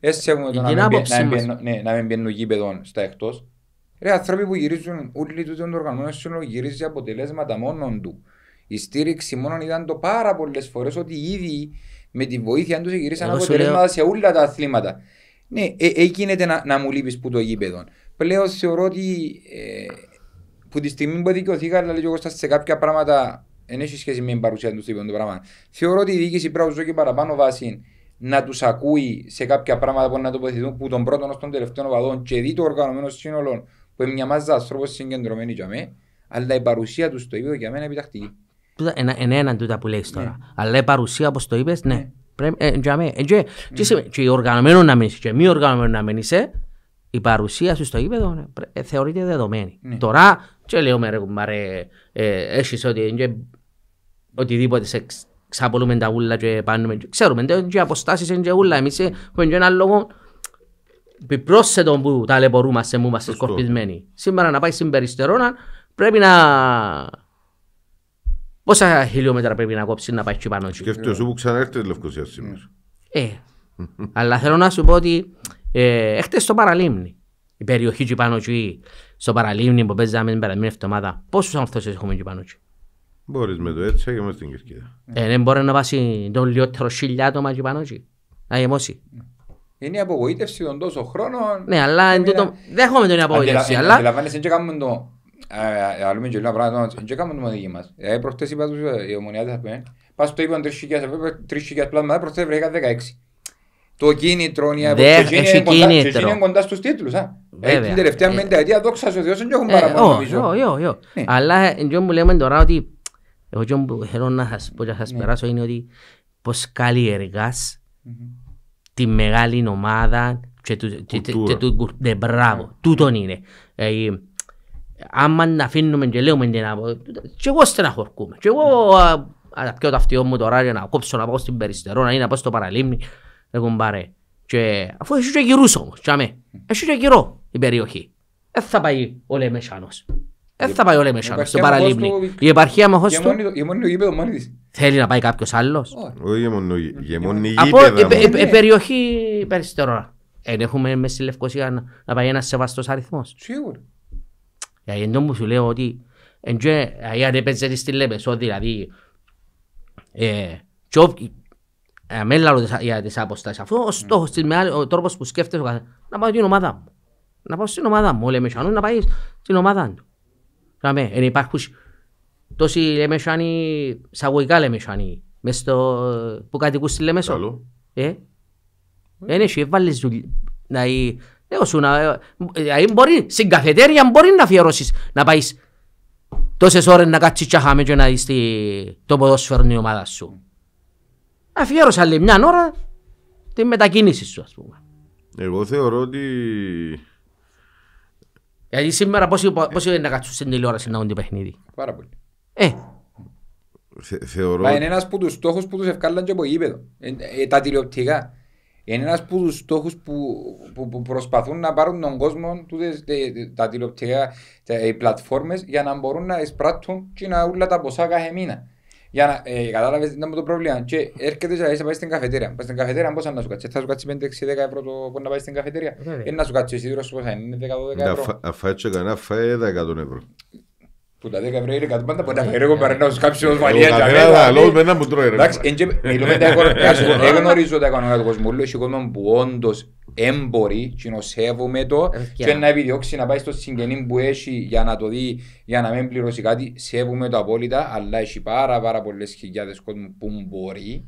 έτσι σέβομαι το ναι, να μην μπαίνουν γήπεδο στα εκτός. Ρε άνθρωποι που γυρίζουν όλοι του τον οργανωμένο γυρίζει αποτελέσματα μόνον του. Η στήριξη μόνον ήταν το πάρα πολλές φορές ότι ήδη με τη βοήθεια τους γυρίσαν αποτελέσματα σε όλα τα αθλήματα. Ναι, ε, ε, να, να μου λείπεις που το γήπεδο πλέον θεωρώ ότι ε, που τη στιγμή που δικαιωθήκα, αλλά λέει ο Κώστας σε κάποια πράγματα δεν έχει σχέση με την παρουσία τους τύπου του πράγμα. Θεωρώ ότι η διοίκηση πρέπει να και παραπάνω βάση να τους ακούει σε κάποια πράγματα που να τοποθετηθούν που τον πρώτον ως τον τελευταίο οπαδό και δει το οργανωμένο σύνολο που είναι μια μάζα ανθρώπων συγκεντρωμένη για μένα, αλλά η παρουσία τους στο επίπεδο για μένα είναι επιτακτική. Είναι έναν τούτα που λέει τώρα. Ναι. Αλλά η παρουσία, όπως το είπες, ναι. ναι. Πρέπει, ε, για μένα. Ε, και, ναι. και οργανωμένο να μην και μη οργανωμένο να μην η παρουσία σου στο γήπεδο ε, ε, θεωρείται δεδομένη. Ναι. Τώρα, και λέω με ρε κουμπάρε, ε, έχεις ότι και, οτιδήποτε σε ξαπολούμε τα ούλα και πάνουμε... ξέρουμε, και αποστάσεις είναι και ούλα, εμείς έχουμε και ένα λόγο πρόσθετο που ταλαιπωρούμαστε, μου είμαστε σκορπισμένοι. Σήμερα να πάει στην Περιστερώνα, πρέπει να... Πόσα χιλιόμετρα πρέπει να κόψεις να πάεις και πάνω. Σκέφτεσαι που ξανά έρθει η Λευκοσία σήμερα. Ε, αλλά θέλω να σου πω ότι ε, έχετε στο παραλίμνη. Η περιοχή του πάνω του στο παραλίμνη που παίζαμε την περασμένη εβδομάδα. Πόσους ανθρώπου έχουμε του πάνω του. Μπορείς με το έτσι, έγινε στην Κυρκίδα. Ε, δεν μπορεί να βάσει τον λιότερο χιλιά άτομα του πάνω του. Να γεμώσει. Είναι η απογοήτευση των τόσων χρόνων. Ναι, αλλά εν τούτο. Δέχομαι την απογοήτευση. Αλλά... Αντιλαμβάνεσαι, δεν κάνουμε το. Ε, ε, αλλούμε και λίγα πράγματα, δεν κάνουμε το μοντική μας. Ε, προχτές είπα τους ε, οι ομονιάτες, πας το είπαν 3.000 πλάσματα, προχτές βρήκα 16 το κίνητρο, η αποτυχία είναι, κοντά, είναι κοντά στους τίτλους. Α. Ε, Βέβαια. την τελευταία ε, αιτία δόξα σου, δεν έχουν ε, παραπάνω ναι. Αλλά εγώ μου λέμε τώρα ότι εγώ που θέλω να σας, πω, σας ναι. περάσω είναι ότι πως καλλιεργάς τη μεγάλη ομάδα και του ναι, μπράβο, τούτον είναι. Άμα να αφήνουμε και λέουμε την άποψη, και εγώ στεναχωρκούμε. Και εγώ να πιω το αυτιό μου τώρα να κόψω να πάω στην περιστερόνα ή να πάω στο Παραλίμνη. Έχουν πάρει Και αφού έχει και γυρούς όμως, τσάμε. Έχει και γυρό η περιοχή. Δεν θα πάει ο Λεμεσάνος. Δεν θα πάει ο Λεμεσάνος στο παραλίμνη. Η επαρχία μαχός του... Θέλει να πάει κάποιος άλλος. Όχι η γήπεδο. Από ε, ε, ε, περιοχή περισσότερο. Εν έχουμε μέσα στη Λευκοσία να πάει ένας σεβαστός αριθμός. Σίγουρα. Γιατί εντός μου σου λέω ότι αν έπαιζε στη Λεμεσό δηλαδή αμέλαρο ε, για τις αποστάσεις. Αφού ο στόχος της, ο τρόπος που σκέφτεσαι ο να πάω την ομάδα μου. Να πάω στην ομάδα μου, λέμε σανού, να πάεις στην ομάδα του. Λέμε, εν υπάρχουν τόσοι λέμε σαγωγικά λέμε στο που κατοικούν στη Λεμεσό. Ε, δεν έχει, έβαλες δουλειά. Να Λέω ε, σου, να, ε, δηλαδή μπορεί, στην καφετέρια μπορεί να αφιερώσεις, να πάεις τόσες ώρες να κάτσεις τσαχάμε και να δεις το ποδόσφαιρο η ομάδας σου αφιέρωσα λέει μια ώρα τη μετακίνηση σου, ας πούμε. Εγώ θεωρώ ότι. Γιατί σήμερα πόσο, είναι να κάτσουν στην τηλεόραση να δουν την παιχνίδι. Πάρα πολύ. Ε. Θε, θεωρώ... Μα είναι ένας από τους στόχους που τους ευκάλαν και από γήπεδο. Ε, ε, τα τηλεοπτικά. Είναι ένας από τους στόχους που, που, που, προσπαθούν να πάρουν τον κόσμο του, ε, τα τηλεοπτικά, οι πλατφόρμες για να μπορούν να εισπράττουν και να ούλα τα ποσά κάθε μήνα. Για να ε, κατάλαβες, ήταν το πρόβλημα. Και έρχεται και λέει, πάει στην καφετέρια. Πάει στην καφετέρια, πόσα να σου κάτσεις. Θα σου κάτσεις 5 5-6-10 ευρώ το πόνο να πάει στην καφετέρια. Είναι να σου κάτσεις δρόσου πόσα είναι, 10-12 ευρώ. Αν φάει και κανένα, φάει 10 ευρώ. Που τα 10 ευρώ είναι κάτι πάντα, μπορεί να φέρει εγώ παρενό κάποιο βαριά για μένα. Λόγω με ένα που τρώει. Εντάξει, μιλούμε τα εγνωρίζω τα οικονομικά του κοσμού. Λέω, έχει κόσμο που όντως έμποροι, κοινοσέβομαι το ε, και να επιδιώξει να πάει στο συγγενή που έχει για να το δει, για να μην πληρώσει κάτι, σέβουμε το απόλυτα, αλλά έχει πάρα πάρα πολλές χιλιάδες κόσμου που μπορεί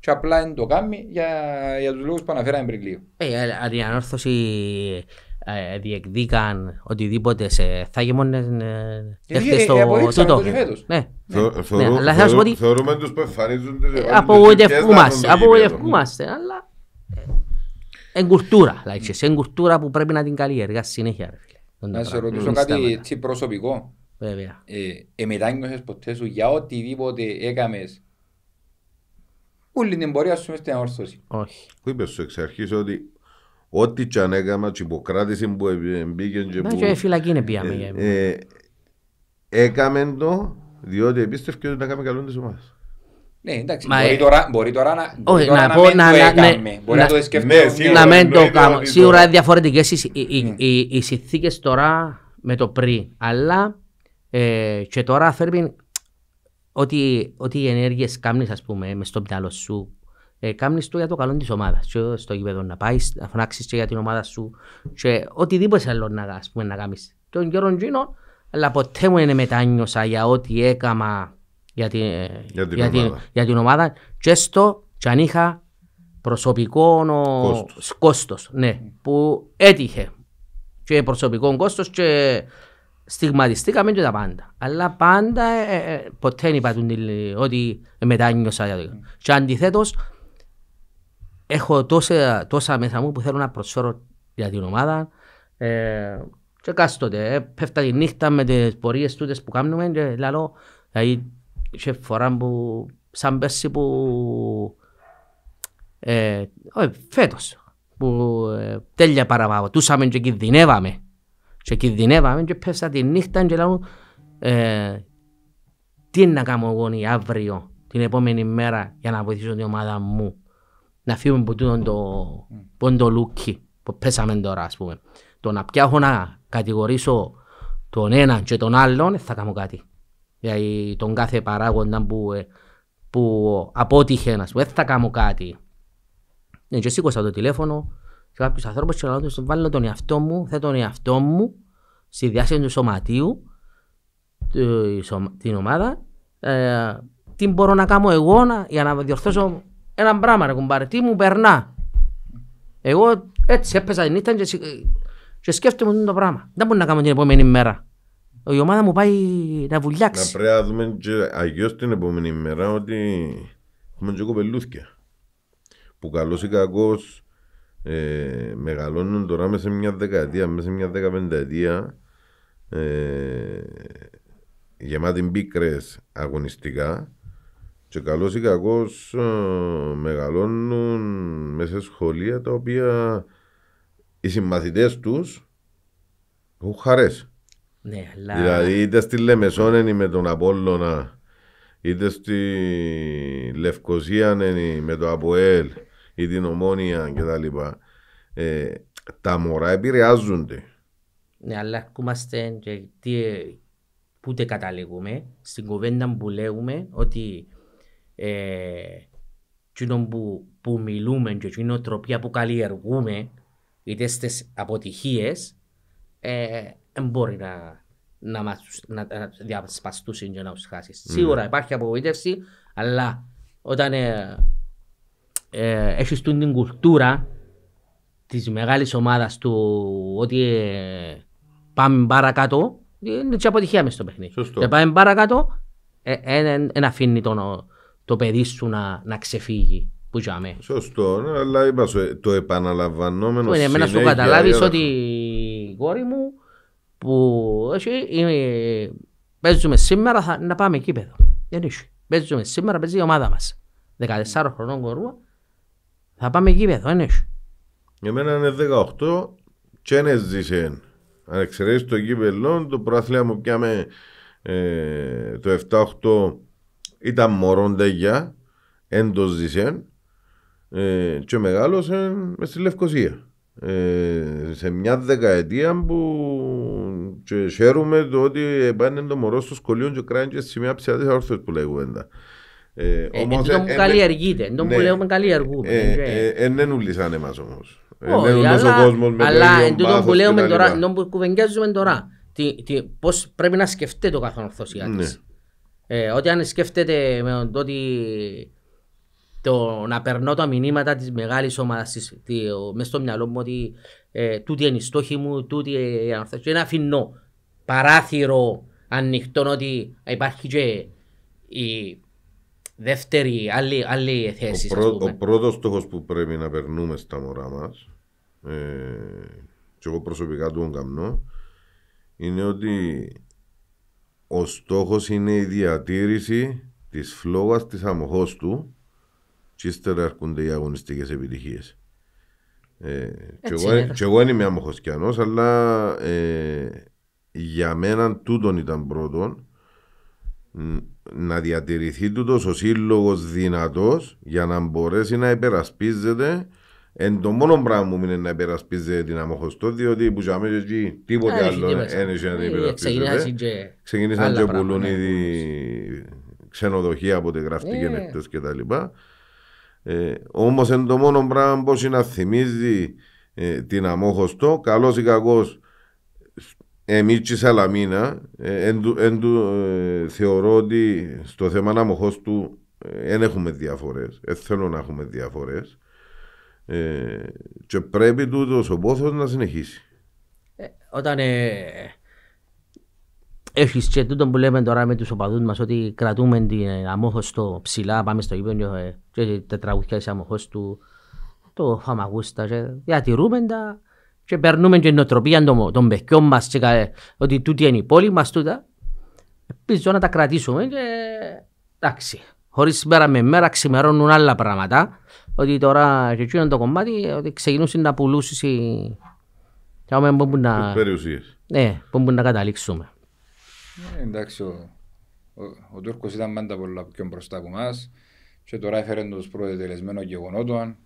και απλά είναι το κάνει για, για τους λόγους που αναφέραμε πριν λίγο. Ε, αδιανόρθωση ε, ε, διεκδίκαν οτιδήποτε σε θάγεμονες ε, στο τούτο. Ναι, ναι Θεωρούμε τους που εμφανίζονται. Απογοητευκούμαστε, απογοητευκούμαστε, αλλά Εγκουρτούρα, like, εγκουρτούρα που πρέπει να την καλλιεργάς συνέχεια. Ρε, Να σε ρωτήσω κάτι έτσι προσωπικό. Βέβαια. Ε, ποτέ σου για οτιδήποτε έκαμες όλη την πορεία σου στην αόρθωση. Όχι. Που είπες σου εξ αρχής ότι ό,τι και αν έκαμα, την υποκράτηση που μπήκε και που... Ναι, φυλακή είναι πήγαμε. Ε, έκαμε το διότι επίστευκε ότι να κάνουμε καλό της ομάδας. Ναι, εντάξει, ε- μπορεί, τώρα, να, μπορεί μην το έκαμε, ναι, μπορεί να, το ναι. σκεφτούμε. να μην το Σίγουρα είναι διαφορετικές οι, οι, συνθήκες τώρα με το πριν. Αλλά ε, και τώρα φέρνει ότι, ότι οι ενέργειες κάνεις ας πούμε μες στο μυαλό σου ε, κάνεις το για το καλό της ομάδας στο γήπεδο να πάεις, να φωνάξεις και για την ομάδα σου και οτιδήποτε άλλο να, να κάνεις. Τον καιρό γίνω, αλλά ποτέ μου είναι μετάνιωσα για ό,τι έκανα ε, για την, για την, για ομάδα. για την ομάδα. Και έστω και αν είχα προσωπικό κόστος. κόστος ναι, που έτυχε και προσωπικό κόστος και στιγματιστήκαμε και τα πάντα. Αλλά πάντα ε, ε, ε ποτέ δεν είπα ότι μετάνιωσα. Και αντιθέτως έχω τόσα, τόσα μέσα μου που θέλω να προσφέρω για την ομάδα. Ε, και κάστοτε, ε, πέφτα τη νύχτα με τις πορείες τούτες που κάνουμε και λέω, δηλαδή είχε φορά που σαν πέρσι που ε, φέτος που ε, τέλεια παραπατούσαμε και κινδυνεύαμε και κινδυνεύαμε και πέσα τη νύχτα και λέω ε, τι να κάνω εγώ αύριο την επόμενη μέρα για να βοηθήσω την ομάδα μου να φύγουμε από το, το το λούκι που πέσαμε τώρα ας πούμε το να πιάχω να κατηγορήσω τον έναν και τον άλλον θα κάνω κάτι για δηλαδή, τον κάθε παράγοντα που, ε, που απότυχε να σου «Ε, θα κάνω κάτι. Ναι, και σήκωσα το τηλέφωνο σε κάποιους ανθρώπους και λέω βάλω τον εαυτό μου, θέτω τον εαυτό μου στη διάσταση του σωματείου, την ομάδα, ε, τι μπορώ να κάνω εγώ να, για να διορθώσω ένα πράγμα, να κουμπάρε, τι μου περνά. Εγώ έτσι έπαιζα την νύχτα και, και σκέφτομαι το πράγμα. Δεν μπορεί να κάνω την επόμενη μέρα η ομάδα μου πάει να βουλιάξει. Να πρέπει να δούμε και την επόμενη μέρα ότι έχουμε και κοπελούθια. Που καλώς ή κακώς ε, μεγαλώνουν τώρα μέσα σε μια δεκαετία, μέσα μια δεκαπενταετία ε, γεμάτη αγωνιστικά και καλώς ή κακώς ε, μεγαλώνουν μέσα σχολεία τα οποία οι συμμαθητές τους έχουν χαρές. Ναι, αλλά... Δηλαδή είτε στη Λεμεσόνενη με τον Απόλλωνα, είτε στη Λευκοσίανενη με τον Αποέλ ή την Ομόνια κτλ. Ε, τα μωρά επηρεάζονται. Ναι, αλλά ακούμαστε και τι, ε, πούτε καταλήγουμε στην κουβέντα που λέγουμε ότι ε, που, που μιλούμε και εκείνο τροπία που καλλιεργούμε είτε στις αποτυχίες ε, δεν μπορεί να, να, μας, να, να και να τους χάσεις. Σίγουρα υπάρχει απογοήτευση, αλλά όταν ε, ε έχεις την κουλτούρα της μεγάλης ομάδας του ότι ε, πάμε παρακάτω, είναι και αποτυχία μες στο παιχνίδι. Σωστό. Και ε, πάμε παρακάτω, δεν ε, αφήνει τον, το παιδί σου να, να ξεφύγει. Που Σωστό, ναι, αλλά είπα ε, το επαναλαμβανόμενο συνέχεια. Εμένα σου καταλάβεις ότι κόρη μου που ε, παίζουμε σήμερα θα, να πάμε κήπεδο. Δεν έχει. Παίζουμε σήμερα, παίζει η ομάδα μας. 14 χρονών κορούα, θα πάμε κήπεδο, δεν έχει. Εμένα είναι 18 και είναι ζήσε. Αν εξαιρέσεις το κύπελο, το προάθλια μου πιάμε ε, το 7-8 ήταν μωρόν τέγια, εν το ζήσε ε, και μεγάλωσε μες στη Λευκοσία. Ε, σε μια δεκαετία που και χαίρομαι το ότι πάνε το μωρό στο σχολείο και κράνε και σημεία ψηλά όρθες που λέει κουβέντα. Ε, όμως, ε, που καλλιεργείται, εν που λέμε καλλιεργούμε. Εν ενούλησαν εμάς όμως. Αλλά εν τούτο που λέμε τώρα, εν που κουβεντιάζουμε τώρα, πώς πρέπει να σκεφτεί το καθόν ορθωσία της. Ναι. Ε, ότι αν σκέφτεται με το ότι το να περνώ τα μηνύματα της μεγάλης ομάδας μέσα στο μυαλό μου ότι ε, τούτη είναι η στόχη μου, τούτη ε, είναι η Και να αφήνω παράθυρο ανοιχτό ότι υπάρχει και η δεύτερη, άλλη, άλλη θέση. Ο, πρώ, ο πρώτος στόχος που πρέπει να περνούμε στα μωρά μας, ε, και εγώ προσωπικά του καμνώ, είναι ότι ο στόχος είναι η διατήρηση της φλόγας της αμοχώς και ύστερα έρχονται οι αγωνιστικές επιτυχίες. Ε, Κι εγώ εγώ είμαι αμοχωσκιανός, αλλά ε, για μένα τούτον ήταν πρώτον να διατηρηθεί τούτος ο σύλλογος δυνατός για να μπορέσει να υπερασπίζεται Εν το μόνο πράγμα που είναι να υπερασπίζεται την αμοχωστό, διότι που jamais εκεί τίποτε άλλο ένιωσε να την υπερασπίζεται. Ξεκινήσαν και πουλούν ναι, ήδη ξενοδοχεία από τη γραφτική ε. και τα λοιπά. Ε, Όμως είναι το μόνο πράγμα μπορεί να θυμίζει ε, την αμόχωστο, καλός ή κακός. Εμεί τη Σαλαμίνα ε, θεωρώ ότι στο θέμα της του δεν ε, έχουμε διαφορές. Δεν θέλω να έχουμε διαφορές. Ε, και πρέπει τούτος ο πόθος να συνεχίσει. όταν έχεις και τούτο που λέμε τώρα με τους οπαδούς μας ότι κρατούμε την αμόχωστο ψηλά, πάμε στο γήπεδο και τετραγουδιά τη αμόχωστο, το φαμαγούστα. Και διατηρούμε τα και περνούμε την νοοτροπία των, των μα, ότι τούτη είναι η πόλη μας, τούτα. πίσω να τα κρατήσουμε και εντάξει. Χωρίς μέρα με μέρα ξημερώνουν άλλα πράγματα. Ότι τώρα και εκείνο το κομμάτι ότι ξεκινούσε να πουλούσει. και περιουσίες. Ναι, πού να καταλήξουμε. Ε, εντάξει, ο, ο, ο Τούρκος ήταν πάντα πολλά πιο μπροστά από εμάς και τώρα έφερε το προετελεσμένο γεγονότων.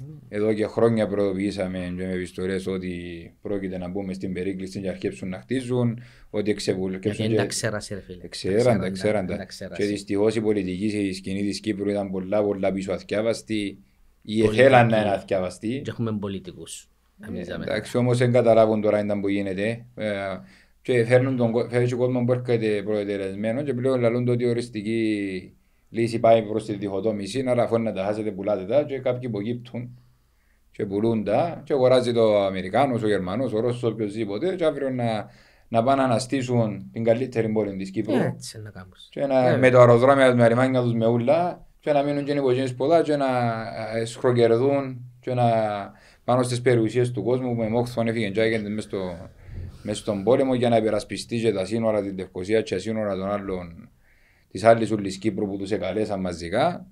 Mm. Εδώ και χρόνια προοδοποιήσαμε με επιστολές ότι πρόκειται να μπούμε στην περίκληση και αρχίσουν να χτίζουν, ότι Γιατί ε, Δεν τα ξέρασε, ρε φίλε. Ε, ξέραν τα, ναι, ξέραν τα. Και δυστυχώς η πολιτική σκηνή της Κύπρου ήταν πολλά, πολλά πίσω αθιάβαστη ή ήθελαν να είναι αθιάβαστη. Και έχουμε πολιτικούς. Εντάξει, όμως δεν καταλάβουν τώρα ήταν που γίνεται. Και φέρνουν τον, φέρνουν κόσμος που έρχεται προεταιρεσμένο και πλέον λαλούν ότι η οριστική λύση πάει προς τη διχοτόμηση. Άρα, αφού να τα χάσετε, πουλάτε τα και κάποιοι υποκύπτουν και πουλούν τα και αγοράζει το Αμερικάνος, ο Γερμανός, ο Ρώσος, οποιοδήποτε. Και αύριο να, να πάνε να αναστήσουν την καλύτερη πόλη της Κύπρου. Έτσι να κάνουν. Και να, yeah. Ε. με το αεροδρόμιο, με αριμάνια τους, με ούλα. Και να μείνουν και οι οικογένειε πολλά και να ε, σχρογερδούν και να πάνω στις περιουσίες του κόσμου που με μόχθουν έφυγε τζάγεντ μέσα στο μέσα στον πόλεμο για να υπερασπιστεί και τα σύνορα την Τευκοσία και τα σύνορα των άλλων της άλλης ουλής Κύπρου που τους εκαλέσαν μαζικά.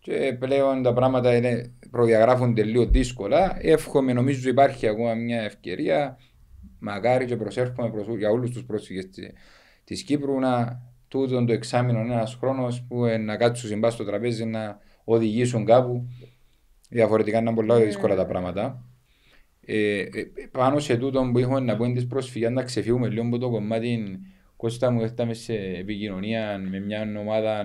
Και πλέον τα πράγματα είναι, προδιαγράφονται λίγο δύσκολα. Εύχομαι, νομίζω ότι υπάρχει ακόμα μια ευκαιρία. Μακάρι και προσέρχομαι προς, για όλους τους πρόσφυγες της Κύπρου να τούτο το εξάμεινο ένας χρόνος που ε, να κάτσουν συμπά στο τραπέζι να οδηγήσουν κάπου. Διαφορετικά είναι πολύ ναι. δύσκολα τα πράγματα. Ε, ε, πάνω σε τούτο που είχαμε να πούμε της προσφυγιάς να ξεφύγουμε λίγο από το κομμάτι Κώστα μου έρθαμε σε επικοινωνία με μια ομάδα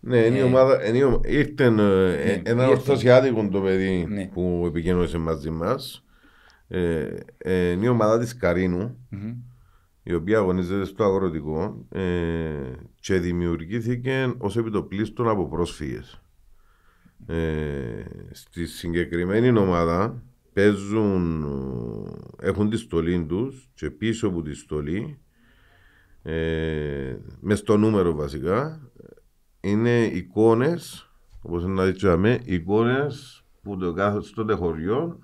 ναι, είναι η ε, ομάδα, ήρθε ναι, ένα ορθοσιάτικο το παιδί ναι. που επικοινωνήσε μαζί μας. Είναι η ομάδα της Καρίνου, η οποία αγωνίζεται στο αγροτικό και δημιουργήθηκε ως επιτοπλίστων από προσφυγε. Στη συγκεκριμένη ομάδα παίζουν, έχουν τη στολή τους και πίσω από τη στολή, ε, μες στο νούμερο βασικά, είναι εικόνες, όπως να δείξαμε, εικόνες που το κάθε τότε χωριό,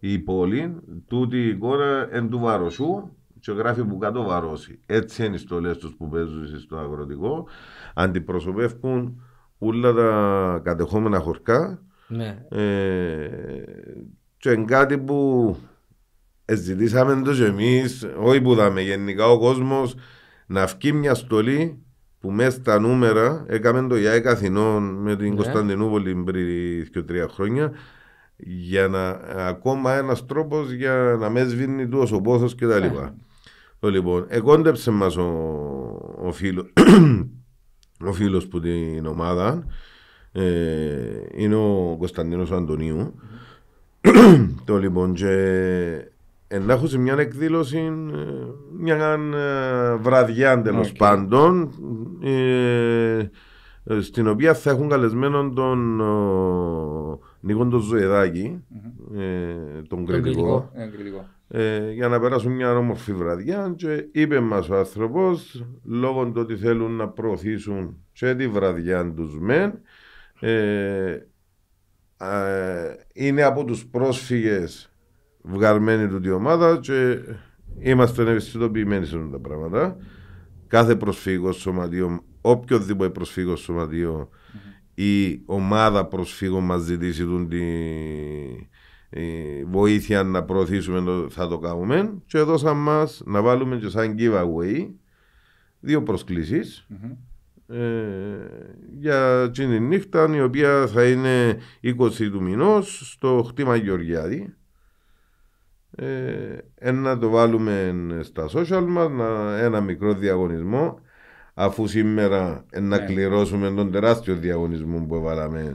η πόλη, τούτη η εικόνα εν του βαροσού και γράφει που κάτω βαρώσει. Έτσι είναι οι στολές τους που παίζουν στο αγροτικό. Αντιπροσωπεύουν όλα τα κατεχόμενα χωρικά. Ναι. Ε, και είναι κάτι που ζητήσαμε το και εμείς, όχι που δάμε γενικά ο κόσμος, να βγει μια στολή που μέσα στα νούμερα έκαμε το για Καθηνών με την ναι. Κωνσταντινούπολη πριν 2 τρία χρόνια για να ακόμα ένας τρόπος για να μες σβήνει του ο πόθος και τα ναι. λοιπά. Λοιπόν, εκόντεψε μας ο, φίλο, φίλος που την ομάδα ε, είναι ο Κωνσταντίνος ναι το λοιπόν και να σε ε, μια εκδήλωση, μια βραδιά τέλο πάντων, ε, στην οποία θα έχουν καλεσμένο τον ο, Νίκον τον ζωεδακη ε, κριτικό, για να περάσουν μια όμορφη βραδιά και είπε μας ο άνθρωπος λόγω του ότι θέλουν να προωθήσουν και τη βραδιά τους μεν είναι από τους πρόσφυγες βγαρμένοι του τη ομάδα και είμαστε ευαισθητοποιημένοι σε τα πράγματα. Κάθε προσφύγος σωματείο, οποιοδήποτε προσφύγος σωματείο η ομάδα προσφύγων μας ζητήσει τη βοήθεια να προωθήσουμε θα το κάνουμε και σαν μας να βάλουμε και σαν giveaway δύο ε, για την νύχτα η οποία θα είναι 20 του μηνός στο χτήμα Γεωργιάδη. Ε, να το βάλουμε στα social μας, να, ένα μικρό διαγωνισμό αφού σήμερα ε, να ναι. κληρώσουμε τον τεράστιο διαγωνισμό που έβαλαμε.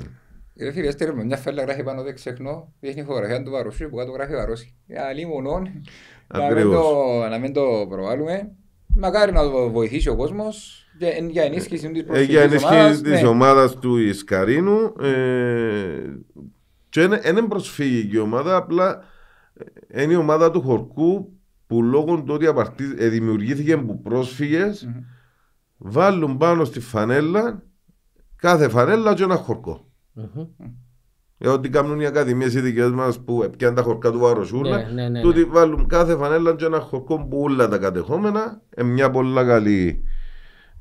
Ρε φίλε, με μια φέλα γράφει πάνω δεν ξεχνώ, δείχνει φωτογραφία του Βαρουσίου που κάτω γράφει Βαρούση. Αλλή ε, μονών, να μην το προβάλλουμε. Μακάρι να το βοηθήσει ο κόσμος, ε, για ενίσχυση της ε, προσφυγής ναι. ομάδας του Ισκαρίνου ε, και δεν προσφύγει η ομάδα, απλά είναι η ομάδα του Χορκού που λόγω του ότι δημιουργήθηκε που πρόσφυγες βάλουν πάνω στη φανέλα κάθε φανέλα και ένα χορκό. Ε, ό,τι κάνουν οι ακαδημίες οι δικές μας που πιάνουν τα χορκά του βαροσούλα ναι, ναι, τότε βάλουν κάθε φανέλα και ένα χορκό που όλα τα κατεχόμενα, ε, μια πολύ καλή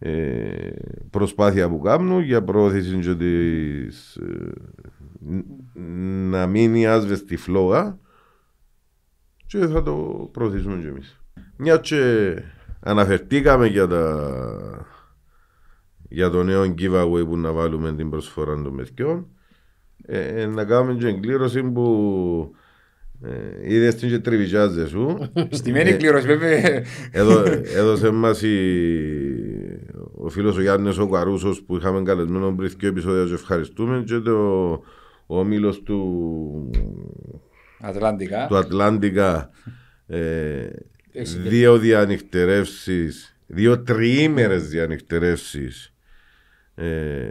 ε, προσπάθεια που κάνουν για προώθηση και της, ε, να μείνει άσβεστη φλόγα και θα το προωθήσουμε και εμείς. Μια και αναφερθήκαμε για, τα... για το νέο giveaway που να βάλουμε την προσφορά των μεθιών ε, ε, να κάνουμε και εγκλήρωση που ε, είδες την και τριβιζάζε σου. [laughs] Στημένη κλήρωση βέβαια. Έδωσε μας η ο φίλος ο Γιάννης ο Καρούσο που είχαμε καλεσμένο πριν και επεισόδια, και ευχαριστούμε. Και το, ο όμιλο του Ατλάντικα. Του Ατλάντικα ε, δύο διανυκτερεύσει, δύο τριήμερες διανυκτερεύσει ε,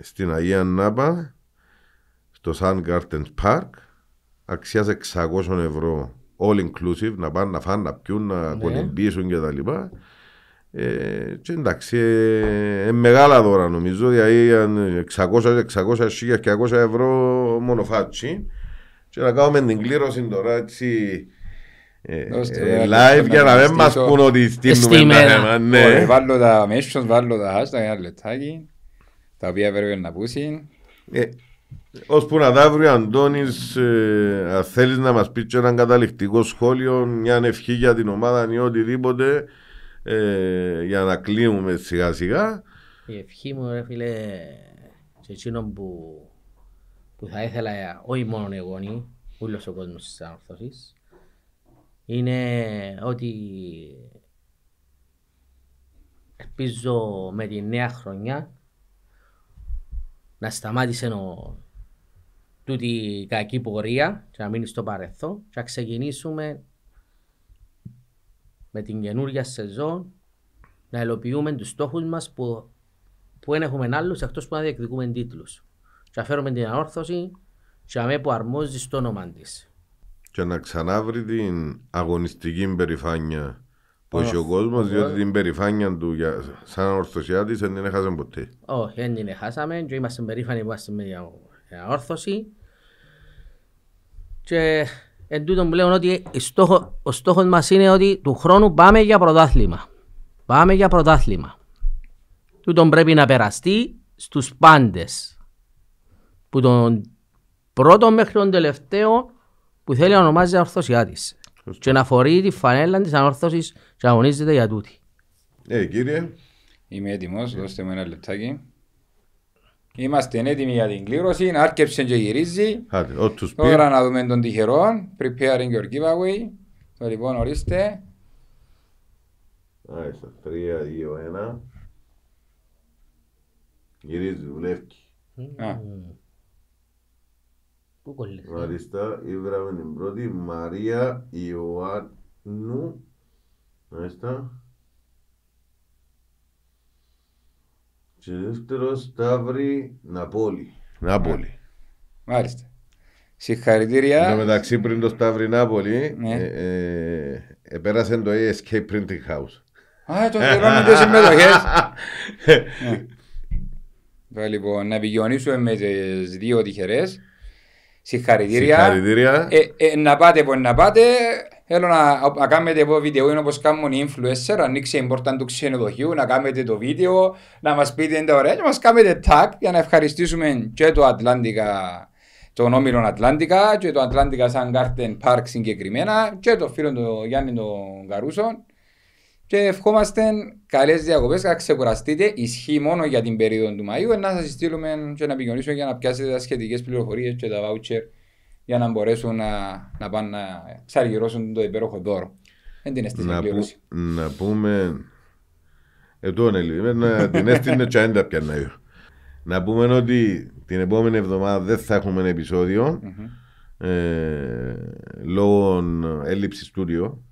στην Αγία Νάπα, στο Sun Gardens Park, αξία 600 ευρώ all inclusive, να πάνε να φάνε, να πιούν, να ναι. κολυμπήσουν κτλ. Ε, εντάξει, ε, ε, μεγάλα δώρα νομίζω, δηλαδή 600, 600, 600-600-600 ευρώ μόνο φάτσι και να κάνουμε την κλήρωση τώρα έτσι ε, ε, live για να μην μας πούνε ότι στείλουμε τα θέμα. Ναι. Βάλω τα μέσους, βάλω τα hashtag, ένα λεπτάκι, τα οποία πρέπει να πούσουν. Ε, ως που να τα βρει ο Αντώνης, αν θέλεις να μας πεις και έναν καταληκτικό σχόλιο, μια ευχή για την ομάδα ή οτιδήποτε, ε, για να κλείνουμε σιγά σιγά. Η ευχή μου ρε φίλε σε εκείνον που, που θα ήθελα όχι μόνο εγώ ούλος ο κόσμος της ανορθώσης είναι ότι ελπίζω με τη νέα χρονιά να σταμάτησε ο, τούτη κακή πορεία και να μείνει στο παρελθόν και να ξεκινήσουμε με την καινούργια σεζόν να ελοποιούμε τους στόχους μας που, που δεν έχουμε άλλους εκτός που να διεκδικούμε τίτλους. Και να φέρουμε την ανόρθωση και με που αρμόζει στο όνομα της. Και να ξαναβρει την αγωνιστική περηφάνεια που έχει ο κόσμος, διότι την περηφάνεια του για, σαν ανορθωσιάτης δεν την έχασαμε ποτέ. Όχι, δεν την έχασαμε και είμαστε περήφανοι που είμαστε με την ανόρθωση. Και Εν τούτον πλέον ότι ο στόχος μας είναι ότι του χρόνου πάμε για πρωτάθλημα. Πάμε για πρωτάθλημα. Τούτον πρέπει να περαστεί στους πάντες. Που τον πρώτο μέχρι τον τελευταίο που θέλει να ονομάζει της. Και να φορεί τη φανέλα της ανορθώσης και αγωνίζεται για τούτη. Ε, κύριε. Είμαι έτοιμος, δώστε μου ένα λεπτάκι. Είμαστε έτοιμοι για την κλήρωση, άρκεψε και γυρίζει. Τώρα να δούμε τον τυχερό. Preparing your giveaway. Το λοιπόν ορίστε. Άισα, τρία, δύο, ένα. Γυρίζει, δουλεύει. Πού κολλήθηκε. Μάλιστα, ήβραμε την πρώτη Μαρία Ιωάννου. Μάλιστα. Και δεύτερο Σταύρη Ναπόλη. Νάπολη. Ναι. Μάλιστα. Συγχαρητήρια. Εν τω μεταξύ πριν το Σταύρη Νάπολη, ναι. ε, ε, επέρασε το ASK Printing House. Α, το πληρώνει το συμμετοχές. [laughs] Ναι. Τώρα λοιπόν, να επικοινωνήσουμε με τις δύο τυχερές. Συγχαρητήρια. Συγχαρητήρια. Ε, ε, να πάτε που να πάτε, Θέλω να, να κάνετε εγώ βίντεο, είναι όπως κάνουν οι influencer, ανοίξει η πόρτα του ξενοδοχείου, να κάνετε το βίντεο, να μας πείτε είναι ωραία και μας κάνετε tag για να ευχαριστήσουμε και το Ατλάντικα, τον Όμιλο Ατλάντικα και το Ατλάντικα σαν Garden Park συγκεκριμένα και το φίλο του Γιάννη τον Καρούσο Και ευχόμαστε καλές διακοπές. Να ξεκουραστείτε. Ισχύει μόνο για την περίοδο του Μαΐου. Να σας στείλουμε και να επικοινωνήσουμε για να πιάσετε τα σχετικές πληροφορίες και τα voucher για να μπορέσουν να, να πάνε να ξαργυρώσουν το υπέροχο δώρο. Δεν την αισθήση Να πούμε... Εδώ είναι ε, την έστειλε τσάντα πια να Να πούμε ότι την επόμενη εβδομάδα δεν θα έχουμε ένα επεισόδιο ε, λόγω έλλειψη στούριο.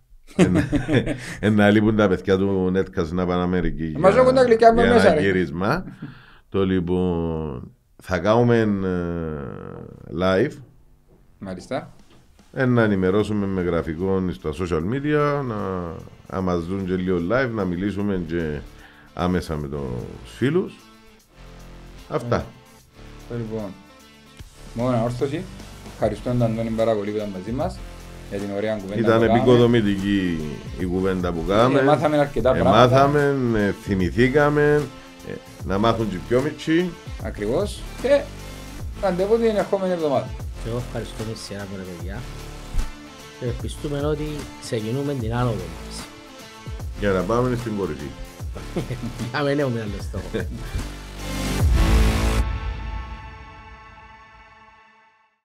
[laughs] να λείπουν τα παιδιά του Νέτκας να πάνε Αμερική για, τα γλυκά για μέσα, γύρισμα. το λοιπόν θα κάνουμε ε, live Μάλιστα. Ε, να ενημερώσουμε με γραφικό στα social media, να μας δουν και λίγο live, να μιλήσουμε και άμεσα με τους φίλους. Αυτά. Ε, λοιπόν, μόνο όρθωση. Ευχαριστώ τον Αντώνη πάρα πολύ που ήταν μαζί μας για την ωραία κουβέντα Ήταν επικοδομητική η κουβέντα που ε, κάναμε. Μάθαμε αρκετά ε, πράγματα. Μάθαμε, ε, θυμηθήκαμε, να μάθουν και πιο μικροί. Ακριβώς. Και ραντεβού την ερχόμενη εβδομάδα εγώ ευχαριστώ με σειρά μου, ρε παιδιά. Και ευχαριστούμε ότι ξεκινούμε την άνοδο μας. Για να πάμε στην κορυφή. Για [laughs] να μην έχουμε άλλο στόχο. [laughs]